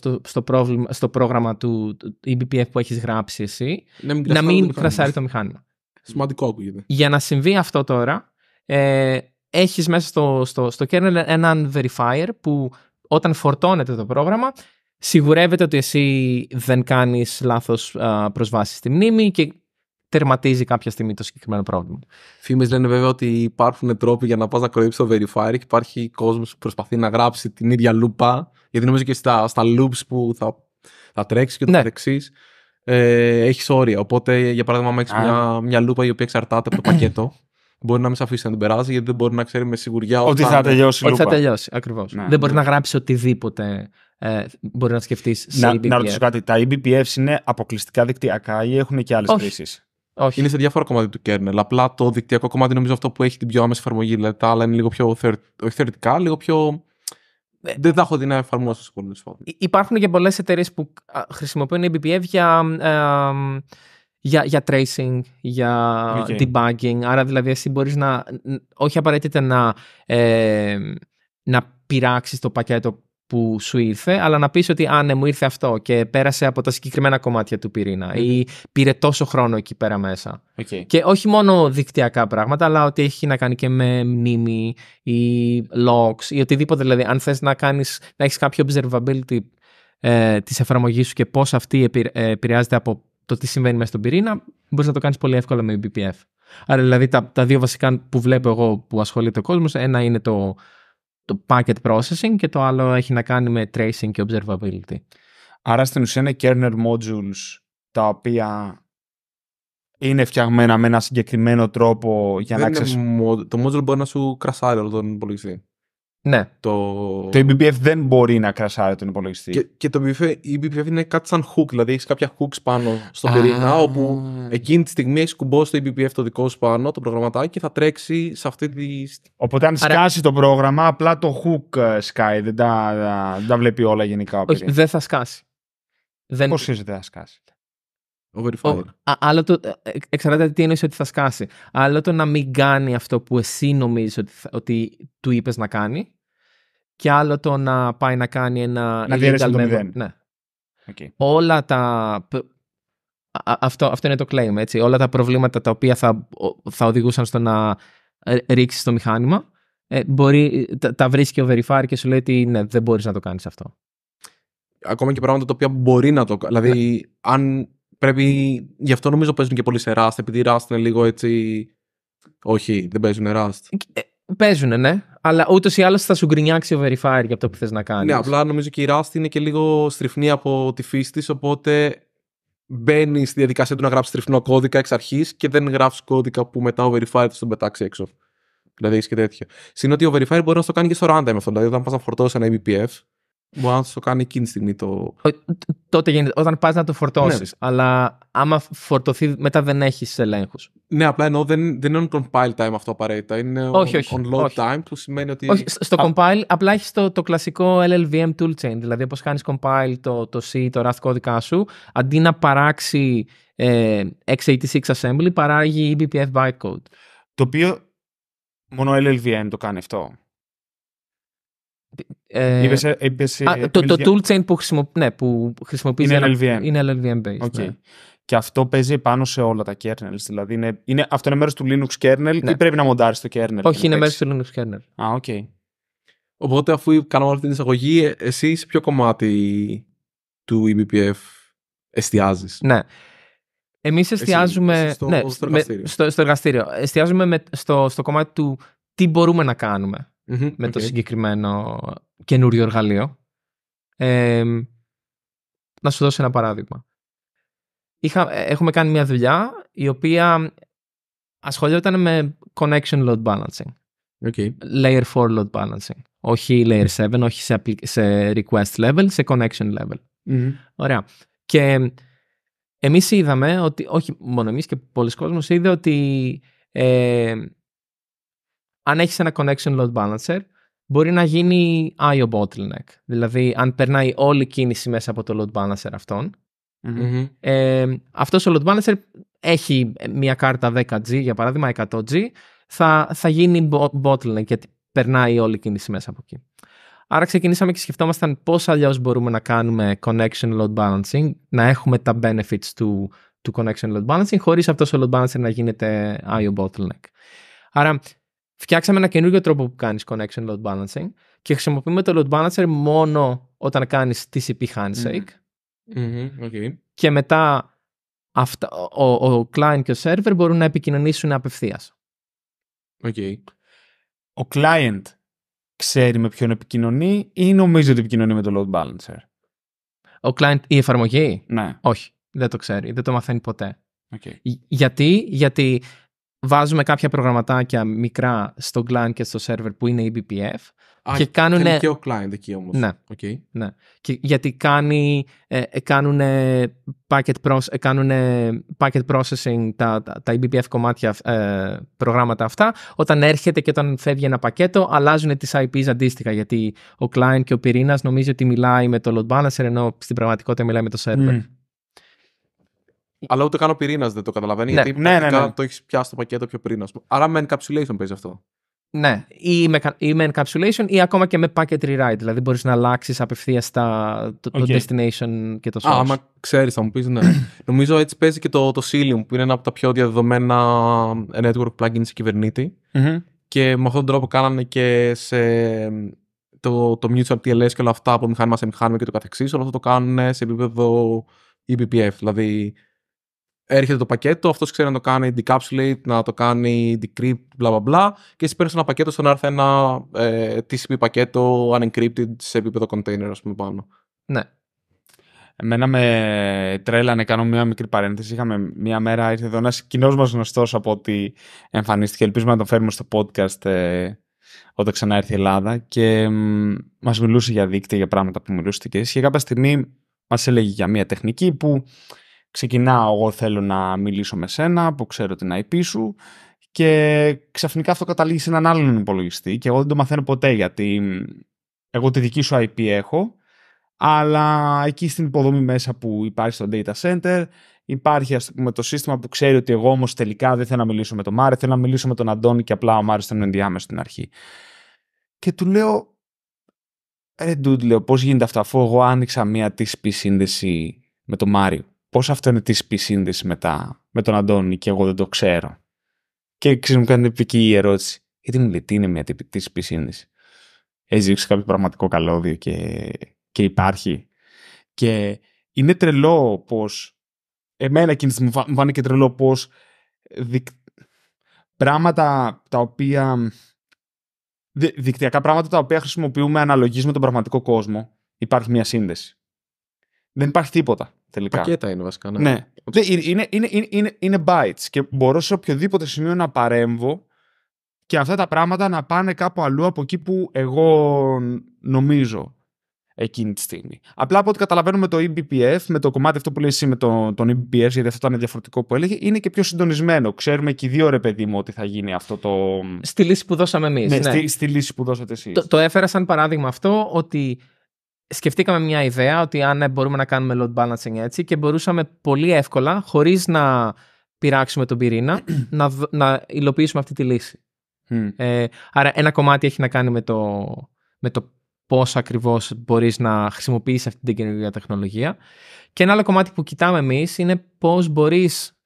στο, πρόγραμμα του BPF που έχεις γράψει εσύ, να μην, κρασάρει το μηχάνημα. Σημαντικό ακούγεται. Για να συμβεί αυτό τώρα, ε, έχεις μέσα στο, στο, στο kernel έναν verifier που όταν φορτώνεται το πρόγραμμα σιγουρεύεται ότι εσύ δεν κάνεις λάθος προσβάσεις στη μνήμη και τερματίζει κάποια στιγμή το συγκεκριμένο πρόβλημα. Φήμες λένε βέβαια ότι υπάρχουν τρόποι για να πας να κοροϊδέψεις το verifier και υπάρχει κόσμος που προσπαθεί να γράψει την ίδια λούπα. Γιατί νομίζω και στα, στα loops που θα, θα τρέξεις και το ναι. καθεξής. Ε, έχεις όρια. Οπότε, για παράδειγμα, αν έχει μια, μια λούπα η οποία εξαρτάται από το πακέτο, μπορεί να μην σε αφήσει να την περάσει, γιατί δεν μπορεί να ξέρει με σιγουριά ότι θα τελειώσει. Ότι θα τελειώσει, ακριβώς. Ναι, δεν μπορεί ναι. να γράψει οτιδήποτε ε, μπορεί να σκεφτείς. Να, να ρωτήσω κάτι. Τα eBPF είναι αποκλειστικά δικτυακά ή έχουν και άλλες χρήσεις. Όχι. Είναι σε διάφορα κομμάτια του kernel. Απλά το δικτυακό κομμάτι νομίζω αυτό που έχει την πιο άμεση εφαρμογή. Δηλαδή τα άλλα είναι λίγο πιο θεωρη... όχι θεωρητικά, λίγο πιο. Ε, δεν θα έχω δει να εφαρμόσω σε φορέ. Υπάρχουν και πολλές εταιρείες που χρησιμοποιούν EBPF για. Ε, για, για tracing, για debugging. Άρα δηλαδή εσύ μπορείς να, όχι απαραίτητα να, ε, να πειράξεις το πακέτο που σου ήρθε, αλλά να πεις ότι αν ναι, μου ήρθε αυτό και πέρασε από τα συγκεκριμένα κομμάτια του πυρήνα» ή «Πήρε τόσο χρόνο εκεί πέρα μέσα». Okay. Και όχι μόνο δικτυακά πράγματα, αλλά ότι έχει να κάνει και με μνήμη ή logs ή οτιδήποτε. Δηλαδή, αν θες να, κάνεις, να έχεις κάποιο observability ε, της εφαρμογής σου και πώς αυτή ε, επηρεάζεται από το τι συμβαίνει μέσα στον πυρήνα, μπορείς να το κάνεις πολύ εύκολα με BPF. Άρα, δηλαδή, τα, τα δύο βασικά που βλέπω εγώ που ασχολείται ο κόσμος, ένα είναι το, το packet processing και το άλλο έχει να κάνει με tracing και observability. Άρα, στην ουσία είναι kernel modules τα οποία είναι φτιαγμένα με ένα συγκεκριμένο τρόπο για να ξέρει. Το module μπορεί να σου κρασάρει όλο τον υπολογιστή. Ναι. Το... το eBPF δεν μπορεί να κρασάρει τον υπολογιστή. Και, και το eBPF η e είναι κάτι σαν hook, δηλαδή έχεις κάποια hooks πάνω στον ah. όπου ναι. εκείνη τη στιγμή έχεις κουμπώσει το eBPF το δικό σου πάνω, το προγραμματάκι, και θα τρέξει σε αυτή τη. Οπότε αν σκάσει το πρόγραμμα, απλά το hook σκάει, δεν τα, δεν βλέπει όλα γενικά. Ο δεν θα σκάσει. Δεν... Πώς ήρθε να σκάσει το. Ε, ε, εξαρτάται τι εννοείς ότι θα σκάσει. Άλλο το να μην κάνει αυτό που εσύ νομίζεις ότι, ότι του είπες να κάνει. Και άλλο το να πάει να κάνει ένα. Να διαρρεύσει το μηδέν. Ναι. Okay. Όλα τα. Αυτό, αυτό είναι το claim, έτσι. Όλα τα προβλήματα τα οποία θα, θα οδηγούσαν στο να ε, ρίξεις το μηχάνημα, ε, μπορεί, τα, τα βρίσκει ο verifier και σου λέει ότι ναι, δεν μπορείς να το κάνεις αυτό. Ακόμα και πράγματα τα οποία μπορεί να το κάνει. Δηλαδή, ναι. αν πρέπει. Γι' αυτό νομίζω παίζουν και πολύ σε Rust, επειδή Rust είναι λίγο έτσι. Όχι, δεν παίζουν Rust. Ε, ε, παίζουν, ναι. Αλλά ούτως ή άλλως θα σου γκρινιάξει ο verifier για αυτό που θες να κάνεις. Ναι, απλά νομίζω και η Rust είναι και λίγο στριφνή από τη φύση της, οπότε μπαίνει στη διαδικασία του να γράψεις τριφνό κώδικα εξ αρχής και δεν γράφεις κώδικα που μετά ο verifier θα τον πετάξει έξω. Δηλαδή έχεις και τέτοιο. Συνότι ο verifier μπορεί να το κάνει και στο runtime αυτό. Δηλαδή, όταν πας να φορτώσεις ένα MPF, Μπορεί να το κάνει εκείνη τη στιγμή το. Τότε γίνεται. Όταν πας να το φορτώσεις. Ναι. Αλλά άμα φορτωθεί, μετά δεν έχεις ελέγχους. Ναι, απλά εννοώ δεν, είναι on compile time αυτό απαραίτητα. Είναι όχι, on, όχι, on load time που σημαίνει ότι. Όχι, στο compile απλά έχεις το, το κλασικό LLVM toolchain. Δηλαδή, όπως κάνεις compile το, το C, το RAST κώδικα σου, αντί να παράξει ε, x86 assembly, παράγει eBPF bytecode. Το οποίο μόνο LLVM το κάνει αυτό. Ε, ε, ε, το, το toolchain που, χρησιμο, ναι, που χρησιμοποιείς είναι, LLVM. LLVM based. Ναι. Και αυτό παίζει πάνω σε όλα τα kernels. Δηλαδή είναι, αυτό είναι μέρος του Linux kernel ή ναι. πρέπει να μοντάρεις το kernel. Όχι, είναι μέρος του Linux kernel. Οπότε, αφού κάναμε αυτή την εισαγωγή, εσύ σε ποιο κομμάτι του eBPF εστιάζεις. Ναι. Εμείς εστιάζουμε. στο, εργαστήριο. εργαστήριο. Εστιάζουμε στο, στο κομμάτι του τι μπορούμε να κάνουμε με το συγκεκριμένο καινούριο εργαλείο. Ε, να σου δώσω ένα παράδειγμα. Είχα, ε, έχουμε κάνει μια δουλειά η οποία ασχολιόταν με connection load balancing. Okay. Layer 4 load balancing. Όχι layer 7, όχι σε, request level, σε connection level. Ωραία. Και εμείς είδαμε ότι, όχι μόνο εμείς και πολλοί κόσμος είδε ότι ε, αν έχεις ένα connection load balancer, μπορεί να γίνει IO bottleneck. Δηλαδή, αν περνάει όλη η κίνηση μέσα από το load balancer αυτον Αυτό ε, αυτός ο load balancer έχει μια κάρτα 10G, για παράδειγμα 100G, θα, θα γίνει bottleneck γιατί περνάει όλη η κίνηση μέσα από εκεί. Άρα ξεκινήσαμε και σκεφτόμασταν πώς αλλιώς μπορούμε να κάνουμε connection load balancing, να έχουμε τα benefits του, του connection load balancing χωρίς αυτός ο load balancer να γίνεται IO bottleneck. Άρα φτιάξαμε ένα καινούργιο τρόπο που κάνεις connection load balancing και χρησιμοποιούμε το load balancer μόνο όταν κάνεις TCP handshake. Mm-hmm. Mm-hmm. Okay. Και μετά αυτά, ο, client και ο server μπορούν να επικοινωνήσουν απευθείας. Okay. Ο client ξέρει με ποιον επικοινωνεί ή νομίζει ότι επικοινωνεί με το load balancer. Ο client, η εφαρμογή. Ναι. Όχι, δεν το ξέρει, δεν το μαθαίνει ποτέ. Okay. Γιατί, γιατί βάζουμε κάποια προγραμματάκια μικρά στο client και στο server που είναι η e BPF. Α, και κάνουν... και ο client εκεί όμως. Ναι. Okay. ναι. Και γιατί κάνει, ε, ε κάνουν, packet, ε, packet processing τα, τα, τα eBPF κομμάτια ε, προγράμματα αυτά. Όταν έρχεται και όταν φεύγει ένα πακέτο αλλάζουν τις IPs αντίστοιχα γιατί ο client και ο πυρήνας νομίζει ότι μιλάει με το load balancer ενώ στην πραγματικότητα μιλάει με το server. Αλλά ούτε κάνω ο πυρήνας δεν το καταλαβαίνει. Ναι. Γιατί ναι, ναι, ναι. το έχεις πιάσει το πακέτο πιο πριν. Άρα με encapsulation παίζει αυτό. Ναι, ή με, ή encapsulation ή ακόμα και με packet rewrite. Δηλαδή μπορείς να αλλάξεις απευθείας το, το destination και το source. Α, άμα ξέρεις, θα μου πεις ναι. Νομίζω έτσι παίζει και το, το Cilium που είναι ένα από τα πιο διαδεδομένα network plugins σε κυβερνητη Και με αυτόν τον τρόπο κάνανε και σε το, το mutual TLS και όλα αυτά από μηχάνημα σε μηχάνημα και το καθεξής. όλο αυτό το κάνουν σε επίπεδο eBPF. Δηλαδή έρχεται το πακέτο, αυτός ξέρει να το κάνει decapsulate, να το κάνει decrypt, bla bla bla. Και εσύ παίρνεις ένα πακέτο στον να έρθει ένα ε, TCP πακέτο unencrypted σε επίπεδο container, ας πούμε πάνω. Ναι. Εμένα με τρέλανε, κάνω μια μικρή παρένθεση. Είχαμε μια μέρα, ήρθε εδώ ένας κοινός μας γνωστός από ότι εμφανίστηκε. Ελπίζουμε να το φέρουμε στο podcast ε, όταν ξανά έρθει η Ελλάδα. Και μας μας μιλούσε για δίκτυα, για πράγματα που μιλούσε και εσύ. Και κάποια στιγμή μας έλεγε για μια τεχνική που ξεκινάω εγώ θέλω να μιλήσω με σένα που ξέρω την IP σου και ξαφνικά αυτό καταλήγει σε έναν άλλον υπολογιστή και εγώ δεν το μαθαίνω ποτέ γιατί εγώ τη δική σου IP έχω αλλά εκεί στην υποδομή μέσα που υπάρχει στο data center υπάρχει ας πούμε, το σύστημα που ξέρει ότι εγώ όμως τελικά δεν θέλω να μιλήσω με τον Μάρε, θέλω να μιλήσω με τον Αντώνη και απλά ο Μάρες ήταν ενδιάμεσο στην αρχή. Και του λέω, ρε ντουντ, λέω, πώς γίνεται αυτό αφού εγώ άνοιξα μία TCP σύνδεση με τον Μάριο. Πώς αυτό είναι τη σύνδεση με, με τον Αντώνη και εγώ δεν το ξέρω. Και ξέρεις μου κάνει επική η ερώτηση. Γιατί μου λέει τι είναι μια τυπική σύνδεση. δείξει κάποιο πραγματικό καλώδιο και, και υπάρχει. Και είναι τρελό πώς, εμένα εκείνη μου φάνηκε τρελό πώς, δικ... πράγματα τα οποία δικτυακά πράγματα τα οποία χρησιμοποιούμε αναλογίζουμε τον πραγματικό κόσμο υπάρχει μια σύνδεση δεν υπάρχει τίποτα τελικά. Πακέτα είναι βασικά. Ναι. ναι. Είναι, είναι, είναι, είναι, bytes και μπορώ σε οποιοδήποτε σημείο να παρέμβω και αυτά τα πράγματα να πάνε κάπου αλλού από εκεί που εγώ νομίζω εκείνη τη στιγμή. Απλά από ό,τι καταλαβαίνουμε το eBPF, με το κομμάτι αυτό που λέει εσύ με το, τον eBPF, γιατί αυτό ήταν διαφορετικό που έλεγε, είναι και πιο συντονισμένο. Ξέρουμε και οι δύο ρε παιδί μου ότι θα γίνει αυτό το. Στη λύση που δώσαμε εμείς. Ναι, ναι. Στη, λύση που δώσατε εσείς. Το, το έφερα σαν παράδειγμα αυτό ότι σκεφτήκαμε μια ιδέα ότι αν ναι, μπορούμε να κάνουμε load balancing έτσι και μπορούσαμε πολύ εύκολα, χωρίς να πειράξουμε τον πυρήνα, να, να υλοποιήσουμε αυτή τη λύση. Ε, άρα ένα κομμάτι έχει να κάνει με το, με το πώς ακριβώς μπορείς να χρησιμοποιήσεις αυτή την καινούργια τεχνολογία. Και ένα άλλο κομμάτι που κοιτάμε εμείς είναι πώς μπορείς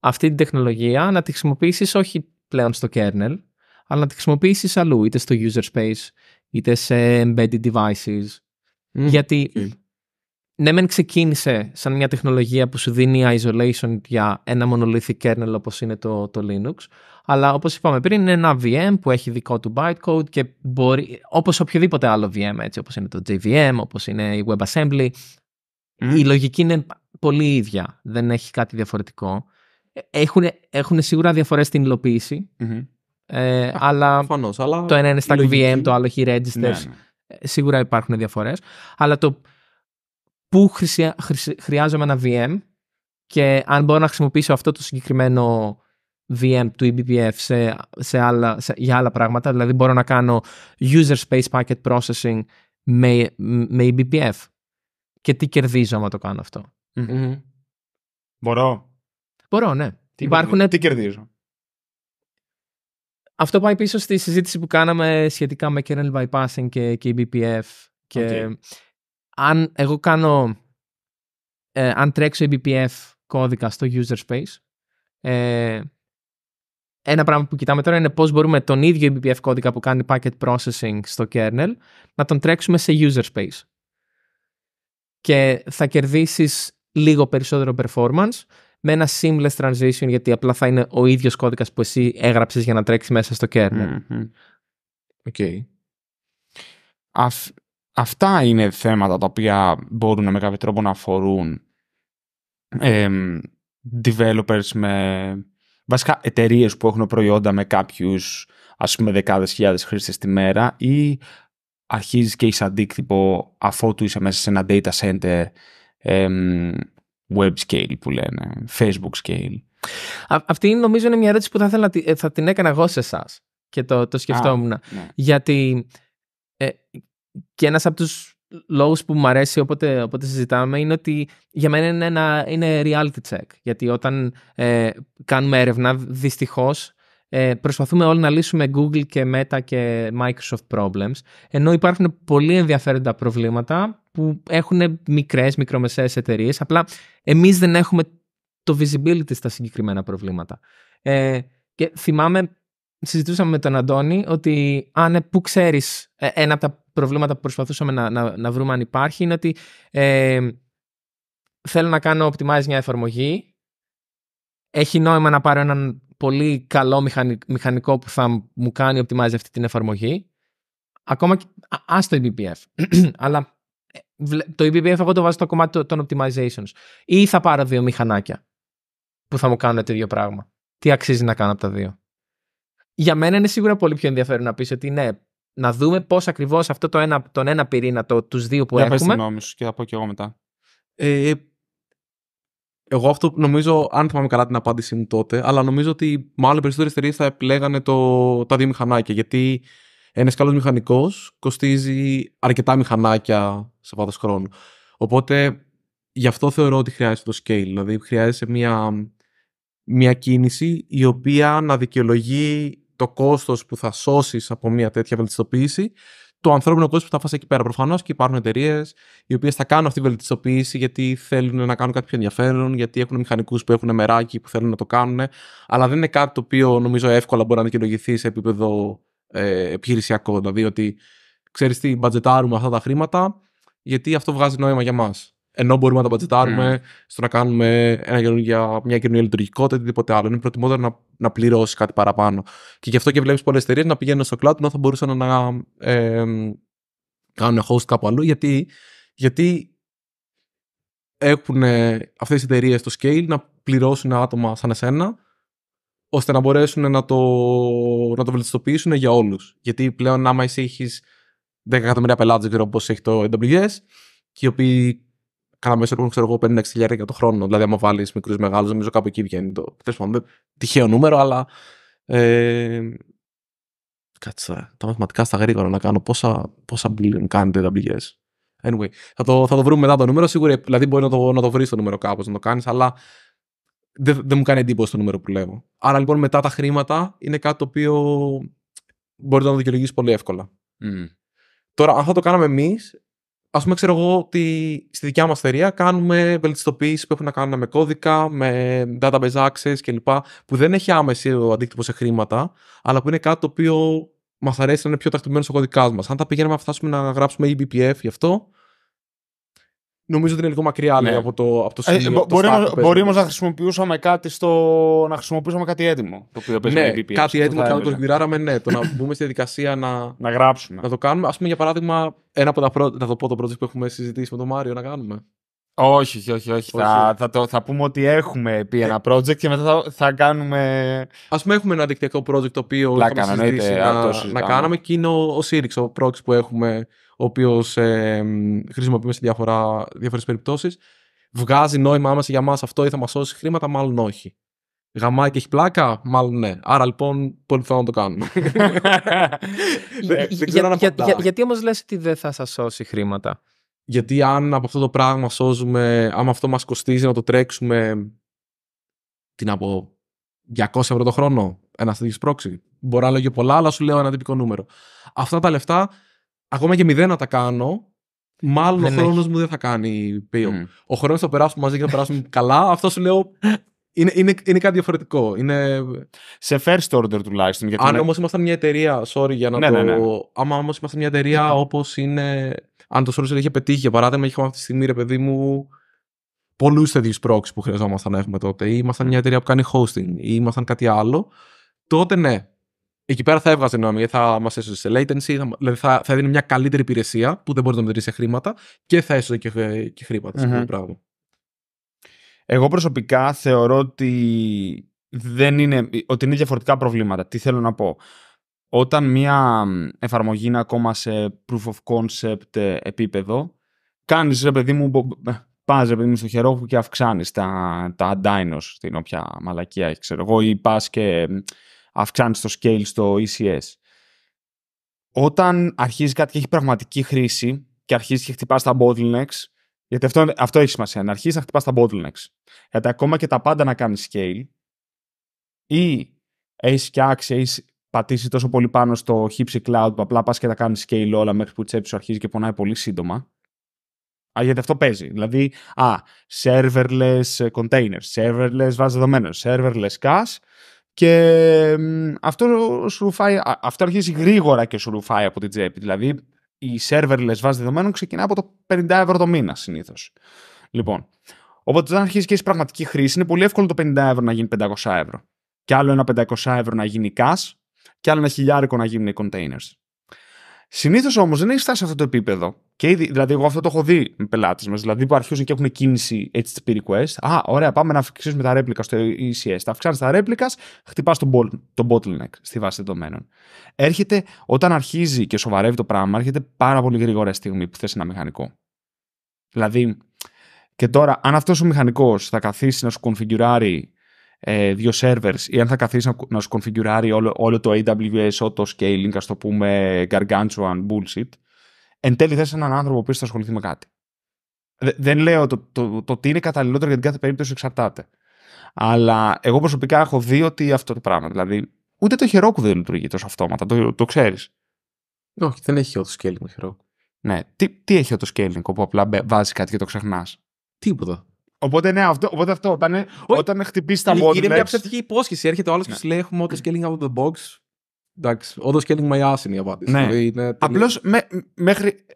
αυτή την τεχνολογία να τη χρησιμοποιήσεις όχι πλέον στο kernel, αλλά να τη χρησιμοποιήσεις αλλού, είτε στο user space, είτε σε embedded devices, γιατί ναι, μεν ξεκίνησε σαν μια τεχνολογία που σου δίνει isolation για ένα monolithic kernel όπως είναι το, το Linux. Αλλά όπως είπαμε πριν, είναι ένα VM που έχει δικό του bytecode και μπορεί, όπως οποιοδήποτε άλλο VM, έτσι όπως είναι το JVM, όπως είναι η WebAssembly. Mm. Η λογική είναι πολύ ίδια. Δεν έχει κάτι διαφορετικό. Έχουν, ε, έχουν σίγουρα διαφορές στην υλοποιηση Ε, ε αλλά το ένα είναι stack VM, το άλλο έχει ναι, registers. Ναι. Ε, σίγουρα υπάρχουν διαφορές, αλλά το πού χρειάζομαι ένα VM και αν μπορώ να χρησιμοποιήσω αυτό το συγκεκριμένο VM του eBPF σε, σε άλλα, για άλλα πράγματα, δηλαδή μπορώ να κάνω user space packet processing με, με eBPF και τι κερδίζω άμα το κάνω αυτό. Μπορώ. Μπορώ, ναι. Τι, Υπάρχουν... τι κερδίζω. Αυτό πάει πίσω στη συζήτηση που κάναμε σχετικά με kernel bypassing και, και e BPF. Και αν εγώ κάνω, ε, αν τρέξω e BPF κώδικα στο user space, ε, ένα πράγμα που κοιτάμε τώρα είναι πώς μπορούμε τον ίδιο e BPF κώδικα που κάνει packet processing στο kernel να τον τρέξουμε σε user space. Και θα κερδίσεις λίγο περισσότερο performance με ένα seamless transition γιατί απλά θα είναι ο ίδιος κώδικας που εσύ έγραψες για να τρέξεις μέσα στο kernel. mm mm-hmm. Okay. αυτά είναι θέματα τα οποία μπορούν με κάποιο τρόπο να αφορούν developers με βασικά εταιρείες που έχουν προϊόντα με κάποιους ας πούμε δεκάδες χιλιάδες χρήστες τη μέρα ή αρχίζεις και είσαι αντίκτυπο αφότου είσαι μέσα σε ένα data center web scale που λένε, facebook scale. Α, αυτή νομίζω είναι μια ερώτηση που θα, ήθελα, ε, θα την έκανα εγώ σε εσάς και το, το σκεφτόμουν. Ναι. Γιατί ε, και ένας από τους λόγους που μου αρέσει όποτε, όποτε συζητάμε είναι ότι για μένα είναι, ένα, είναι reality check. Γιατί όταν ε, κάνουμε έρευνα, δυστυχώς ε, προσπαθούμε όλοι να λύσουμε Google και Meta και Microsoft problems, ενώ υπάρχουν πολύ ενδιαφέροντα προβλήματα που έχουν μικρές, μικρομεσαίες εταιρείες. απλά εμείς δεν έχουμε το visibility στα συγκεκριμένα προβλήματα. Ε, και θυμάμαι, συζητούσαμε με τον Αντώνη ότι αν ναι, πού ξέρεις, ε, ένα από τα προβλήματα που προσπαθούσαμε να, να, να βρούμε αν υπάρχει είναι ότι ε, θέλω να κάνω optimize μια εφαρμογή, έχει νόημα να πάρω έναν πολύ καλό μηχανικό που θα μου κάνει optimize αυτή την εφαρμογή, ακόμα και το e BPF. Αλλά το eBPF εγώ το βάζω στο κομμάτι των optimizations. Ή θα πάρω δύο μηχανάκια που θα μου κάνουν το ίδιο πράγμα. Τι αξίζει να κάνω από τα δύο. Για μένα είναι σίγουρα πολύ πιο ενδιαφέρον να πεις ότι ναι, να δούμε πώς ακριβώς αυτό το ένα, τον ένα πυρήνα, το, τους δύο που έχουμε. Για γνώμη σου και θα πω κι εγώ μετά. Ε, ε, εγώ αυτό νομίζω, αν θυμάμαι καλά την απάντησή μου τότε, αλλά νομίζω ότι μάλλον περισσότερες εταιρείες θα επιλέγανε το, τα δύο μηχανάκια. Γιατί ένα καλό μηχανικός κοστίζει αρκετά μηχανάκια σε βάθος χρόνου. Οπότε γι' αυτό θεωρώ ότι χρειάζεται το scale. Δηλαδή χρειάζεται μια, μια κίνηση η οποία να δικαιολογεί το κόστος που θα σώσεις από μια τέτοια βελτιστοποίηση το ανθρώπινο κόστος που θα φάσει εκεί πέρα. Προφανώς και υπάρχουν εταιρείες οι οποίες θα κάνουν αυτή τη βελτιστοποίηση γιατί θέλουν να κάνουν κάτι πιο ενδιαφέρον, γιατί έχουν μηχανικούς που έχουν μεράκι που θέλουν να το κάνουν. Αλλά δεν είναι κάτι το οποίο νομίζω εύκολα μπορεί να δικαιολογηθεί σε επίπεδο ε, επιχειρησιακό. Δηλαδή ότι ξέρεις τι, μπατζετάρουμε αυτά τα χρήματα, γιατί αυτό βγάζει νόημα για μας. Ενώ μπορούμε να τα μπατζετάρουμε mm. στο να κάνουμε ένα για μια καινούργια λειτουργικότητα ή οτιδήποτε άλλο. Είναι προτιμότερο να, να πληρώσεις κάτι παραπάνω. Και γι' αυτό και βλέπεις πολλές εταιρείες να πηγαίνουν στο cloud, να θα μπορούσαν να ε, κάνουν host κάπου αλλού, γιατί, γιατί έχουν αυτές οι εταιρείες το scale να πληρώσουν άτομα σαν εσένα ώστε να μπορέσουν να το, να το βελτιστοποιήσουν για όλους. Γιατί πλέον, άμα εσύ έχεις 10 εκατομμύρια πελάτες, ξέρω πώς έχει το AWS, και οι οποίοι κατά μέσο έχουν ξέρω για το χρόνο. Δηλαδή, άμα βάλεις μικρούς μεγάλους, νομίζω κάπου εκεί βγαίνει το. Τέλος τυχαίο νούμερο, αλλά. Ε, κάτσε τα μαθηματικά στα γρήγορα να κάνω πόσα, πόσα billion κάνει το AWS. Anyway, θα το, θα το βρούμε μετά το νούμερο. Σίγουρα δηλαδή μπορεί να το, να το βρεις το νούμερο κάπως να το κάνεις, αλλά δεν, μου κάνει εντύπωση το νούμερο που λέω. Άρα λοιπόν μετά τα χρήματα είναι κάτι το οποίο μπορεί να το δικαιολογήσει πολύ εύκολα. Mm. Τώρα, αν θα το κάναμε εμείς, ας πούμε, ξέρω εγώ ότι στη δικιά μας εταιρεία κάνουμε βελτιστοποίησει που έχουν να κάνουν με κώδικα, με database access κλπ. που δεν έχει άμεση αντίκτυπο σε χρήματα, αλλά που είναι κάτι το οποίο μας αρέσει να είναι πιο τακτημένο ο κώδικα μας. Αν τα πηγαίναμε να φτάσουμε να γράψουμε eBPF γι' αυτό, νομίζω ότι είναι λίγο μακριά ναι. από το, το ε, σημείο. Ε, το μπορεί να, μπορεί όμως να χρησιμοποιούσαμε κάτι στο. να χρησιμοποιούσαμε κάτι έτοιμο. Το οποίο ναι, κάτι έτοιμο και να το γυράραμε, ναι. Το να μπούμε στη διαδικασία να, να γράψουμε. Να το κάνουμε. Ας πούμε για παράδειγμα, ένα από τα το πω το project που έχουμε συζητήσει με τον Μάριο να κάνουμε. Όχι, όχι, όχι. Θα, θα, θα πούμε ότι έχουμε πει ένα project και μετά θα, θα κάνουμε. Ας πούμε, έχουμε ένα δικτυακό project το οποίο Λάκα, θα να, να, κάναμε και είναι ο, ο ο project που έχουμε ο οποίος ε, χρησιμοποιούμε σε διάφορες περιπτώσεις. Βγάζει νόημα άμεσα για μας αυτό ή θα μας σώσει χρήματα, μάλλον όχι. Γαμάει και έχει πλάκα, μάλλον ναι. Άρα λοιπόν, πολύ πιθανό να το κάνουμε. Ναι, γιατί όμως λες ότι δεν θα σας σώσει χρήματα. Γιατί αν από αυτό το πράγμα σώζουμε, αν αυτό μας κοστίζει να το τρέξουμε. Τι να 200 ευρώ το χρόνο, ένας τέτοιος πρόξη. μπορεί να λέω πολλά, αλλά σου λέω ένα τυπικό νούμερο. Αυτά τα λεφτά ακόμα και μηδέν να τα κάνω, μάλλον δεν ναι, ο ναι. χρόνος μου δεν θα κάνει πείο. Mm. Ο χρόνος θα περάσουμε μαζί και θα περάσουμε καλά. Αυτό σου λέω. Είναι, είναι, είναι κάτι διαφορετικό. Είναι... Σε first order τουλάχιστον. Αν είναι... όμως ήμασταν μια εταιρεία, sorry για να ναι, ναι το. Ναι, ναι. Άμα όμως ήμασταν μια εταιρεία όπως είναι. Αν το Sorcerer είχε πετύχει, για παράδειγμα, είχαμε αυτή τη στιγμή, ρε παιδί μου, πολλούς τέτοιους πρόξει που χρειαζόμασταν να έχουμε τότε. Ή ήμασταν μια εταιρεία που κάνει hosting, ή ήμασταν κάτι άλλο. Τότε ναι, εκεί πέρα θα έβγαζε νόημα θα μας έσωσε σε latency, θα, δηλαδή θα, θα δίνει μια καλύτερη υπηρεσία που δεν μπορεί να μετρήσει σε χρήματα και θα έσωσε και, χρηματα σε αυτό πράγμα. Εγώ προσωπικά θεωρώ ότι δεν είναι, ότι είναι διαφορετικά προβλήματα. Τι θέλω να πω. Όταν μια εφαρμογή είναι ακόμα σε proof of concept ε, επίπεδο, κάνεις ρε παιδί μου, πας ρε παιδί μου στο χερό και αυξάνεις τα, τα dinos, την όποια μαλακία έχεις ξέρω εγώ, ή πας και αυξάνει το scale στο ECS. Όταν αρχίζει κάτι και έχει πραγματική χρήση και αρχίζει και χτυπάς τα bottlenecks, γιατί αυτό, αυτό έχει σημασία, να αρχίσεις να χτυπάς τα bottlenecks. Γιατί ακόμα και τα πάντα να κάνεις scale ή έχεις φτιάξει, έχεις πατήσει τόσο πολύ πάνω στο Hipsy Cloud που απλά πας και τα κάνεις scale όλα μέχρι που η τσέπη σου αρχίζει και πονάει πολύ σύντομα. Α, γιατί αυτό παίζει. Δηλαδή, α, serverless containers, serverless βάζεις δεδομένων, serverless cache, και αυτό, σου αυτό αρχίζει γρήγορα και σου ρουφάει από την τσέπη. Δηλαδή, η serverless βάση δεδομένων ξεκινά από το 50 ευρώ το μήνα συνήθως. Λοιπόν, οπότε όταν αρχίζει και έχεις πραγματική χρήση, είναι πολύ εύκολο το 50 ευρώ να γίνει 500 ευρώ. Και άλλο ένα 500 ευρώ να γίνει cash, και άλλο ένα χιλιάρικο να γίνουν containers. Συνήθως όμως δεν έχει φτάσει σε αυτό το επίπεδο. Και δηλαδή, εγώ αυτό το έχω δει με πελάτες μας. Δηλαδή, που αρχίζουν και έχουν κίνηση έτσι της request. Α, ωραία, πάμε να αυξήσουμε τα ρέπλικα στο ECS. Τα αυξάνεις τα replica, χτυπάς τον, bottleneck στη βάση δεδομένων. Έρχεται, όταν αρχίζει και σοβαρεύει το πράγμα, έρχεται πάρα πολύ γρήγορα η στιγμή που θες ένα μηχανικό. Δηλαδή, και τώρα, αν αυτός ο μηχανικός θα καθίσει να σου κονφιγκουράρει ε, δύο servers ή αν θα καθίσει να, σου κονφιγκουράρει όλο, το AWS auto scaling, ας το πούμε gargantuan bullshit, εν τέλει θες έναν άνθρωπο που θα ασχοληθεί με κάτι. δεν λέω το, το, το, τι είναι καταλληλότερο για την κάθε περίπτωση εξαρτάται. Αλλά εγώ προσωπικά έχω δει ότι αυτό το πράγμα. Δηλαδή, ούτε το χερόκου δεν λειτουργεί τόσο αυτόματα. Το, το ξέρεις. Όχι, δεν έχει auto scaling με χερόκου. Ναι. Τι, τι έχει auto scaling όπου απλά βάζεις κάτι και το ξεχνάς. Τίποτα. Οπότε ναι, αυτό, οπότε αυτό όταν, όταν χτυπήσει τα bottlenecks. Είναι μια ψευτική υπόσχεση. Έρχεται ο άλλος ναι. και σου λέει: Έχουμε auto scaling out of the box. Εντάξει, auto scaling my ass είναι η απάντηση. Ναι. Δηλαδή, Απλώ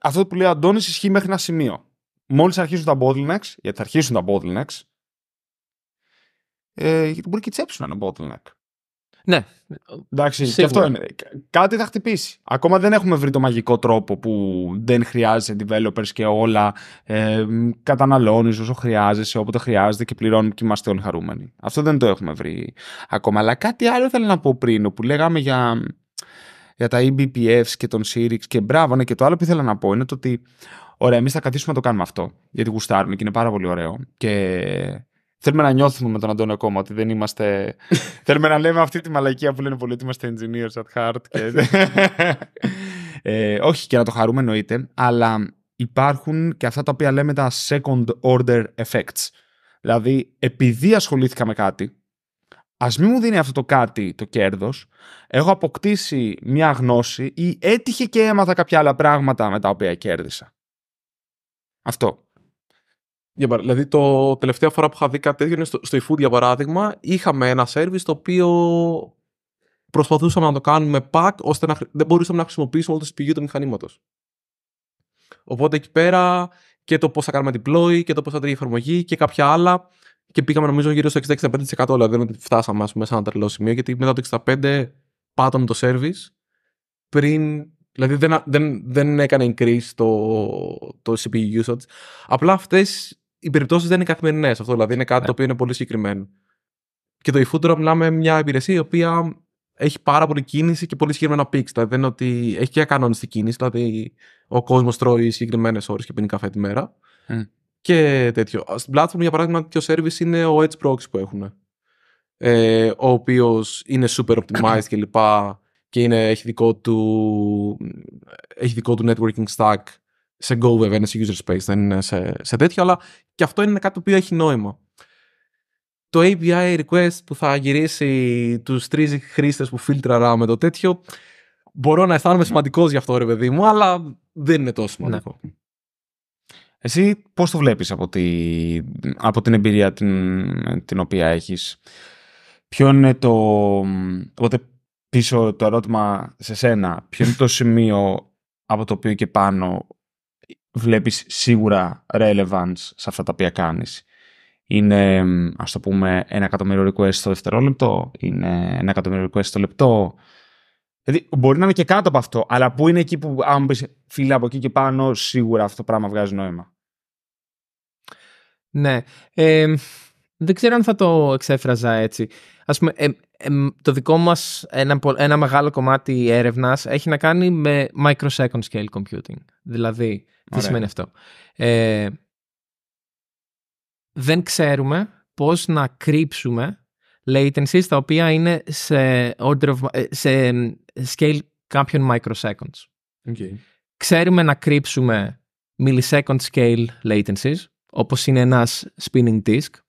αυτό που λέει ο Αντώνης ισχύει μέχρι ένα σημείο. Μόλις αρχίσουν τα bottlenecks, γιατί θα αρχίσουν τα bottlenecks. Ε, μπορεί και τσέψουν ένα bottleneck. Ναι. Εντάξει, Σίγουρα. και αυτό είναι. Κάτι θα χτυπήσει. Ακόμα δεν έχουμε βρει το μαγικό τρόπο που δεν χρειάζεσαι developers και όλα. Ε, Καταναλώνεις όσο χρειάζεσαι, όποτε χρειάζεται και πληρώνουμε και είμαστε όλοι χαρούμενοι. Αυτό δεν το έχουμε βρει ακόμα. Αλλά κάτι άλλο θέλω να πω πριν, που λέγαμε για, για τα eBPFs και τον Sirix και μπράβο, ναι, και το άλλο που ήθελα να πω είναι το ότι. Ωραία, εμείς θα καθίσουμε να το κάνουμε αυτό. Γιατί γουστάρουμε και είναι πάρα πολύ ωραίο. Και Θέλουμε να νιώθουμε με τον Αντώνιο ακόμα ότι δεν είμαστε. Θέλουμε να λέμε αυτή τη μαλακία που λένε πολλοί ότι είμαστε engineers at heart. Και... Ε, όχι και να το χαρούμε εννοείται, αλλά υπάρχουν και αυτά τα οποία λέμε τα second order effects. Δηλαδή, επειδή ασχολήθηκα με κάτι, ας μην μου δίνει αυτό το κάτι το κέρδος, έχω αποκτήσει μια γνώση ή έτυχε και έμαθα κάποια άλλα πράγματα με τα οποία κέρδισα. Αυτό δηλαδή, το τελευταία φορά που είχα δει κάτι τέτοιο είναι στο, στο eFood για παράδειγμα. Είχαμε ένα service το οποίο προσπαθούσαμε να το κάνουμε pack ώστε να, δεν μπορούσαμε να χρησιμοποιήσουμε όλο το CPU του μηχανήματος. Οπότε εκεί πέρα και το πώς θα κάνουμε deploy και το πώς θα τρέχει η εφαρμογή και κάποια άλλα. Και πήγαμε νομίζω γύρω στο 65 δηλαδή δεν φτάσαμε ας πούμε, σε ένα τρελό σημείο γιατί μετά το 65% πάτωνε το service πριν Δηλαδή δεν, δεν, δεν έκανε increase το, το CPU usage. Απλά αυτές οι περιπτώσεις δεν είναι καθημερινές αυτό. Δηλαδή είναι κάτι το ναι. οποίο είναι πολύ συγκεκριμένο. Και το eFood μιλάμε μια υπηρεσία η οποία έχει πάρα πολύ κίνηση και πολύ συγκεκριμένα πίξ. Δηλαδή δεν ότι έχει και ακανονιστή κίνηση. Δηλαδή ο κόσμος τρώει συγκεκριμένες ώρες και πίνει καφέ τη μέρα. Και τέτοιο. Στην platform, για παράδειγμα, το service είναι ο Edge Proxy που έχουν. Ε, ο οποίος είναι super optimized κλπ. Και, και, είναι, έχει, δικό του, έχει δικό του networking stack σε Go βέβαια, είναι σε user space, δεν είναι σε, σε τέτοιο, αλλά και αυτό είναι κάτι το οποίο έχει νόημα. Το API request που θα γυρίσει τους τρεις χρήστες που φίλτραρα με το τέτοιο, μπορώ να αισθάνομαι ναι. σημαντικός γι' αυτό ρε παιδί μου, αλλά δεν είναι τόσο ναι. σημαντικό. Εσύ πώς το βλέπεις από, από την εμπειρία την, την οποία έχεις. Ποιο είναι το... Οπότε πίσω το ερώτημα σε σένα. Ποιο είναι το σημείο από το οποίο και πάνω βλέπεις σίγουρα relevance σε αυτά τα οποία κάνεις. Είναι, ας το πούμε, ένα εκατομμύριο request στο δευτερόλεπτο, είναι ένα εκατομμύριο request στο λεπτό. Δηλαδή, μπορεί να είναι και κάτω από αυτό, αλλά που είναι εκεί που, αν πεις φίλε από εκεί και πάνω, σίγουρα αυτό το πράγμα βγάζει νόημα. Ναι. Δεν ξέρω αν θα το εξέφραζα έτσι. Ας πούμε, το δικό μας ένα, ένα μεγάλο κομμάτι έρευνας έχει να κάνει με microsecond scale computing. Δηλαδή, τι σημαίνει αυτό. Ε, δεν ξέρουμε πώς να κρύψουμε latencies τα οποία είναι σε, order of, ε, scale κάποιων microseconds. Ξέρουμε να κρύψουμε millisecond scale latencies, όπως είναι ένας spinning disk,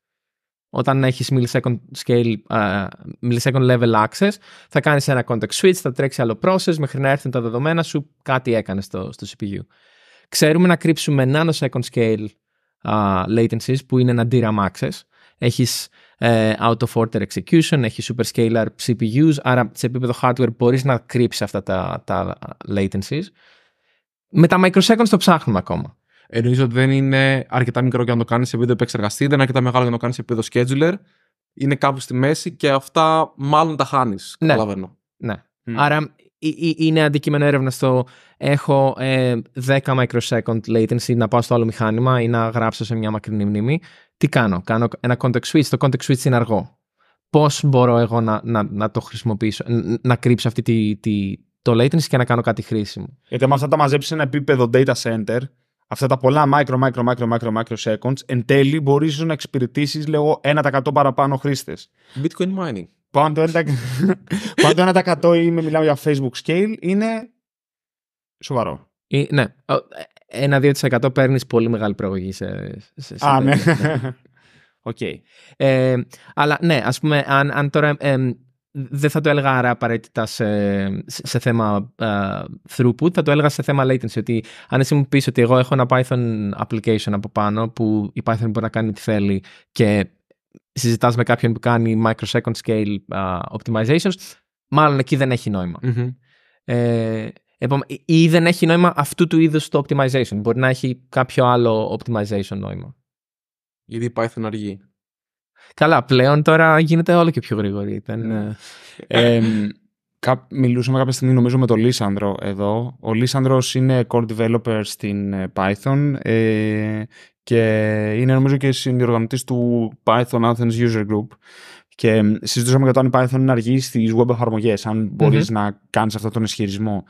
όταν έχεις millisecond scale, uh, level access, θα κάνεις ένα context switch, θα τρέξει άλλο process, μέχρι να έρθουν τα δεδομένα σου, κάτι έκανες στο, CPU. Ξέρουμε να κρύψουμε nanosecond scale uh, latencies, που είναι ένα DRAM access. Έχεις ε, out of order execution, έχεις super scalar CPUs, άρα σε επίπεδο hardware μπορείς να κρύψεις αυτά τα, τα latencies. Με τα microseconds το ψάχνουμε ακόμα. Εννοείς ότι δεν είναι αρκετά μικρό για να το κάνεις σε επίπεδο επεξεργαστή, δεν είναι αρκετά μεγάλο για να το κάνεις σε επίπεδο scheduler. Είναι κάπου στη μέση και αυτά μάλλον τα χάνεις. Ναι. Καταλαβαίνω. Ναι. Mm. Άρα είναι αντικείμενο έρευνας στο έχω ε, 10 microsecond latency να πάω στο άλλο μηχάνημα ή να γράψω σε μια μακρινή μνήμη. Τι κάνω, κάνω ένα context switch. Το context switch είναι αργό. Πώς μπορώ εγώ να, να, να το χρησιμοποιήσω, να κρύψω αυτή τη, τη, το latency και να κάνω κάτι χρήσιμο. Γιατί με αυτά τα μαζέψεις σε ένα επίπεδο data center, αυτά τα πολλά micro, micro, micro, micro, micro seconds, εν τέλει μπορείς να εξυπηρετήσεις, λέγω, 1% παραπάνω χρήστες. Bitcoin mining. Πάνω το 1% ή μιλάω για Facebook scale είναι σοβαρό. Ή, ε, ναι. 1 2% παίρνεις πολύ μεγάλη προαγωγή σε. σε, Α, ναι. Οκ. okay. ε, αλλά ναι, ας πούμε, αν, αν τώρα ε, δεν θα το έλεγα άρα απαραίτητα σε, θέμα ε, throughput, θα το έλεγα σε θέμα latency. Ότι αν εσύ μου πεις ότι εγώ έχω ένα Python application από πάνω που η Python μπορεί να κάνει ό,τι θέλει και συζητάς με κάποιον που κάνει microsecond scale ε, optimizations, μάλλον εκεί δεν έχει νόημα. Ε, ή δεν έχει νόημα αυτού του είδους το optimization. Μπορεί να έχει κάποιο άλλο optimization νόημα. Γιατί η Python αργεί. Καλά, πλέον τώρα γίνεται όλο και πιο γρήγορη. Ήταν, ναι. Ναι. μιλούσαμε κάποια στιγμή νομίζω με τον Λίσανδρο εδώ. Ο Λίσανδρος είναι core developer στην ε, Python ε, και είναι νομίζω και συνδιοργανωτής του Python Athens User Group και συζητούσαμε για το αν η Python είναι αργή στις web εφαρμογές, αν μπορεις να κάνεις αυτόν τον ισχυρισμό.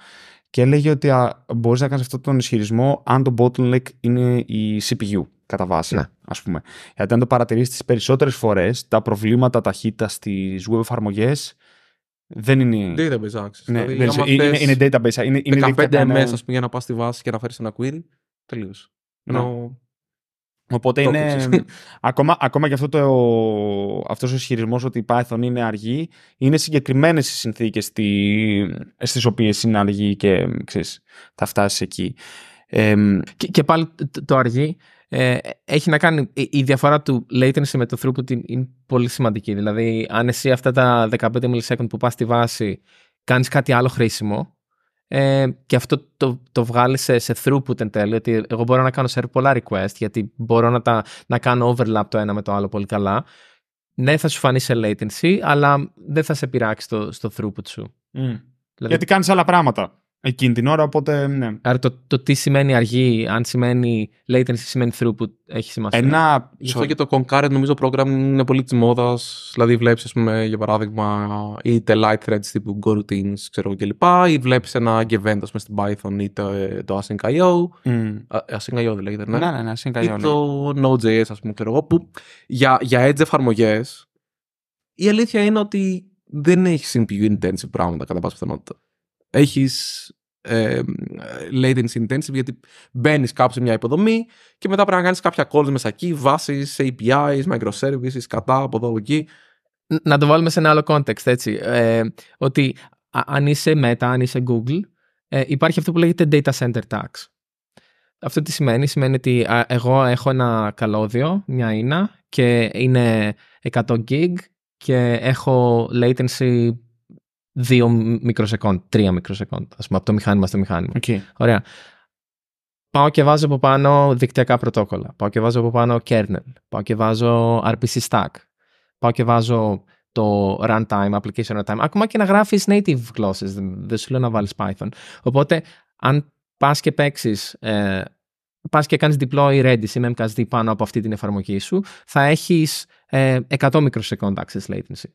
Και έλεγε ότι μπορείς να κάνεις αυτόν τον ισχυρισμό αν το bottleneck είναι η CPU κατά βάση. Ναι. Ας πούμε. Γιατί αν το παρατηρήσεις τις περισσότερες φορές, τα προβλήματα ταχύτητα στις web εφαρμογές δεν είναι. Database access. Ναι, δηλαδή, είναι, είναι, database. Είναι, 15 είναι MS, ας πούμε, για να πας στη βάση και να φέρεις ένα query. Τελείω. Ναι. Ενώ... Οπότε είναι. ακόμα, ακόμα και αυτό το, αυτός ο ισχυρισμός ότι η Python είναι αργή, είναι συγκεκριμένες οι συνθήκες στις οποίες είναι αργή και ξέρεις, θα φτάσεις εκεί. Ε, και, και πάλι το αργή ε, έχει να κάνει. Η, διαφορά του latency με το throughput είναι πολύ σημαντική. Δηλαδή, αν εσύ αυτά τα 15 millisecond που πας στη βάση κάνεις κάτι άλλο χρήσιμο, ε, και αυτό το, το βγάλεις σε, σε throughput εν τέλει, ότι εγώ μπορώ να κάνω σε πολλά request, γιατί μπορώ να, τα, να κάνω overlap το ένα με το άλλο πολύ καλά. Ναι, θα σου φανεί σε latency, αλλά δεν θα σε πειράξει στο, στο throughput σου. Mm. Δηλαδή... Γιατί κάνεις άλλα πράγματα εκείνη την ώρα, οπότε ναι. Άρα το, το τι σημαίνει αργή, αν σημαίνει latency, σημαίνει throughput, έχει σημασία. Ένα... Γι' αυτό και το concurrent νομίζω program είναι πολύ της μόδας. Δηλαδή βλέπεις για παράδειγμα είτε light threads τύπου goroutines ξέρω εγώ κλπ. ή βλέπεις ένα event ας πούμε στην Python ή το, το async.io mm. async.io δεν λέγεται, ναι. Ναι, ναι, ναι async.io. Ή ναι. το Node.js ας πούμε ξέρω εγώ που για, για edge εφαρμογές η αλήθεια είναι ότι δεν έχει CPU intensive πράγματα κατά πάσα πιθανότητα. Έχεις ε, latency intensive γιατί μπαίνεις κάπου σε μια υποδομή και μετά πρέπει να κάνεις κάποια calls μέσα εκεί, βάσεις, APIs, microservices, κατά από εδώ εκεί. Να το βάλουμε σε ένα άλλο context, έτσι. Ε, ότι αν είσαι Meta, αν είσαι Google, ε, υπάρχει αυτό που λέγεται data center tax. Αυτό τι σημαίνει, σημαίνει ότι εγώ έχω ένα καλώδιο, μια ίνα και είναι 100 gig και έχω latency δύο μικροσεκόντ, τρία μικροσεκόντ, ας πούμε, από το μηχάνημα στο μηχάνημα. Okay. Ωραία. Πάω και βάζω από πάνω δικτυακά πρωτόκολλα. Πάω και βάζω από πάνω kernel. Πάω και βάζω RPC stack. Πάω και βάζω το runtime, application runtime. Ακόμα και να γράφεις native γλώσσε. Δεν σου λέω να βάλεις Python. Οπότε, αν πας και παίξεις. Ε, Πας και κάνεις deploy Redis ή MKSD πάνω από αυτή την εφαρμογή σου, θα έχεις 100 ε, μικροσεκόντ access latency.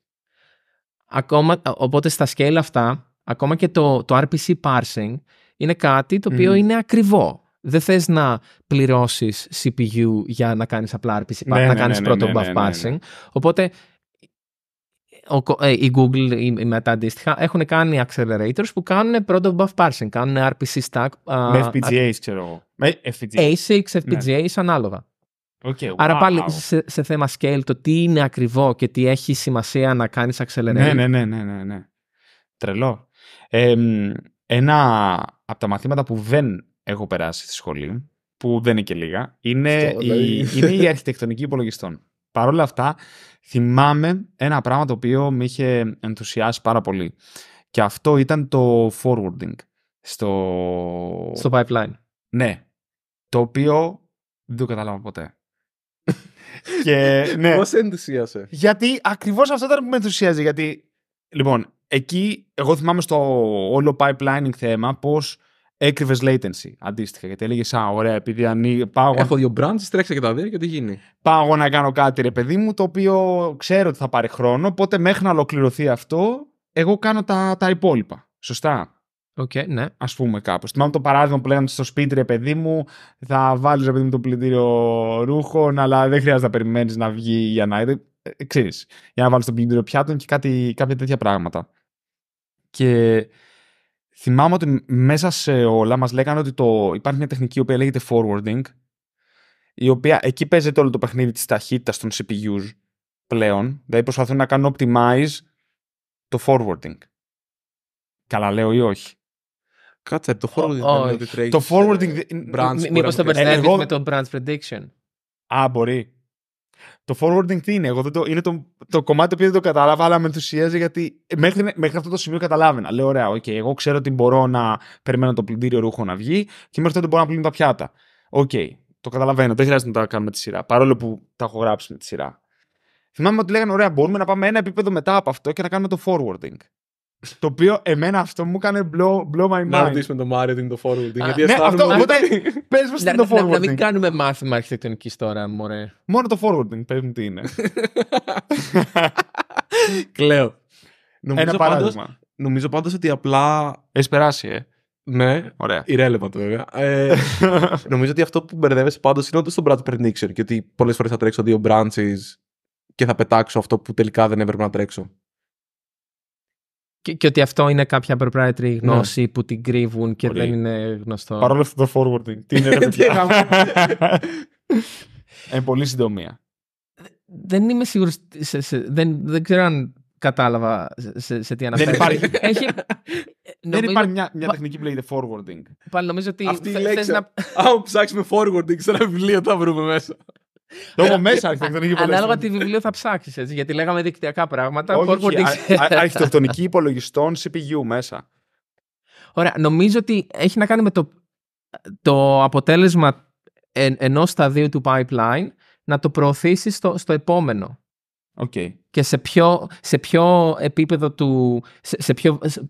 Ακόμα, οπότε στα scale αυτά, ακόμα και το, το RPC parsing είναι κάτι το οποίο είναι ακριβό. Δεν θες να πληρώσεις CPU για να κάνεις απλά RPC, ναι, να ναι, κάνεις ναι, πρώτο ναι, buff parsing. Οπότε ε, η Google ή με τα αντίστοιχα έχουν κάνει accelerators που κάνουν πρώτο buff parsing, κάνουν RPC stack. Με FPGAs, α, ξέρω εγώ. ASICs, FPGAs, ανάλογα. Άρα πάλι σε, σε, θέμα scale, το τι είναι ακριβό και τι έχει σημασία να κάνεις accelerate. Ναι, ναι, ναι, ναι, ναι. ναι. Τρελό. ένα από τα μαθήματα που δεν έχω περάσει στη σχολή, που δεν είναι και λίγα, είναι, η, δηλαδή. η αρχιτεκτονική υπολογιστών. Παρ' όλα αυτά, θυμάμαι ένα πράγμα το οποίο με είχε ενθουσιάσει πάρα πολύ. Και αυτό ήταν το forwarding. Στο... στο pipeline. Ναι. Το οποίο δεν το κατάλαβα ποτέ και, ναι. Πώς ενθουσίασε. Γιατί ακριβώς αυτό ήταν που με ενθουσίαζε. Γιατί, λοιπόν, εκεί εγώ θυμάμαι στο όλο pipelining θέμα πώς έκρυβες latency αντίστοιχα. Γιατί έλεγες, Α, ωραία, επειδή αν πάω. Έχω δύο branches, τρέξα και τα δύο και τι γίνει. Πάω να κάνω κάτι, ρε παιδί μου, το οποίο ξέρω ότι θα πάρει χρόνο. Οπότε μέχρι να ολοκληρωθεί αυτό, εγώ κάνω τα, τα υπόλοιπα. Σωστά. Okay, ναι. Ας πούμε κάπως. Θυμάμαι το παράδειγμα που λέγανε στο σπίτι, ρε παιδί μου, θα βάλεις ρε παιδί μου το πλυντήριο ρούχων, αλλά δεν χρειάζεται να περιμένεις να βγει για να. Ε, ε, ξέρεις, για να βάλεις το πλυντήριο πιάτων και κάτι, κάποια τέτοια πράγματα. Και θυμάμαι ότι μέσα σε όλα μας λέγανε ότι το... υπάρχει μια τεχνική η οποία λέγεται forwarding, η οποία εκεί παίζεται όλο το παιχνίδι της ταχύτητας των CPUs πλέον. Δηλαδή προσπαθούν να κάνουν optimize το forwarding. Καλά λέω ή όχι. Κάτσε, το forwarding oh, oh. δεν Το ε, forwarding. Μήπω το περνάει ε, με το branch prediction. Α, μπορεί. Το forwarding τι είναι, εγώ είναι το, το κομμάτι που δεν το κατάλαβα, αλλά με ενθουσιάζει γιατί μέχρι, μέχρι αυτό το σημείο καταλάβαινα. Λέω, ωραία, okay, εγώ ξέρω ότι μπορώ να περιμένω το πλυντήριο ρούχο να βγει και μέχρι τότε μπορώ να πλύνω τα πιάτα. Οκ, okay, το καταλαβαίνω, δεν χρειάζεται να τα κάνουμε τη σειρά, παρόλο που τα έχω γράψει με τη σειρά. Θυμάμαι ότι λέγανε, ωραία, μπορούμε να πάμε ένα επίπεδο μετά από αυτό και να κάνουμε το forwarding. Το οποίο εμένα αυτό μου έκανε blow, blow my mind. Ναι, να ρωτήσουμε τον Μάριο τι είναι το forwarding. ναι, αυτό, οπότε πες μας τι είναι το forwarding. Να, μην κάνουμε μάθημα αρχιτεκτονικής τώρα, μωρέ. Μόνο το forwarding, πες μου τι είναι. Κλαίω. Νομίζω Ένα παράδειγμα. Πάντως, νομίζω πάντως ότι απλά... Έχεις περάσει, ε. Ναι, Ωραία. irrelevant βέβαια. Ε, νομίζω ότι αυτό που μπερδεύεσαι πάντως είναι ότι στο brand prediction και ότι πολλές φορές θα τρέξω δύο branches και θα πετάξω αυτό που τελικά δεν έπρεπε να τρέξω. Και, ότι αυτό είναι κάποια proprietary ναι. γνώση που την κρύβουν και δεν είναι γνωστό. Παρόλο αυτό το forwarding. Τι είναι ρε Εν ε, πολύ συντομία. Δεν είμαι σίγουρος. Δεν, δεν ξέρω αν κατάλαβα σε, τι αναφέρω. Δεν υπάρχει, Έχει, υπάρχει μια, μια τεχνική που λέγεται forwarding. Πάλι νομίζω ότι. Αυτή η λέξη. Να... ψάξουμε forwarding σε ένα βιβλίο, θα βρούμε μέσα. Το έχω μέσα αρχιτεκτονική υπολογιστών. Ανάλογα τη βιβλίο θα ψάξεις, γιατί λέγαμε δικτυακά πράγματα. Αρχιτεκτονική υπολογιστών CPU μέσα. Ωραία, νομίζω ότι έχει να κάνει με το, το αποτέλεσμα εν, ενός σταδίου του pipeline να το προωθήσεις στο, στο επόμενο. Okay. Και σε ποιο, σε επίπεδο του. Σε,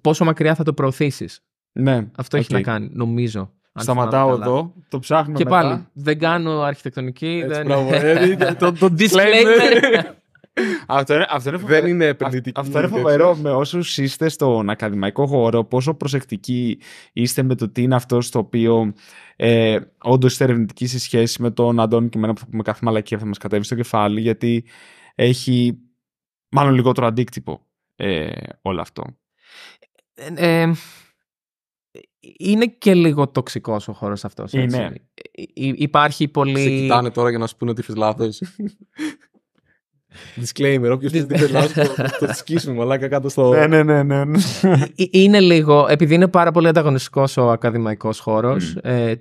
πόσο μακριά θα το προωθήσεις. Ναι. Αυτό έχει να κάνει, νομίζω. Σταματάω εδώ, το ψάχνω και μετά. πάλι, δεν κάνω αρχιτεκτονική. δεν... Ε, το, το disclaimer. αυτό είναι, αυτό είναι φοβερό. Δεν είναι επενδυτική. Αυτό είναι φοβερό με όσους είστε στον ακαδημαϊκό χώρο, πόσο προσεκτικοί είστε με το τι είναι αυτό το οποίο ε, όντως είστε ερευνητικοί σε σχέση με τον Αντώνη και εμένα που θα πούμε κάθε μαλακία θα μας κατέβει στο κεφάλι, γιατί έχει μάλλον λιγότερο αντίκτυπο ε, όλο αυτό. Ε, ε είναι και λίγο τοξικός ο χώρος αυτός. Είναι. Ε, ε, ε, υπάρχει πολύ. Σε κοιτάνε τώρα για να σου πούνε ότι είσαι λάθο. Disclaimer, όποιος πει ότι λάθο, το σκίσουμε, μαλάκα κάτω στο... Ναι, ναι, ναι, ναι. Είναι λίγο, επειδή είναι πάρα πολύ ανταγωνιστικός ο ακαδημαϊκός χώρος, ε,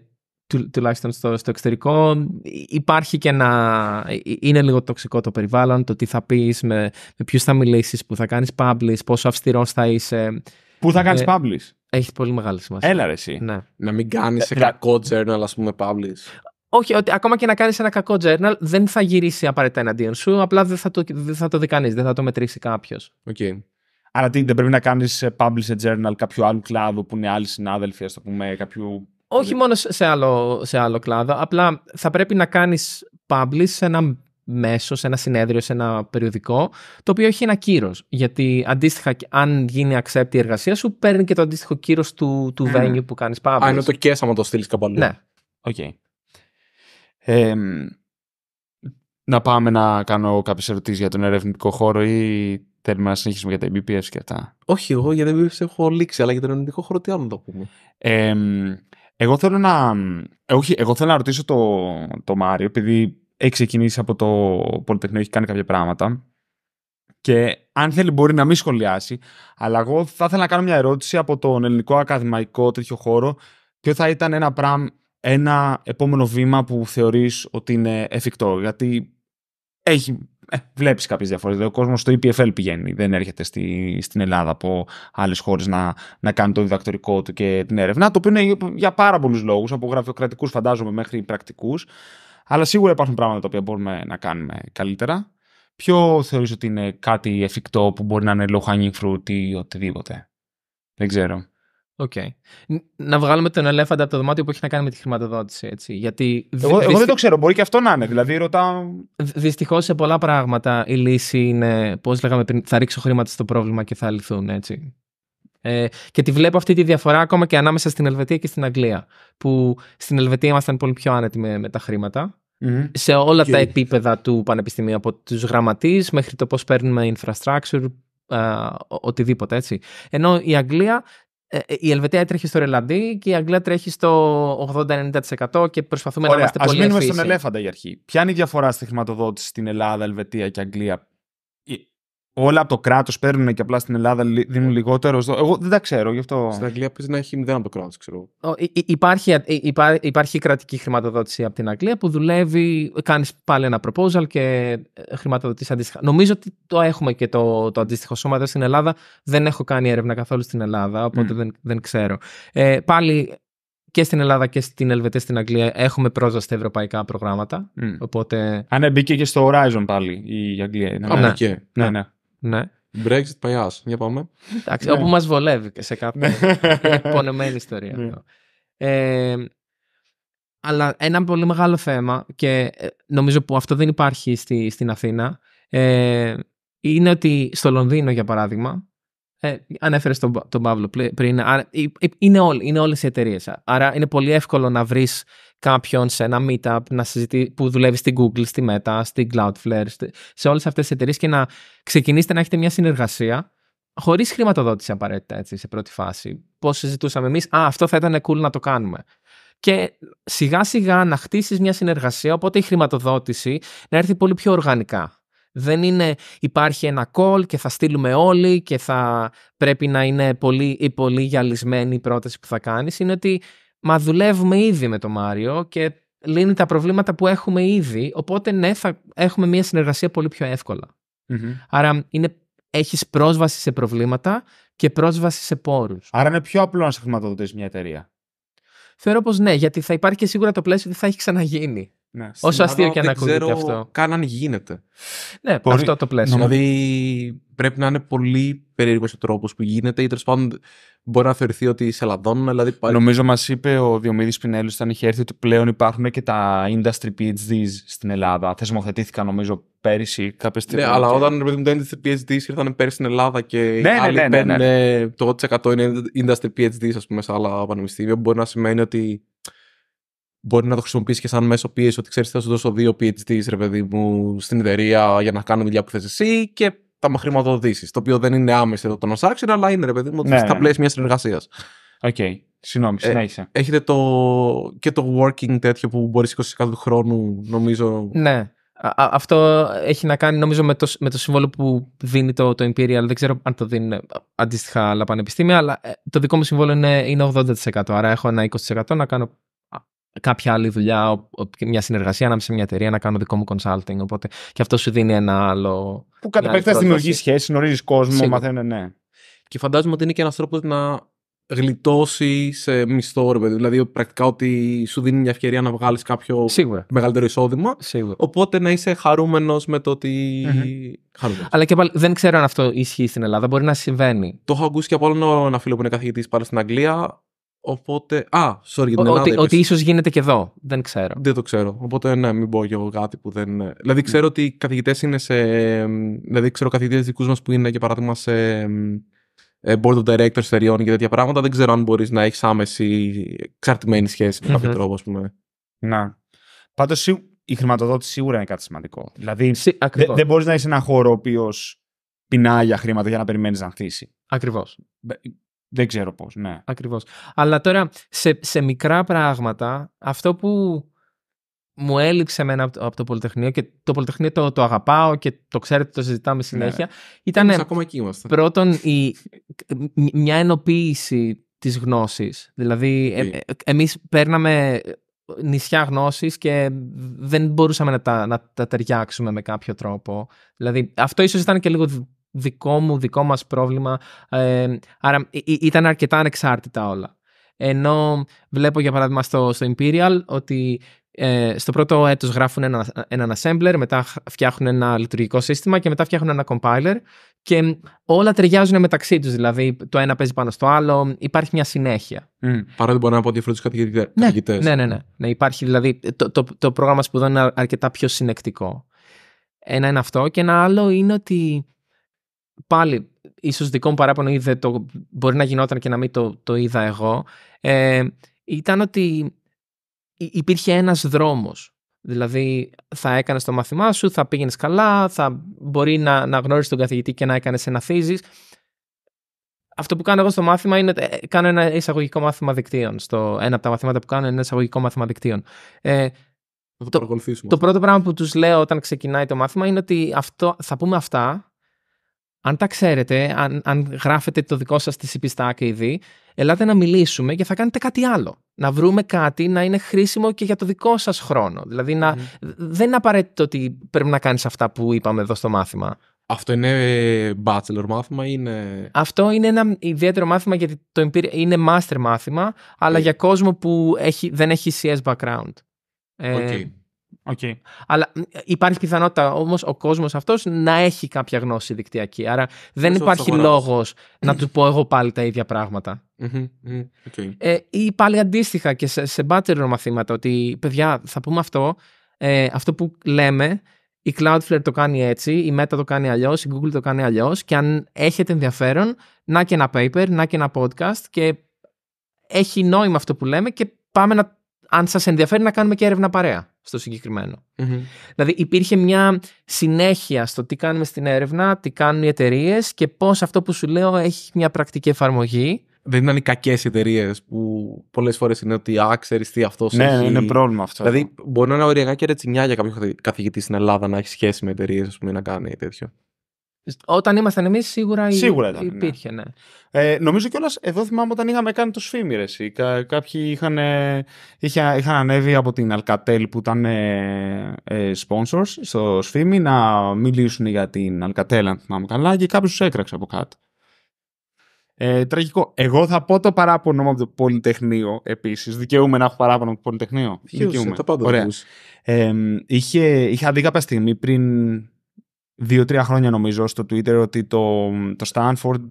του, τουλάχιστον στο, στο εξωτερικό, υπάρχει και ένα... Είναι λίγο τοξικό το περιβάλλον, το τι θα πεις, με, με ποιους θα μιλήσεις, που θα κάνεις publish, πόσο αυστηρός θα είσαι. Πού θα κάνεις ε, publish. Έχεις πολύ μεγάλη σημασία. Έλα ρε, εσύ. Ναι. Να μην κάνεις ε, κακό journal, ας πούμε, publish. Όχι, ότι ακόμα και να κάνεις ένα κακό journal δεν θα γυρίσει απαραίτητα εναντίον σου. Απλά δεν θα το, δεν θα το δει κανείς, δεν θα το μετρήσει κάποιος. Okay. Άρα τι, δεν πρέπει να κάνεις publish a journal κάποιου άλλου κλάδου που είναι άλλοι συνάδελφοι, ας το πούμε, κάποιου. Όχι μόνο σε άλλο, σε άλλο κλάδο. Απλά θα πρέπει να κάνεις publish σε ένα μέσο, σε ένα συνέδριο, σε ένα περιοδικό, το οποίο έχει ένα κύρος. Γιατί αντίστοιχα, αν γίνει accept η εργασία σου, παίρνει και το αντίστοιχο κύρος του, του venue που κάνεις πάνω. Α, είναι το και άμα το στείλεις κάπου αλλού. Ναι. Okay. Ε, να πάμε να κάνω κάποιες ερωτήσεις για τον ερευνητικό χώρο ή θέλουμε να συνεχίσουμε για τα MBPS και αυτά. Όχι, εγώ για τα MBPS έχω λήξει, αλλά για τον ερευνητικό χώρο τι άλλο να το πούμε. Ε, εγώ θέλω να, εγώ, θέλω να ρωτήσω το, το Μάριο, επειδή έχει ξεκινήσει από το Πολυτεχνείο, έχει κάνει κάποια πράγματα. Και αν θέλει μπορεί να μην σχολιάσει, αλλά εγώ θα ήθελα να κάνω μια ερώτηση από τον ελληνικό ακαδημαϊκό τέτοιο χώρο. Ποιο θα ήταν ένα, πραμ, ένα επόμενο βήμα που θεωρείς ότι είναι εφικτό. Γιατί έχει, ε, διαφορέ. κάποιες διαφορές. Δηλαδή, ο κόσμος στο EPFL πηγαίνει, δεν έρχεται στη, στην Ελλάδα από άλλες χώρες να, να κάνει το διδακτορικό του και την έρευνα, το οποίο είναι για πάρα πολλούς λόγους από γραφειοκρατικούς φαντάζομαι μέχρι πρακτικούς. Αλλά σίγουρα υπάρχουν πράγματα τα οποία μπορούμε να κάνουμε καλύτερα. Ποιο θεωρείς ότι είναι κάτι εφικτό που μπορεί να είναι low hanging fruit ή οτιδήποτε. Δεν ξέρω. Okay. Να βγάλουμε τον ελέφαντα από το δωμάτιο που έχει να κάνει με τη χρηματοδότηση. Έτσι. Γιατί εγώ, εγώ δεν το ξέρω, μπορεί και αυτό να είναι. Δηλαδή, ρωτάω... Δυστυχώς σε πολλά πράγματα η λύση είναι, πώς λέγαμε πριν, θα ρίξω χρήματα στο πρόβλημα και θα λυθούν. Έτσι. Ε, και τη βλέπω αυτή τη διαφορά ακόμα και ανάμεσα στην Ελβετία και στην Αγγλία. Που στην Ελβετία ήμασταν πολύ πιο άνετοι με, τα χρηματα σε όλα τα επίπεδα του πανεπιστημίου, από τους γραμματείς μέχρι το πώς παίρνουμε infrastructure, οτιδήποτε έτσι. Ενώ η Αγγλία ε, ε, η Ελβετία τρέχει στο ρελαντί και η Αγγλία τρέχει στο 80-90% και προσπαθούμε να είμαστε πολύ Ας μείνουμε στον ελέφαντα για αρχή. Ποια είναι η διαφορά στη χρηματοδότηση στην Ελλάδα, Ελβετία και Αγγλία όλα από το κράτος παίρνουν και απλά στην Ελλάδα δίνουν λιγότερο. Εγώ δεν τα ξέρω γι' αυτό. Στην Αγγλία παίζει να έχει μηδέν από το κράτος, ξέρω. Υ- υπάρχει, υπάρχει κρατική χρηματοδότηση από την Αγγλία που δουλεύει, κάνεις πάλι ένα proposal και ε, χρηματοδοτείς αντίστοιχα. Νομίζω ότι το έχουμε και το, το αντίστοιχο σώμα εδώ στην Ελλάδα. Δεν έχω κάνει έρευνα καθόλου στην Ελλάδα, οπότε δεν, δεν ξέρω. Ε, πάλι και στην Ελλάδα και στην Ελβετία στην Αγγλία έχουμε πρόσβαση στα ευρωπαϊκά προγράμματα. Οπότε... Αν ναι, μπήκε και στο Horizon πάλι η Αγγλία. Ναι, ναι. ναι. ναι. Ναι. Brexit παλιά, Για πάμε. Εντάξει, ναι. όπου μας βολεύει και σε κάποια. Ναι. Πονεμένη ιστορία. Ναι. Ε, αλλά ένα πολύ μεγάλο θέμα και ε, νομίζω που αυτό δεν υπάρχει στη, στην Αθήνα ε, είναι ότι στο Λονδίνο για παράδειγμα ε, ανέφερες τον, τον Παύλο πριν είναι, όλ, είναι όλες οι εταιρείες. άρα είναι πολύ εύκολο να βρεις κάποιον σε ένα meetup να συζητεί, που δουλεύει στην Google, στη Meta, στην Cloudflare, σε όλες αυτές τις εταιρείες και να ξεκινήσετε να έχετε μια συνεργασία χωρίς χρηματοδότηση απαραίτητα έτσι, σε πρώτη φάση. Πώς συζητούσαμε εμείς, α, αυτό θα ήταν cool να το κάνουμε. Και σιγά σιγά να χτίσεις μια συνεργασία, οπότε η χρηματοδότηση να έρθει πολύ πιο οργανικά. Δεν είναι υπάρχει ένα call και θα στείλουμε όλοι και θα πρέπει να είναι πολύ, η πολύ γυαλισμένη η πρόταση που θα κάνεις. Είναι ότι Μα δουλεύουμε ήδη με το Μάριο και λύνει τα προβλήματα που έχουμε ήδη. Οπότε, ναι, θα έχουμε μια συνεργασία πολύ πιο ευκολα Άρα είναι, έχεις πρόσβαση σε προβλήματα και πρόσβαση σε πόρους. Άρα είναι πιο απλό να σε χρηματοδοτείς μια εταιρεία. Θεωρώ πως ναι, γιατί θα υπάρχει και σίγουρα το πλαίσιο ότι θα έχει ξαναγίνει. Ναι, Όσο αστείο και αν ακούγεται αυτό. Καν αν γίνεται. Ναι, Μπορεί, αυτό το πλαίσιο. Δηλαδή πρέπει να είναι πολύ περίεργος ο τρόπος που γίνεται ή τέλος πάντων μπορεί να θεωρηθεί ότι σε λαδώνουν. Δηλαδή πάλι... Νομίζω μας είπε ο Διομήδης Πινέλη όταν είχε έρθει ότι πλέον υπάρχουν και τα industry PhDs στην Ελλάδα. Θεσμοθετήθηκαν νομίζω πέρυσι κάποια στιγμή. Ναι, αλλά όταν ρε, τα industry PhDs ήρθαν πέρυσι στην Ελλάδα και ναι, ναι, ναι, ναι, ναι, ναι. το 8% είναι industry PhDs, ας πούμε, σε άλλα πανεπιστήμια, μπορεί να σημαίνει ότι μπορεί να το χρησιμοποιήσει και σαν μέσο πίεση, ότι ξέρεις, θα σου δώσω δύο PhD, ρε παιδί μου, στην εταιρεία για να κάνω δουλειά που θες εσύ και θα με χρηματοδοτήσεις. Το οποίο δεν είναι άμεση εδώ το transaction, αλλά είναι, ρε παιδί μου, ναι, στα ναι. πλαίσια μιας συνεργασίας. Οκ. Okay. Συγγνώμη, ε, συνέχισε. Ε, έχετε το, και το working τέτοιο που μπορείς 20% του χρόνου, νομίζω. Ναι. Α, αυτό έχει να κάνει νομίζω με το, με το σύμβολο που δίνει το, το Imperial. Δεν ξέρω αν το δίνουν ε, αντίστοιχα άλλα πανεπιστήμια, αλλά ε, το δικό μου συμβόλο είναι, είναι 80%. Άρα έχω ένα 20% να κάνω κάποια άλλη δουλειά, μια συνεργασία ανάμεσα σε μια εταιρεία να κάνω δικό μου consulting. Οπότε και αυτό σου δίνει ένα άλλο. Που κατά δημιουργείς σχέσεις, γνωρίζεις κόσμο, μαθαίνει, ναι. Και φαντάζομαι ότι είναι και ένας τρόπος να γλιτώσει σε μισθό, Δηλαδή, πρακτικά ότι σου δίνει μια ευκαιρία να βγάλεις κάποιο Σίγουρα. μεγαλύτερο εισόδημα. Σίγουρα. Οπότε να είσαι χαρούμενος με το ότι. Mm-hmm. Αλλά και πάλι δεν ξέρω αν αυτό ισχύει στην Ελλάδα. Μπορεί να συμβαίνει. Το έχω ακούσει και από άλλον ένα φίλο που είναι καθηγητής πάλι στην Αγγλία. Οπότε. Α, sorry για την Ότι, ότι ίσως γίνεται και εδώ. Δεν ξέρω. Δεν το ξέρω. Οπότε ναι, μην πω και εγώ κάτι που δεν. Ε, δηλαδή, ξέρω ότι οι καθηγητές είναι σε. Δηλαδή, ξέρω καθηγητές δικούς μας που είναι για παράδειγμα σε ε, board of directors εταιριών και τέτοια πράγματα. Δεν ξέρω αν μπορείς να έχεις άμεση εξαρτημένη σχέση με καποιο τρόπο, ας πούμε. Να. Πάντως η χρηματοδότηση σίγουρα είναι κάτι σημαντικό. Δηλαδή, δεν μπορείς να είσαι ένα χώρο ο οποίος πεινάει για χρήματα για να περιμένεις να χτίσει. Ακριβώς. Δεν ξέρω πώς, ναι. Ακριβώς. Αλλά τώρα σε, σε μικρά πράγματα, αυτό που μου έληξε εμένα από το Πολυτεχνείο και το Πολυτεχνείο το, το αγαπάω και το ξέρετε το συζητάμε ναι. συνέχεια. Ναι. Ήταν ακόμα εκεί πρώτον η, μια ενοποίηση της γνώσης. Δηλαδή ε, ε, εμείς παίρναμε νησιά γνώσης και δεν μπορούσαμε να τα, να τα ταιριάξουμε με κάποιο τρόπο. Δηλαδή αυτό ίσως ήταν και λίγο δικό μου, δικό μας πρόβλημα. Ε, άρα ήταν αρκετά ανεξάρτητα όλα. Ενώ βλέπω για παράδειγμα στο, Imperial ότι ε, στο πρώτο έτος γράφουν ένα, έναν assembler, μετά φτιάχνουν ένα λειτουργικό σύστημα και μετά φτιάχνουν ένα compiler και όλα ταιριάζουν μεταξύ τους, δηλαδή το ένα παίζει πάνω στο άλλο, υπάρχει μια συνέχεια. Mm. που μπορεί να πω διαφορετικούς καθηγητές. Ναι. Ναι, ναι, ναι, ναι, υπάρχει δηλαδή το, το, το πρόγραμμα σπουδών είναι αρκετά πιο συνεκτικό. Ένα είναι αυτό και ένα άλλο είναι ότι πάλι ίσως, δικό μου παράπονο είδε το, μπορεί να γινόταν και να μην το, το είδα εγώ, ε, ήταν ότι υπήρχε ένας δρόμος. Δηλαδή θα έκανες το μάθημά σου, θα πήγαινες καλά, θα μπορεί να, να γνώρισες τον καθηγητή και να έκανες ένα θύζεις. Αυτό που κάνω εγώ στο μάθημα είναι ε, κάνω ένα εισαγωγικό μάθημα δικτύων. Στο, ένα από τα μαθήματα που κάνω είναι ένα εισαγωγικό μάθημα δικτύων. Ε, θα το, το, το πρώτο πράγμα που τους λέω όταν ξεκινάει το μάθημα είναι ότι αυτό, θα πούμε αυτά αν τα ξέρετε, αν, αν γράφετε το δικό σας τη stack ήδη, ελάτε να μιλήσουμε και θα κάνετε κάτι άλλο. Να βρούμε κάτι να είναι χρήσιμο και για το δικό σας χρόνο. Δηλαδή, να, δεν είναι απαραίτητο ότι πρέπει να κάνεις αυτά που είπαμε εδώ στο μάθημα. Αυτό είναι bachelor μάθημα ή είναι... Αυτό είναι ένα ιδιαίτερο μάθημα γιατί το είναι master μάθημα, αλλά για κόσμο που έχει, δεν έχει CS background. Okay. Ε, Okay. Αλλά υπάρχει πιθανότητα όμως ο κόσμος αυτός να έχει κάποια γνώση δικτυακή. Άρα δεν υπάρχει λόγος να του πω εγώ πάλι τα ίδια Okay. Ε, ή πάλι αντίστοιχα και σε, σε μπάτερο μαθήματα ότι παιδιά θα πούμε αυτό. Ε, αυτό που λέμε η Cloudflare το κάνει έτσι, η Meta το κάνει αλλιώς, η Google το κάνει αλλιώς. Και αν έχετε ενδιαφέρον, να και ένα paper, να και ένα podcast. Και έχει νόημα αυτό που λέμε και πάμε να αν σας ενδιαφέρει να κάνουμε και έρευνα παρέα στο συγκεκριμενο Δηλαδή υπήρχε μια συνέχεια στο τι κάνουμε στην έρευνα, τι κάνουν οι εταιρείες και πώς αυτό που σου λέω έχει μια πρακτική εφαρμογή. Δεν ήταν οι κακές εταιρείες που πολλές φορές είναι ότι α, ξέρεις τι αυτός ναι, έχει. Ναι, είναι πρόβλημα αυτό. Δηλαδή, μπορεί να είναι οριακά και ρετσινιά για κάποιο καθηγητή στην Ελλάδα να έχει σχέση με εταιρείες, ας πούμε, να κάνει τέτοιο. Όταν ήμασταν εμείς, σίγουρα, σίγουρα ήταν, ναι. υπήρχε. Ναι. Ε, νομίζω κιόλας εδώ θυμάμαι όταν είχαμε κάνει το σφήμι. κάποιοι είχαν, ανέβει από την Alcatel που ήταν ε, ε sponsors στο σφήμι να μιλήσουν για την Alcatel, αν θυμάμαι καλά, και κάποιος τους έκραξε από κάτω. Ε, τραγικό. Εγώ θα πω το παράπονο από το Πολυτεχνείο επίσης. Δικαιούμαι να έχω παράπονο από το Πολυτεχνείο. Δικαιούμαι. Ε, είχε, είχα δει κάποια στιγμή πριν δύο-τρία χρόνια νομίζω στο Twitter ότι το, το Stanford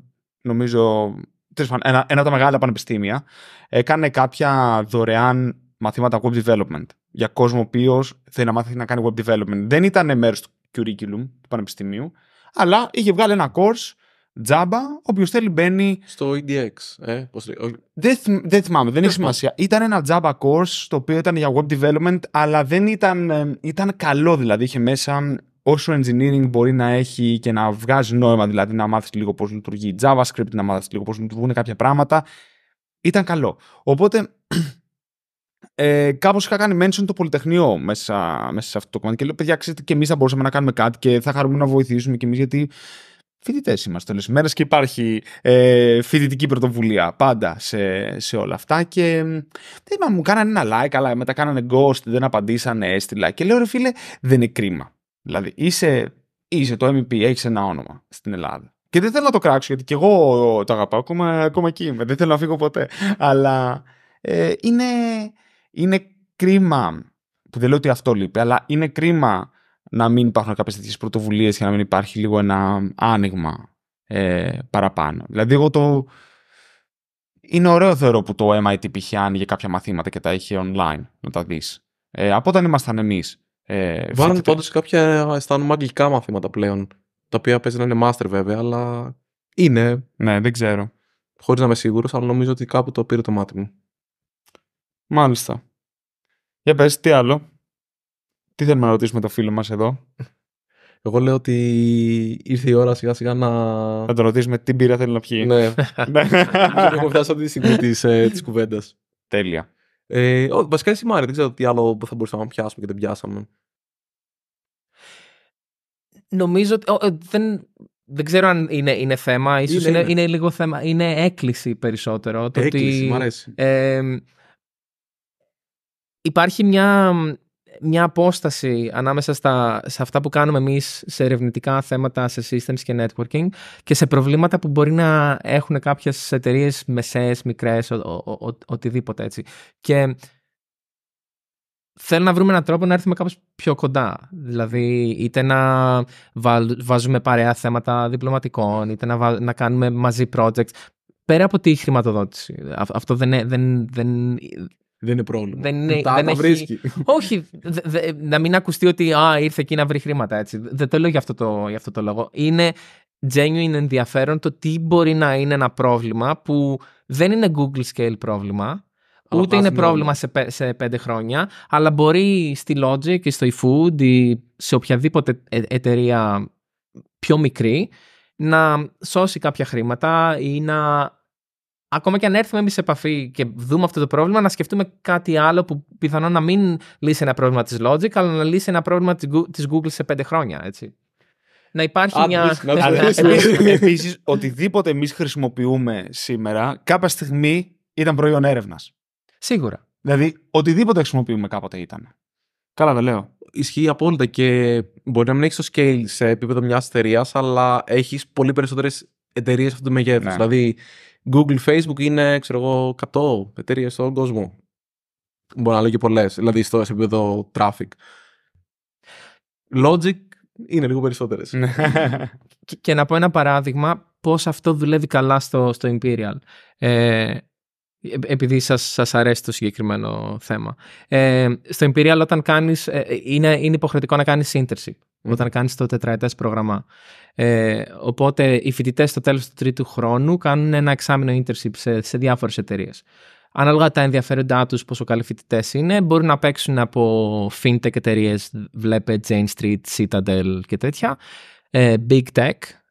νομίζω ένα, ένα από τα μεγάλα πανεπιστήμια έκανε κάποια δωρεάν μαθήματα web development για κόσμο ο οποίος θέλει να μάθει να κάνει web development. Δεν ήταν μέρος του curriculum του πανεπιστημίου, αλλά είχε βγάλει ένα course Java, όποιο θέλει μπαίνει. Στο EDX. Ε, δεν, δεν θυμάμαι, δεν έχει σημασία. Ήταν ένα Java course το οποίο ήταν για web development, αλλά δεν ήταν. Ε, ήταν καλό δηλαδή. Είχε μέσα όσο engineering μπορεί να έχει και να βγάζει νόημα, δηλαδή να μάθεις λίγο πώς λειτουργεί η JavaScript, να μάθεις λίγο πώς λειτουργούν κάποια πράγματα, ήταν καλό. Οπότε, ε, κάπως είχα κάνει mention το Πολυτεχνείο μέσα, μέσα σε αυτό το κομμάτι και λέω: Παιδιά, ξέρετε, και εμείς θα μπορούσαμε να κάνουμε κάτι και θα χαρούμε να βοηθήσουμε κι εμείς, γιατί φοιτητές είμαστε όλες τι μέρες και υπάρχει ε, φοιτητική πρωτοβουλία πάντα σε, σε όλα αυτά. Και δεν μου κάνανε ένα like, αλλά μετά κάνανε ghost, δεν απαντήσανε, έστειλα. Και λέω: Ρε φίλε, δεν είναι κρίμα. Δηλαδή είσαι, είσαι το MVP, έχεις ένα όνομα στην Ελλάδα. Και δεν θέλω να το κράξω γιατί και εγώ το αγαπάω, ακόμα, ακόμα εκεί είμαι, δεν θέλω να φύγω ποτέ. Αλλά ε, είναι, είναι κρίμα, που δεν λέω ότι αυτό λείπει, αλλά είναι κρίμα να μην υπάρχουν κάποιες τέτοιες πρωτοβουλίες και να μην υπάρχει λίγο ένα άνοιγμα ε, παραπάνω. Δηλαδή εγώ το... Είναι ωραίο θεωρώ που το MIT π.χ. άνοιγε κάποια μαθήματα και τα είχε online να τα δεις. Ε, από όταν ήμασταν εμείς ε, Βάλλουν κάποια αισθάνομαι αγγλικά μαθήματα πλέον. Τα οποία παίζει να είναι master βέβαια, αλλά είναι. Ναι, δεν ξέρω. Χωρίς να είμαι σίγουρος, αλλά νομίζω ότι κάπου το πήρε το μάτι μου. Μάλιστα. Για πες, τι άλλο. Τι θέλουμε να ρωτήσουμε το φίλο μας εδώ. Εγώ λέω ότι ήρθε η ώρα σιγά σιγά να. Να τον ρωτήσουμε τι μπύρα θέλει να πιει. Ναι. Έχουμε φτάσει αυτή τη στιγμή της ε, κουβέντας. Τέλεια. Ε, ό, βασικά είναι Μάρια, δεν ξέρω τι άλλο θα μπορούσαμε να πιάσουμε και δεν πιάσαμε. Νομίζω ότι. Ε, δεν, δεν ξέρω αν είναι, είναι θέμα. Ίσως είναι, είναι. λίγο θέμα. Είναι έκκληση περισσότερο. έκκληση, ότι, ε, υπάρχει μια μια απόσταση ανάμεσα στα, σε αυτά που κάνουμε εμείς σε ερευνητικά θέματα, σε systems και networking και σε προβλήματα που μπορεί να έχουν κάποιες εταιρείες μεσαίες, μικρές, οτιδήποτε έτσι. Και θέλω να βρούμε έναν τρόπο να έρθουμε κάπως πιο κοντά. Δηλαδή, είτε να βάζουμε παρέα θέματα διπλωματικών, είτε να, κάνουμε μαζί projects. Πέρα από τη χρηματοδότηση. Αυτό δεν, ε, δεν δεν είναι πρόβλημα. Δεν, είναι, τα βρίσκει. Όχι, δε, να μην ακουστεί ότι α, ήρθε εκεί να βρει χρήματα. Έτσι. Δεν το λέω για αυτό το, για αυτό το λόγο. Είναι genuine ενδιαφέρον το τι μπορεί να είναι ένα πρόβλημα που δεν είναι Google scale πρόβλημα. Ούτε είναι πρόβλημα σε, σε πέντε χρόνια, αλλά μπορεί στη Logic ή στο eFood ή σε οποιαδήποτε ε- εταιρεία πιο μικρή να σώσει κάποια χρήματα ή να ακόμα και αν έρθουμε εμείς σε επαφή και δούμε αυτό το πρόβλημα, να σκεφτούμε κάτι άλλο που πιθανόν να μην λύσει ένα πρόβλημα της Logic, αλλά να λύσει ένα πρόβλημα της Google σε πέντε χρόνια. Έτσι. Να υπάρχει Α, μια. Επίση, οτιδήποτε εμείς χρησιμοποιούμε σήμερα, κάποια στιγμή ήταν προϊόν έρευνας. Σίγουρα. Δηλαδή, οτιδήποτε χρησιμοποιούμε κάποτε ήταν. Καλά, το λέω. Ισχύει απόλυτα και μπορεί να μην έχεις το scale σε επίπεδο μιας εταιρείας, αλλά έχεις πολύ περισσότερες εταιρείες αυτού του μεγέθου. Ναι. Δηλαδή, Google, Facebook είναι, ξέρω εγώ, 100 εταιρείες στον κόσμο. Μπορώ να λέω και πολλές, δηλαδή στο επίπεδο traffic. Logic είναι λίγο περισσότερες. Ναι. και, να πω ένα παράδειγμα πώς αυτό δουλεύει καλά στο, στο Imperial. Ε, επειδή σας, σας αρέσει το συγκεκριμένο θέμα. Ε, στο Imperial όταν κάνεις, ε, ε, είναι, είναι υποχρεωτικό να κάνεις internship όταν κάνεις το τετραετές πρόγραμμα. Ε, οπότε οι φοιτητές στο τέλος του τρίτου χρόνου κάνουν ένα εξάμεινο internship σε, σε διάφορες εταιρείες. Ανάλογα τα ενδιαφέροντά τους, πόσο καλοί φοιτητές είναι, μπορούν να παίξουν από fintech εταιρείες, βλέπε Jane Street, Citadel και τέτοια, ε, big tech,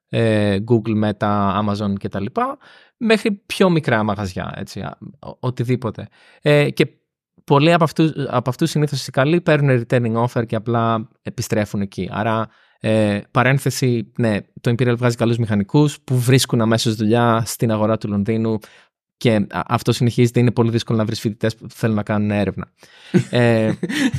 ε, Google, Meta, Amazon κτλ. Μέχρι πιο μικρά μαγαζιά, έτσι, οτιδήποτε. Ε, και πολλοί από αυτούς, από αυτούς συνήθως οι καλοί παίρνουν returning offer και απλά επιστρέφουν εκεί. Άρα ε, παρένθεση, ναι, το Imperial βγάζει καλούς μηχανικούς που βρίσκουν αμέσως δουλειά στην αγορά του Λονδίνου και αυτό συνεχίζεται, είναι πολύ δύσκολο να βρεις φοιτητές που θέλουν να κάνουν έρευνα. ε,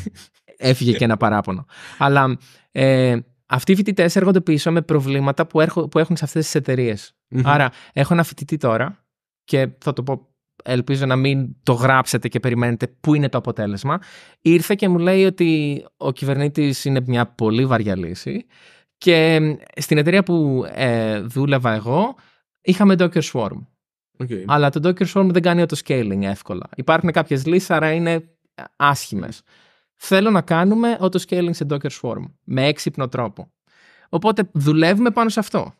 έφυγε και ένα παράπονο. Αλλά ε, αυτοί οι φοιτητές έρχονται πίσω με προβλήματα που, έρχο, που έχουν σε αυτές τις εταιρείες. Mm-hmm. Άρα, έχω ένα φοιτητή τώρα και θα το πω ελπίζω να μην το γράψετε και περιμένετε πού είναι το αποτέλεσμα, ήρθε και μου λέει ότι ο κυβερνήτης είναι μια πολύ βαριά λύση και στην εταιρεία που ε, δούλευα εγώ είχαμε Docker Swarm. Okay. Αλλά το Docker Swarm δεν κάνει το scaling εύκολα. Υπάρχουν κάποιες λύσεις, άρα είναι ε, άσχημες. Θέλω να κάνουμε auto scaling σε Docker Swarm με έξυπνο τρόπο. Οπότε δουλεύουμε πάνω σε αυτό.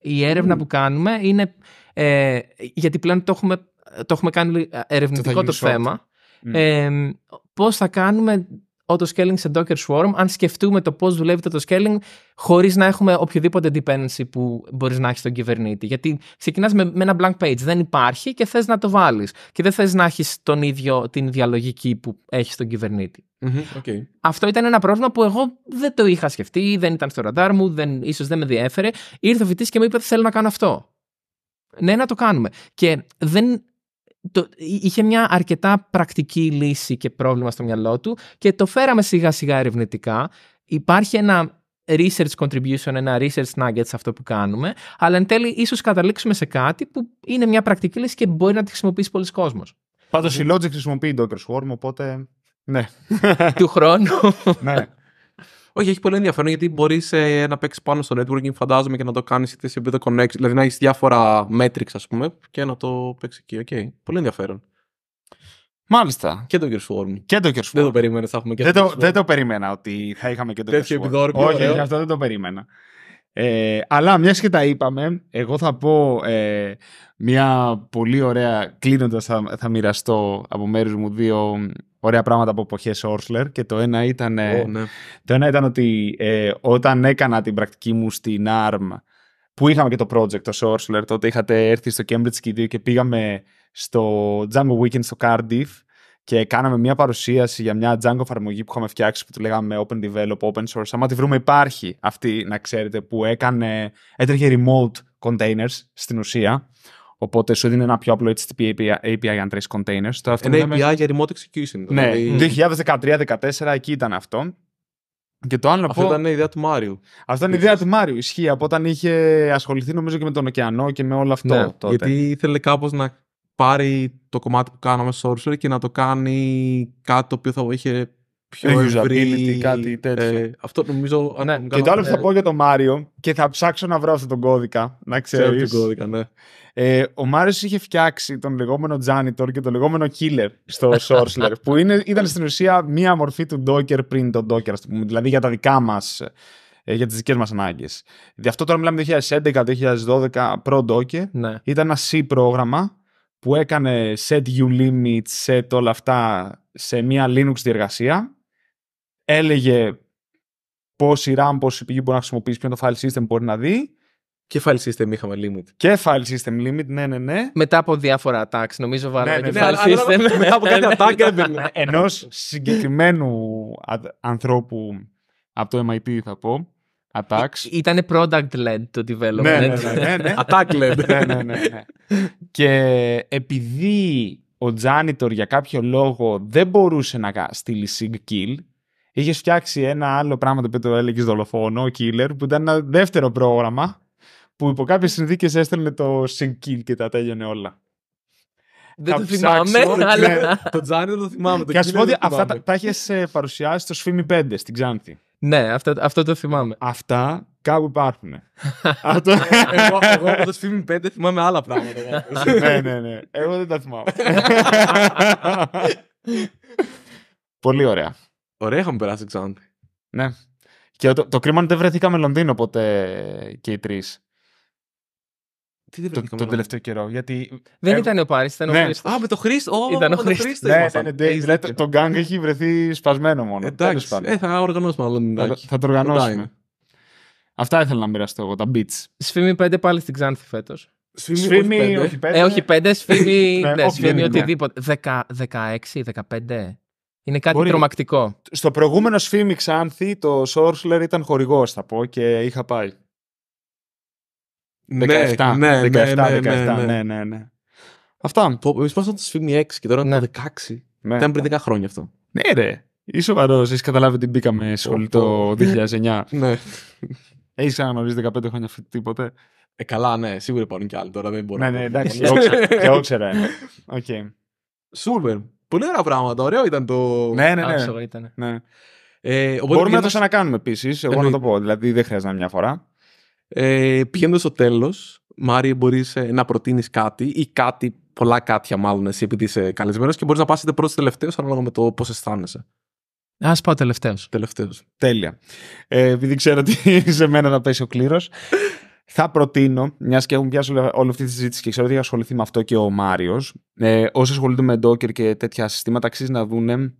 Η έρευνα που κάνουμε είναι. Ε, γιατί πλέον το έχουμε το έχουμε κάνει ε, ερευνητικό το, θέμα. Ε, mm. πώς θα κάνουμε auto-scaling σε Docker Swarm, αν σκεφτούμε το πώς δουλεύει το auto-scaling χωρίς να έχουμε οποιοδήποτε dependency που μπορείς να έχεις στον κυβερνήτη. Γιατί ξεκινάς με, με, ένα blank page, δεν υπάρχει και θες να το βάλεις και δεν θες να έχεις τον ίδιο, την διαλογική που έχεις στον κυβερνήτη. Mm-hmm, okay. Αυτό ήταν ένα πρόβλημα που εγώ δεν το είχα σκεφτεί, δεν ήταν στο ραντάρ μου, δεν, ίσως δεν με διέφερε. Ήρθε ο και μου είπε θέλω να κάνω αυτό. Ναι, να το κάνουμε. Και δεν το, είχε μια αρκετά πρακτική λύση και πρόβλημα στο μυαλό του και το φέραμε σιγά σιγά ερευνητικά. Υπάρχει ένα research contribution, ένα research nugget σε αυτό που κάνουμε, αλλά εν τέλει ίσως καταλήξουμε σε κάτι που είναι μια πρακτική λύση και μπορεί να τη χρησιμοποιήσει πολλοί κόσμος. Πάντως η Logic χρησιμοποιεί Docker Swarm, οπότε ναι. του χρόνου. ναι. Όχι, έχει πολύ ενδιαφέρον γιατί μπορείς ε, να παίξεις πάνω στο networking, φαντάζομαι, και να το κάνεις είτε σε επίπεδο connection, δηλαδή να έχεις διάφορα metrics, ας πούμε, και να το παίξεις εκεί. Okay. Πολύ ενδιαφέρον. Μάλιστα. Και το Gears Και το Gears Δεν το περίμενες, θα έχουμε και δεν το, δεν το περίμενα ότι θα είχαμε και το Gears Τέτοιο επιδόρκο. Όχι, ωραίο. αυτό δεν το περίμενα. Ε, αλλά μιας και τα είπαμε, εγώ θα πω ε, μια πολύ ωραία. Κλείνοντας, θα, θα μοιραστώ από μέρους μου δύο ωραία πράγματα από εποχές Όρσλερ και το ένα ήταν, oh, ναι. το ένα ήταν ότι ε, όταν έκανα την πρακτική μου στην ARM που είχαμε και το project ως Όρσλερ τότε είχατε έρθει στο Cambridge και και πήγαμε στο Django Weekend στο Cardiff και κάναμε μια παρουσίαση για μια Django εφαρμογή που είχαμε φτιάξει που τη λέγαμε Open Develop, Open Source. Άμα τη βρούμε υπάρχει αυτή να ξέρετε που έκανε, έτρεχε remote containers στην ουσία Οπότε σου δίνει ένα πιο απλό HTTP API, API αν containers. ένα API για remote execution. Ναι, 2013 δηλαδή- 2013-2014 εκεί ήταν αυτό. Και το άλλο Αυτή πω... ήταν η ιδέα του Μάριου. Αυτή ήταν η ιδέα του Μάριου. Ισχύει από όταν είχε ασχοληθεί νομίζω και με τον ωκεανό και με όλο αυτό. Ναι, τότε. Γιατί ήθελε κάπως να πάρει το κομμάτι που κάναμε στο Sorcerer και να το κάνει κάτι το οποίο θα είχε πιο ευρύ. κάτι ε, τέτοιο. αυτό νομίζω. Ναι, και το άλλο που θα ε, πω για τον Μάριο και θα ψάξω να βρω αυτόν τον κώδικα. Να ξέρω τον κώδικα, ναι. Ε, ο Μάριος είχε φτιάξει τον λεγόμενο janitor και τον λεγόμενο killer στο Sorcerer, που είναι, ήταν στην ουσία μία μορφή του Docker πριν τον Docker, ας πούμε. Δηλαδή για τα δικά μας ε, για τις δικές μας ανάγκες. Γι' αυτό τώρα μιλάμε 2011-2012 προ-Docker. Ναι. Ήταν ένα C πρόγραμμα που έκανε set u limits, set όλα αυτά σε μια Linux διεργασία έλεγε πόση RAM, πόση πηγή μπορεί να χρησιμοποιήσει, ποιο το file system μπορεί να δει. Και file system είχαμε limit. Και file system limit, ναι, ναι, ναι. Μετά από διάφορα attacks, νομίζω βάλαμε ναι, ναι, ναι, και ναι, file system. μετά από ναι, κάτι ναι, attack ενός συγκεκριμένου ανθρώπου από το MIT, θα πω. Attacks. Ήτανε product led το development. Ναι, ναι, ναι. ναι, Attack led. ναι, ναι, ναι, Και επειδή ο janitor για κάποιο λόγο δεν μπορούσε να στείλει sig kill είχε φτιάξει ένα άλλο πράγμα το οποίο το έλεγε δολοφόνο, killer, που ήταν ένα δεύτερο πρόγραμμα που υπό κάποιες συνθήκες έστελνε το SyncKill και τα τέλειωνε όλα. Δεν το θυμάμαι, αλλά. Ναι, το Τζάνι δεν το θυμάμαι. Και ας πούμε ότι αυτά τα έχει ε, παρουσιάσει στο Σφίμι 5 στην Ξάνθη. Ναι, αυτό το θυμάμαι. Αυτά κάπου υπάρχουν. Αυτό... εγώ, εγώ από το Σφίμι 5 θυμάμαι άλλα πράγματα. Ναι, ναι, ναι, ναι. Εγώ δεν τα θυμάμαι. Πολύ ωραία. Ωραία, είχαμε περάσει Ξάνθη. Ναι. Και το, το κρίμα είναι δεν βρεθήκαμε Λονδίνο ποτέ και οι τρεις. Τι δεν βρεθήκαμε. τον τελευταίο καιρό. Γιατί... Δεν ε... ήταν ο Πάρης, ήταν ναι. ο Χρήστος. Α, με το Χρήστο. ήταν ο Χρήστο. Ναι, ναι, ναι, το γκάγκ έχει βρεθεί σπασμένο μόνο. Εντάξει. Ε, θα οργανώσουμε άλλο. Θα, θα το οργανώσουμε. Αυτά ήθελα να μοιραστώ εγώ, τα beats. Σφίμι 5 πάλι στην Ξάνθη φέτος. Σφίμι όχι 5. Ε, όχι 5, ναι, ναι, ναι, οτιδήποτε. 16, 15. Είναι κάτι Μπορεί... τρομακτικό. Στο προηγούμενο σφήμι Ξάνθη, το Σόρσλερ ήταν χορηγός, θα πω, και είχα πάει. 17, ναι, 17, ναι, 17, ναι ναι ναι, ναι, ναι, ναι, ναι. Αυτά. Εμεί πρόσφατα το σφήμι 6 και τώρα είναι 16. Ναι. Ήταν πριν 10 χρόνια αυτό. Ναι, ρε. Είσαι σοβαρός. Έχεις καταλάβει ότι μπήκαμε όλο το 2009. ναι. Έχεις ξαναγνωρίσει 15 χρόνια τίποτε. τίποτε. Ε, καλά, ναι, σίγουρα υπάρχουν κι άλλοι τώρα. Δεν μπορώ. Ναι, ναι, εντάξει. Και ξέρω. Οκ. Πολύ ωραία πράγματα. Ωραίο ήταν το. Ναι, ήταν. ναι. ναι. ναι. Ε, Μπορούμε να το ξανακάνουμε επίσης. Εγώ να το πω. Δηλαδή δεν χρειάζεται μια φορά. Ε, πηγαίνοντας στο τέλος, Μάρι, μπορείς ε, να προτείνεις κάτι ή κάτι, πολλά κάτια μάλλον εσύ, επειδή είσαι καλεσμένος και μπορείς να πάσετε πρώτο τελευταίος ανάλογα με το πώς αισθάνεσαι. Ας πάω τελευταίος. Τελευταίος. Τέλεια. Ε, επειδή ξέρω ότι σε μένα να πέσει ο κλήρος θα προτείνω, μιας και έχουν πιάσει όλη αυτή τη συζήτηση και ξέρω ότι έχει ασχοληθεί με αυτό και ο Μάριος, ε, όσοι ασχολούνται με Docker και τέτοια συστήματα, αξίζει να δουν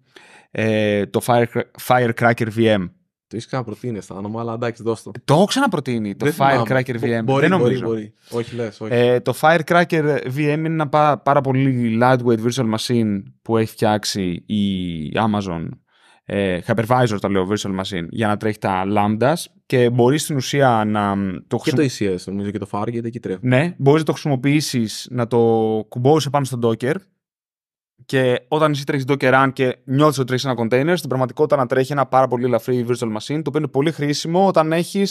ε, το Fire, Firecracker VM. Το είσαι ξαναπροτείνει, αισθάνομαι, αλλά εντάξει, δώσ' το. Το έχω ξαναπροτείνει, το Firecracker VM. Μπορεί, Δεν μπορεί, μπορεί. Όχι, λες, όχι. Ε, το Firecracker VM είναι ένα πάρα πολύ lightweight virtual machine που έχει φτιάξει η Amazon ε, hypervisor, τα λέω, virtual machine, για να τρέχει τα lambdas και μπορείς στην ουσία να το χρησιμοποιήσει. Και το ECS, νομίζω, και το Fargate εκεί τρέχει. Ναι, μπορείς να το χρησιμοποιήσεις να το κουμπώσεις πάνω στο Docker και όταν εσύ τρέχεις Docker Run και νιώθεις ότι τρέχεις ένα container, στην πραγματικότητα να τρέχει ένα πάρα πολύ ελαφρύ virtual machine, το οποίο είναι πολύ χρήσιμο όταν έχεις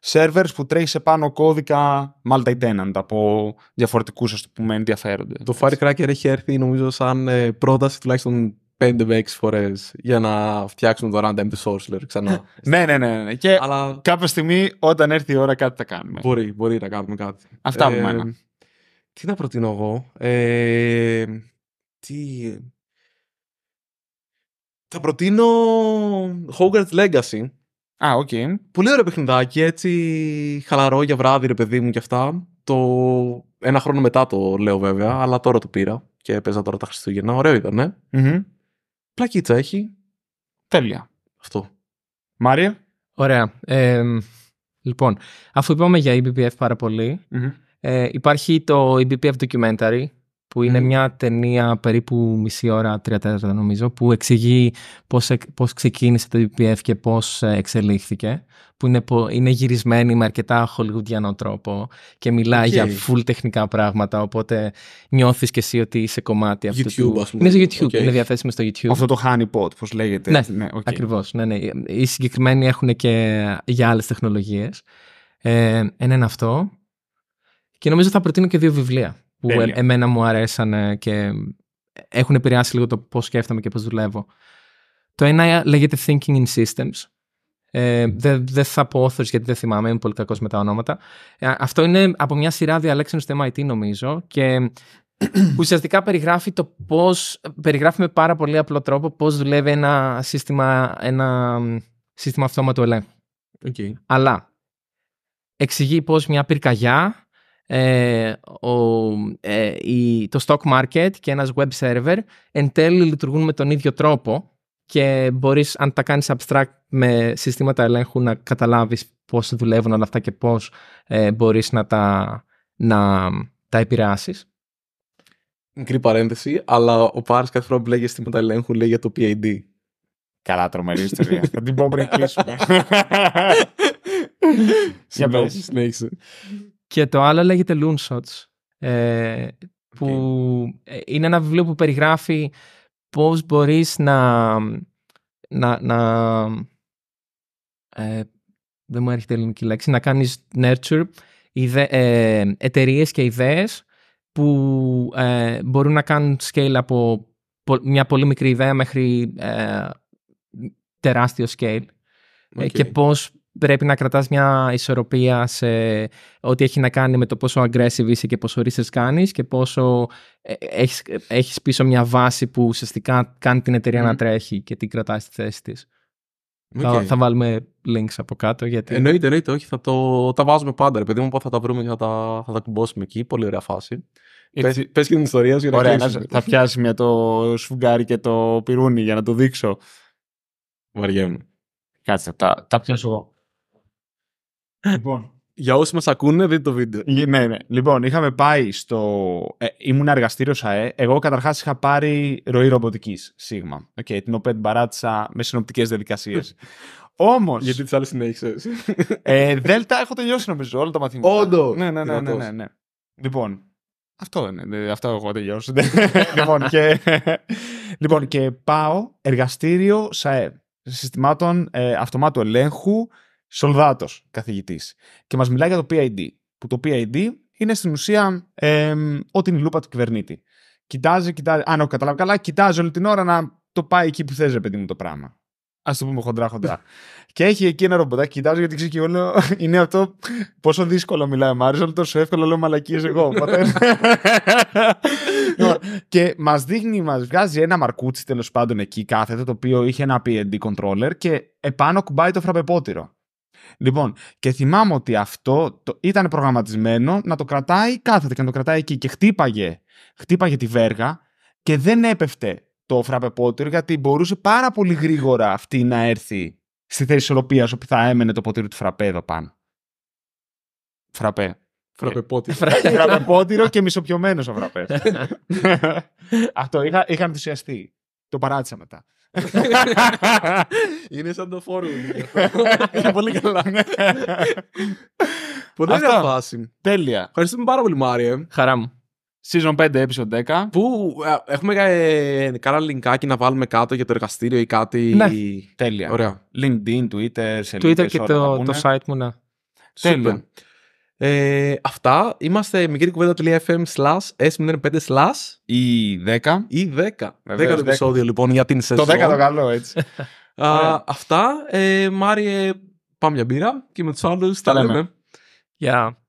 servers που τρέχει σε πάνω κώδικα multi-tenant από διαφορετικούς ας πούμε ενδιαφέρονται. Το Firecracker έχει έρθει νομίζω σαν ε, πρόταση τουλάχιστον 5 με 6 φορές για να φτιάξουν το random του Sorcerer ξανά. ναι, ναι, ναι, ναι. Και Αλλά... κάποια στιγμή όταν έρθει η ώρα κάτι θα κάνουμε. Μπορεί, μπορεί να κάνουμε κάτι. Αυτά από ε, μένα. Τι να προτείνω εγώ. Ε, τι... Θα προτείνω Hogwarts Legacy. Α, οκ. Okay. Πολύ ωραίο παιχνιδάκι, έτσι χαλαρό για βράδυ ρε παιδί μου και αυτά. Το... Ένα χρόνο μετά το λέω βέβαια, αλλά τώρα το πήρα και παίζα τώρα τα Χριστούγεννα. Ωραίο ήταν, ε? mm-hmm. Πλακίτσα έχει. Τέλεια. Αυτό. Μάρια. Ωραία. λοιπόν, αφού είπαμε για EBPF πάρα ε, υπάρχει το EBPF documentary που είναι μια ταινία περίπου μισή ώρα, τρία τέταρτα νομίζω, που εξηγεί πώς, πώς ξεκίνησε το EPF και πώς ε, εξελίχθηκε, που είναι, είναι γυρισμένη με αρκετά χολιγουδιανό τρόπο και μιλάει για full τεχνικά πράγματα, οπότε νιώθεις και εσύ ότι είσαι κομμάτι αυτού YouTube, του... Ας πούμε. Είναι στο YouTube, είναι διαθέσιμο στο YouTube. Αυτό το honeypot, πώς λέγεται. Ναι, ναι okay. ακριβώς. Ναι, ναι. Οι συγκεκριμένοι έχουν και για άλλες τεχνολογίες. Ε, ένα είναι αυτό. Και νομίζω θα προτείνω και δύο βιβλία που ε, εμένα μου αρέσαν και έχουν επηρεάσει λίγο το πώς σκέφτομαι και πώς δουλεύω. Το ένα λέγεται Thinking in Systems. Ε, δεν θα πω authors γιατί δεν θυμάμαι, είμαι πολύ κακός με τα ονόματα. Ε, αυτό είναι από μια σειρά διαλέξεων στο MIT νομίζω και ουσιαστικά περιγράφει το πώς, περιγράφει με πάρα πολύ απλό τρόπο πώς δουλεύει ένα σύστημα, ένα σύστημα αυτόματο ελέγχου. Αλλά εξηγεί πώς μια πυρκαγιά ε, ο, ε, το stock market και ένας web server εν τέλει λειτουργούν με τον ίδιο τρόπο και μπορείς αν τα κάνεις abstract με συστήματα ελέγχου να καταλάβεις πώς δουλεύουν όλα αυτά και πώς ε, μπορείς να τα, να, τα επηρεάσεις. Μικρή παρένθεση, αλλά ο Πάρς κάθε φορά που συστήματα ελέγχου λέει για το PID. Καλά, τρομερή ιστορία. Θα την πω πριν κλείσουμε. Συνέχισε. Και το άλλο λέγεται Loonshots, ε, που ε, είναι ένα βιβλίο που περιγράφει πώς μπορείς να... Ε, δεν μου έρχεται η ελληνική λέξη, να κάνεις nurture ιδε, ε, εταιρείες και ιδέες που ε, μπορούν να κάνουν scale από μια πολύ μικρή ιδέα μέχρι τεράστιο scale και πώς πρέπει να κρατάς μια ισορροπία σε ό,τι έχει να κάνει με το πόσο aggressive είσαι και πόσο research κάνεις και πόσο ε, έχεις, έχεις πίσω μια βάση που ουσιαστικά κάνει την εταιρεία να τρέχει και την κρατάς στη θέση της. Θα, βάλουμε links από κάτω. Γιατί... Εννοείται, εννοείται, όχι. Θα το, τα βάζουμε πάντα. Επειδή μου μου, θα τα βρούμε και θα τα, θα τα κουμπώσουμε εκεί. Πολύ ωραία φάση. Πες, πες και την ιστορία σου για να Ωραία, θα πιάσει μια το σφουγγάρι και το πυρούνι για να το δείξω. Βαριέμαι. Κάτσε, τα, τα πιάσω εγώ. Λοιπόν. Για όσους μας ακούνε, δείτε το βίντεο. Ναι, ναι. Λοιπόν, είχαμε πάει στο. Ε, ήμουν εργαστήριο ΣΑΕ. Εγώ καταρχάς είχα πάρει ροή ρομποτικής Σίγμα. Okay, την οποία την παράτησα με συνοπτικές διαδικασίες. Όμως. Γιατί τις άλλες συνέχισες. Ε, Δέλτα έχω τελειώσει νομίζω όλα τα μαθήματα. Όντως. Ναι, ναι, ναι, ναι, ναι, ναι. Λοιπόν. Αυτό είναι. Αυτό έχω τελειώσει. Ναι. λοιπόν, και... λοιπόν, και πάω εργαστήριο ΣΑΕ. Συστημάτων ε, αυτομάτου ελέγχου Σολδάτος, καθηγητής. Και μας μιλάει για το PID. Που το PID είναι στην ουσία ε, ό,τι είναι η λούπα του κυβερνήτη. Κοιτάζει, κοιτάζει. Αν έχω καταλάβει καλά, κοιτάζει όλη την ώρα να το πάει εκεί που θες, ρε παιδί μου το πράγμα. Ας το πούμε χοντρά, χοντρά. και έχει εκεί ένα ρομποτάκι, Κοιτάζει γιατί ξέρει και εγώ είναι αυτό. Πόσο δύσκολο μιλάει ο Μάριος, τόσο εύκολο λέω μαλακίες εγώ. και μας δείχνει, μας βγάζει ένα μαρκούτσι τέλος πάντων εκεί κάθεται, το οποίο είχε ένα PND controller και επάνω κουμπάει το φραπεπότηρο. Λοιπόν, και θυμάμαι ότι αυτό ήταν προγραμματισμένο να το κρατάει κάθεται και να το κρατάει εκεί. Και χτύπαγε, χτύπαγε τη βέργα και δεν έπεφτε το φραπεπότηρο γιατί μπορούσε πάρα πολύ γρήγορα αυτή να έρθει στη θέση ισορροπίας όπου θα έμενε το ποτήρι του φραπέ εδώ πάνω. Φραπέ. Φραπεπότηρο. Ε, και μισοπιωμένος ο φραπές. αυτό. Είχα, είχα ενθουσιαστεί. Το παράτησα μετά. Είναι σαν το φόρουμ. Είναι πολύ καλά. Ποτέ δεν Τέλεια. Ευχαριστούμε πάρα πολύ, Μάριε. Χαρά μου. Season 5, episode 10. Που έχουμε ε, κάνα linkάκι να βάλουμε κάτω για το εργαστήριο ή κάτι. Ναι. Τέλεια. Ωραία. LinkedIn, Twitter, σελίδες. Twitter και το, το site μου, ναι. Τέλεια. Ε, αυτά. Είμαστε μικρή slash S05 slash ή 10. Ή 10. Βεβαίως, 10 το επεισόδιο λοιπόν για την σεζόν. Το 10 το καλό έτσι. Α, αυτά. Ε, Μάριε, πάμε για μπύρα και με τους άλλους τα, τα λέμε. Γεια. Yeah.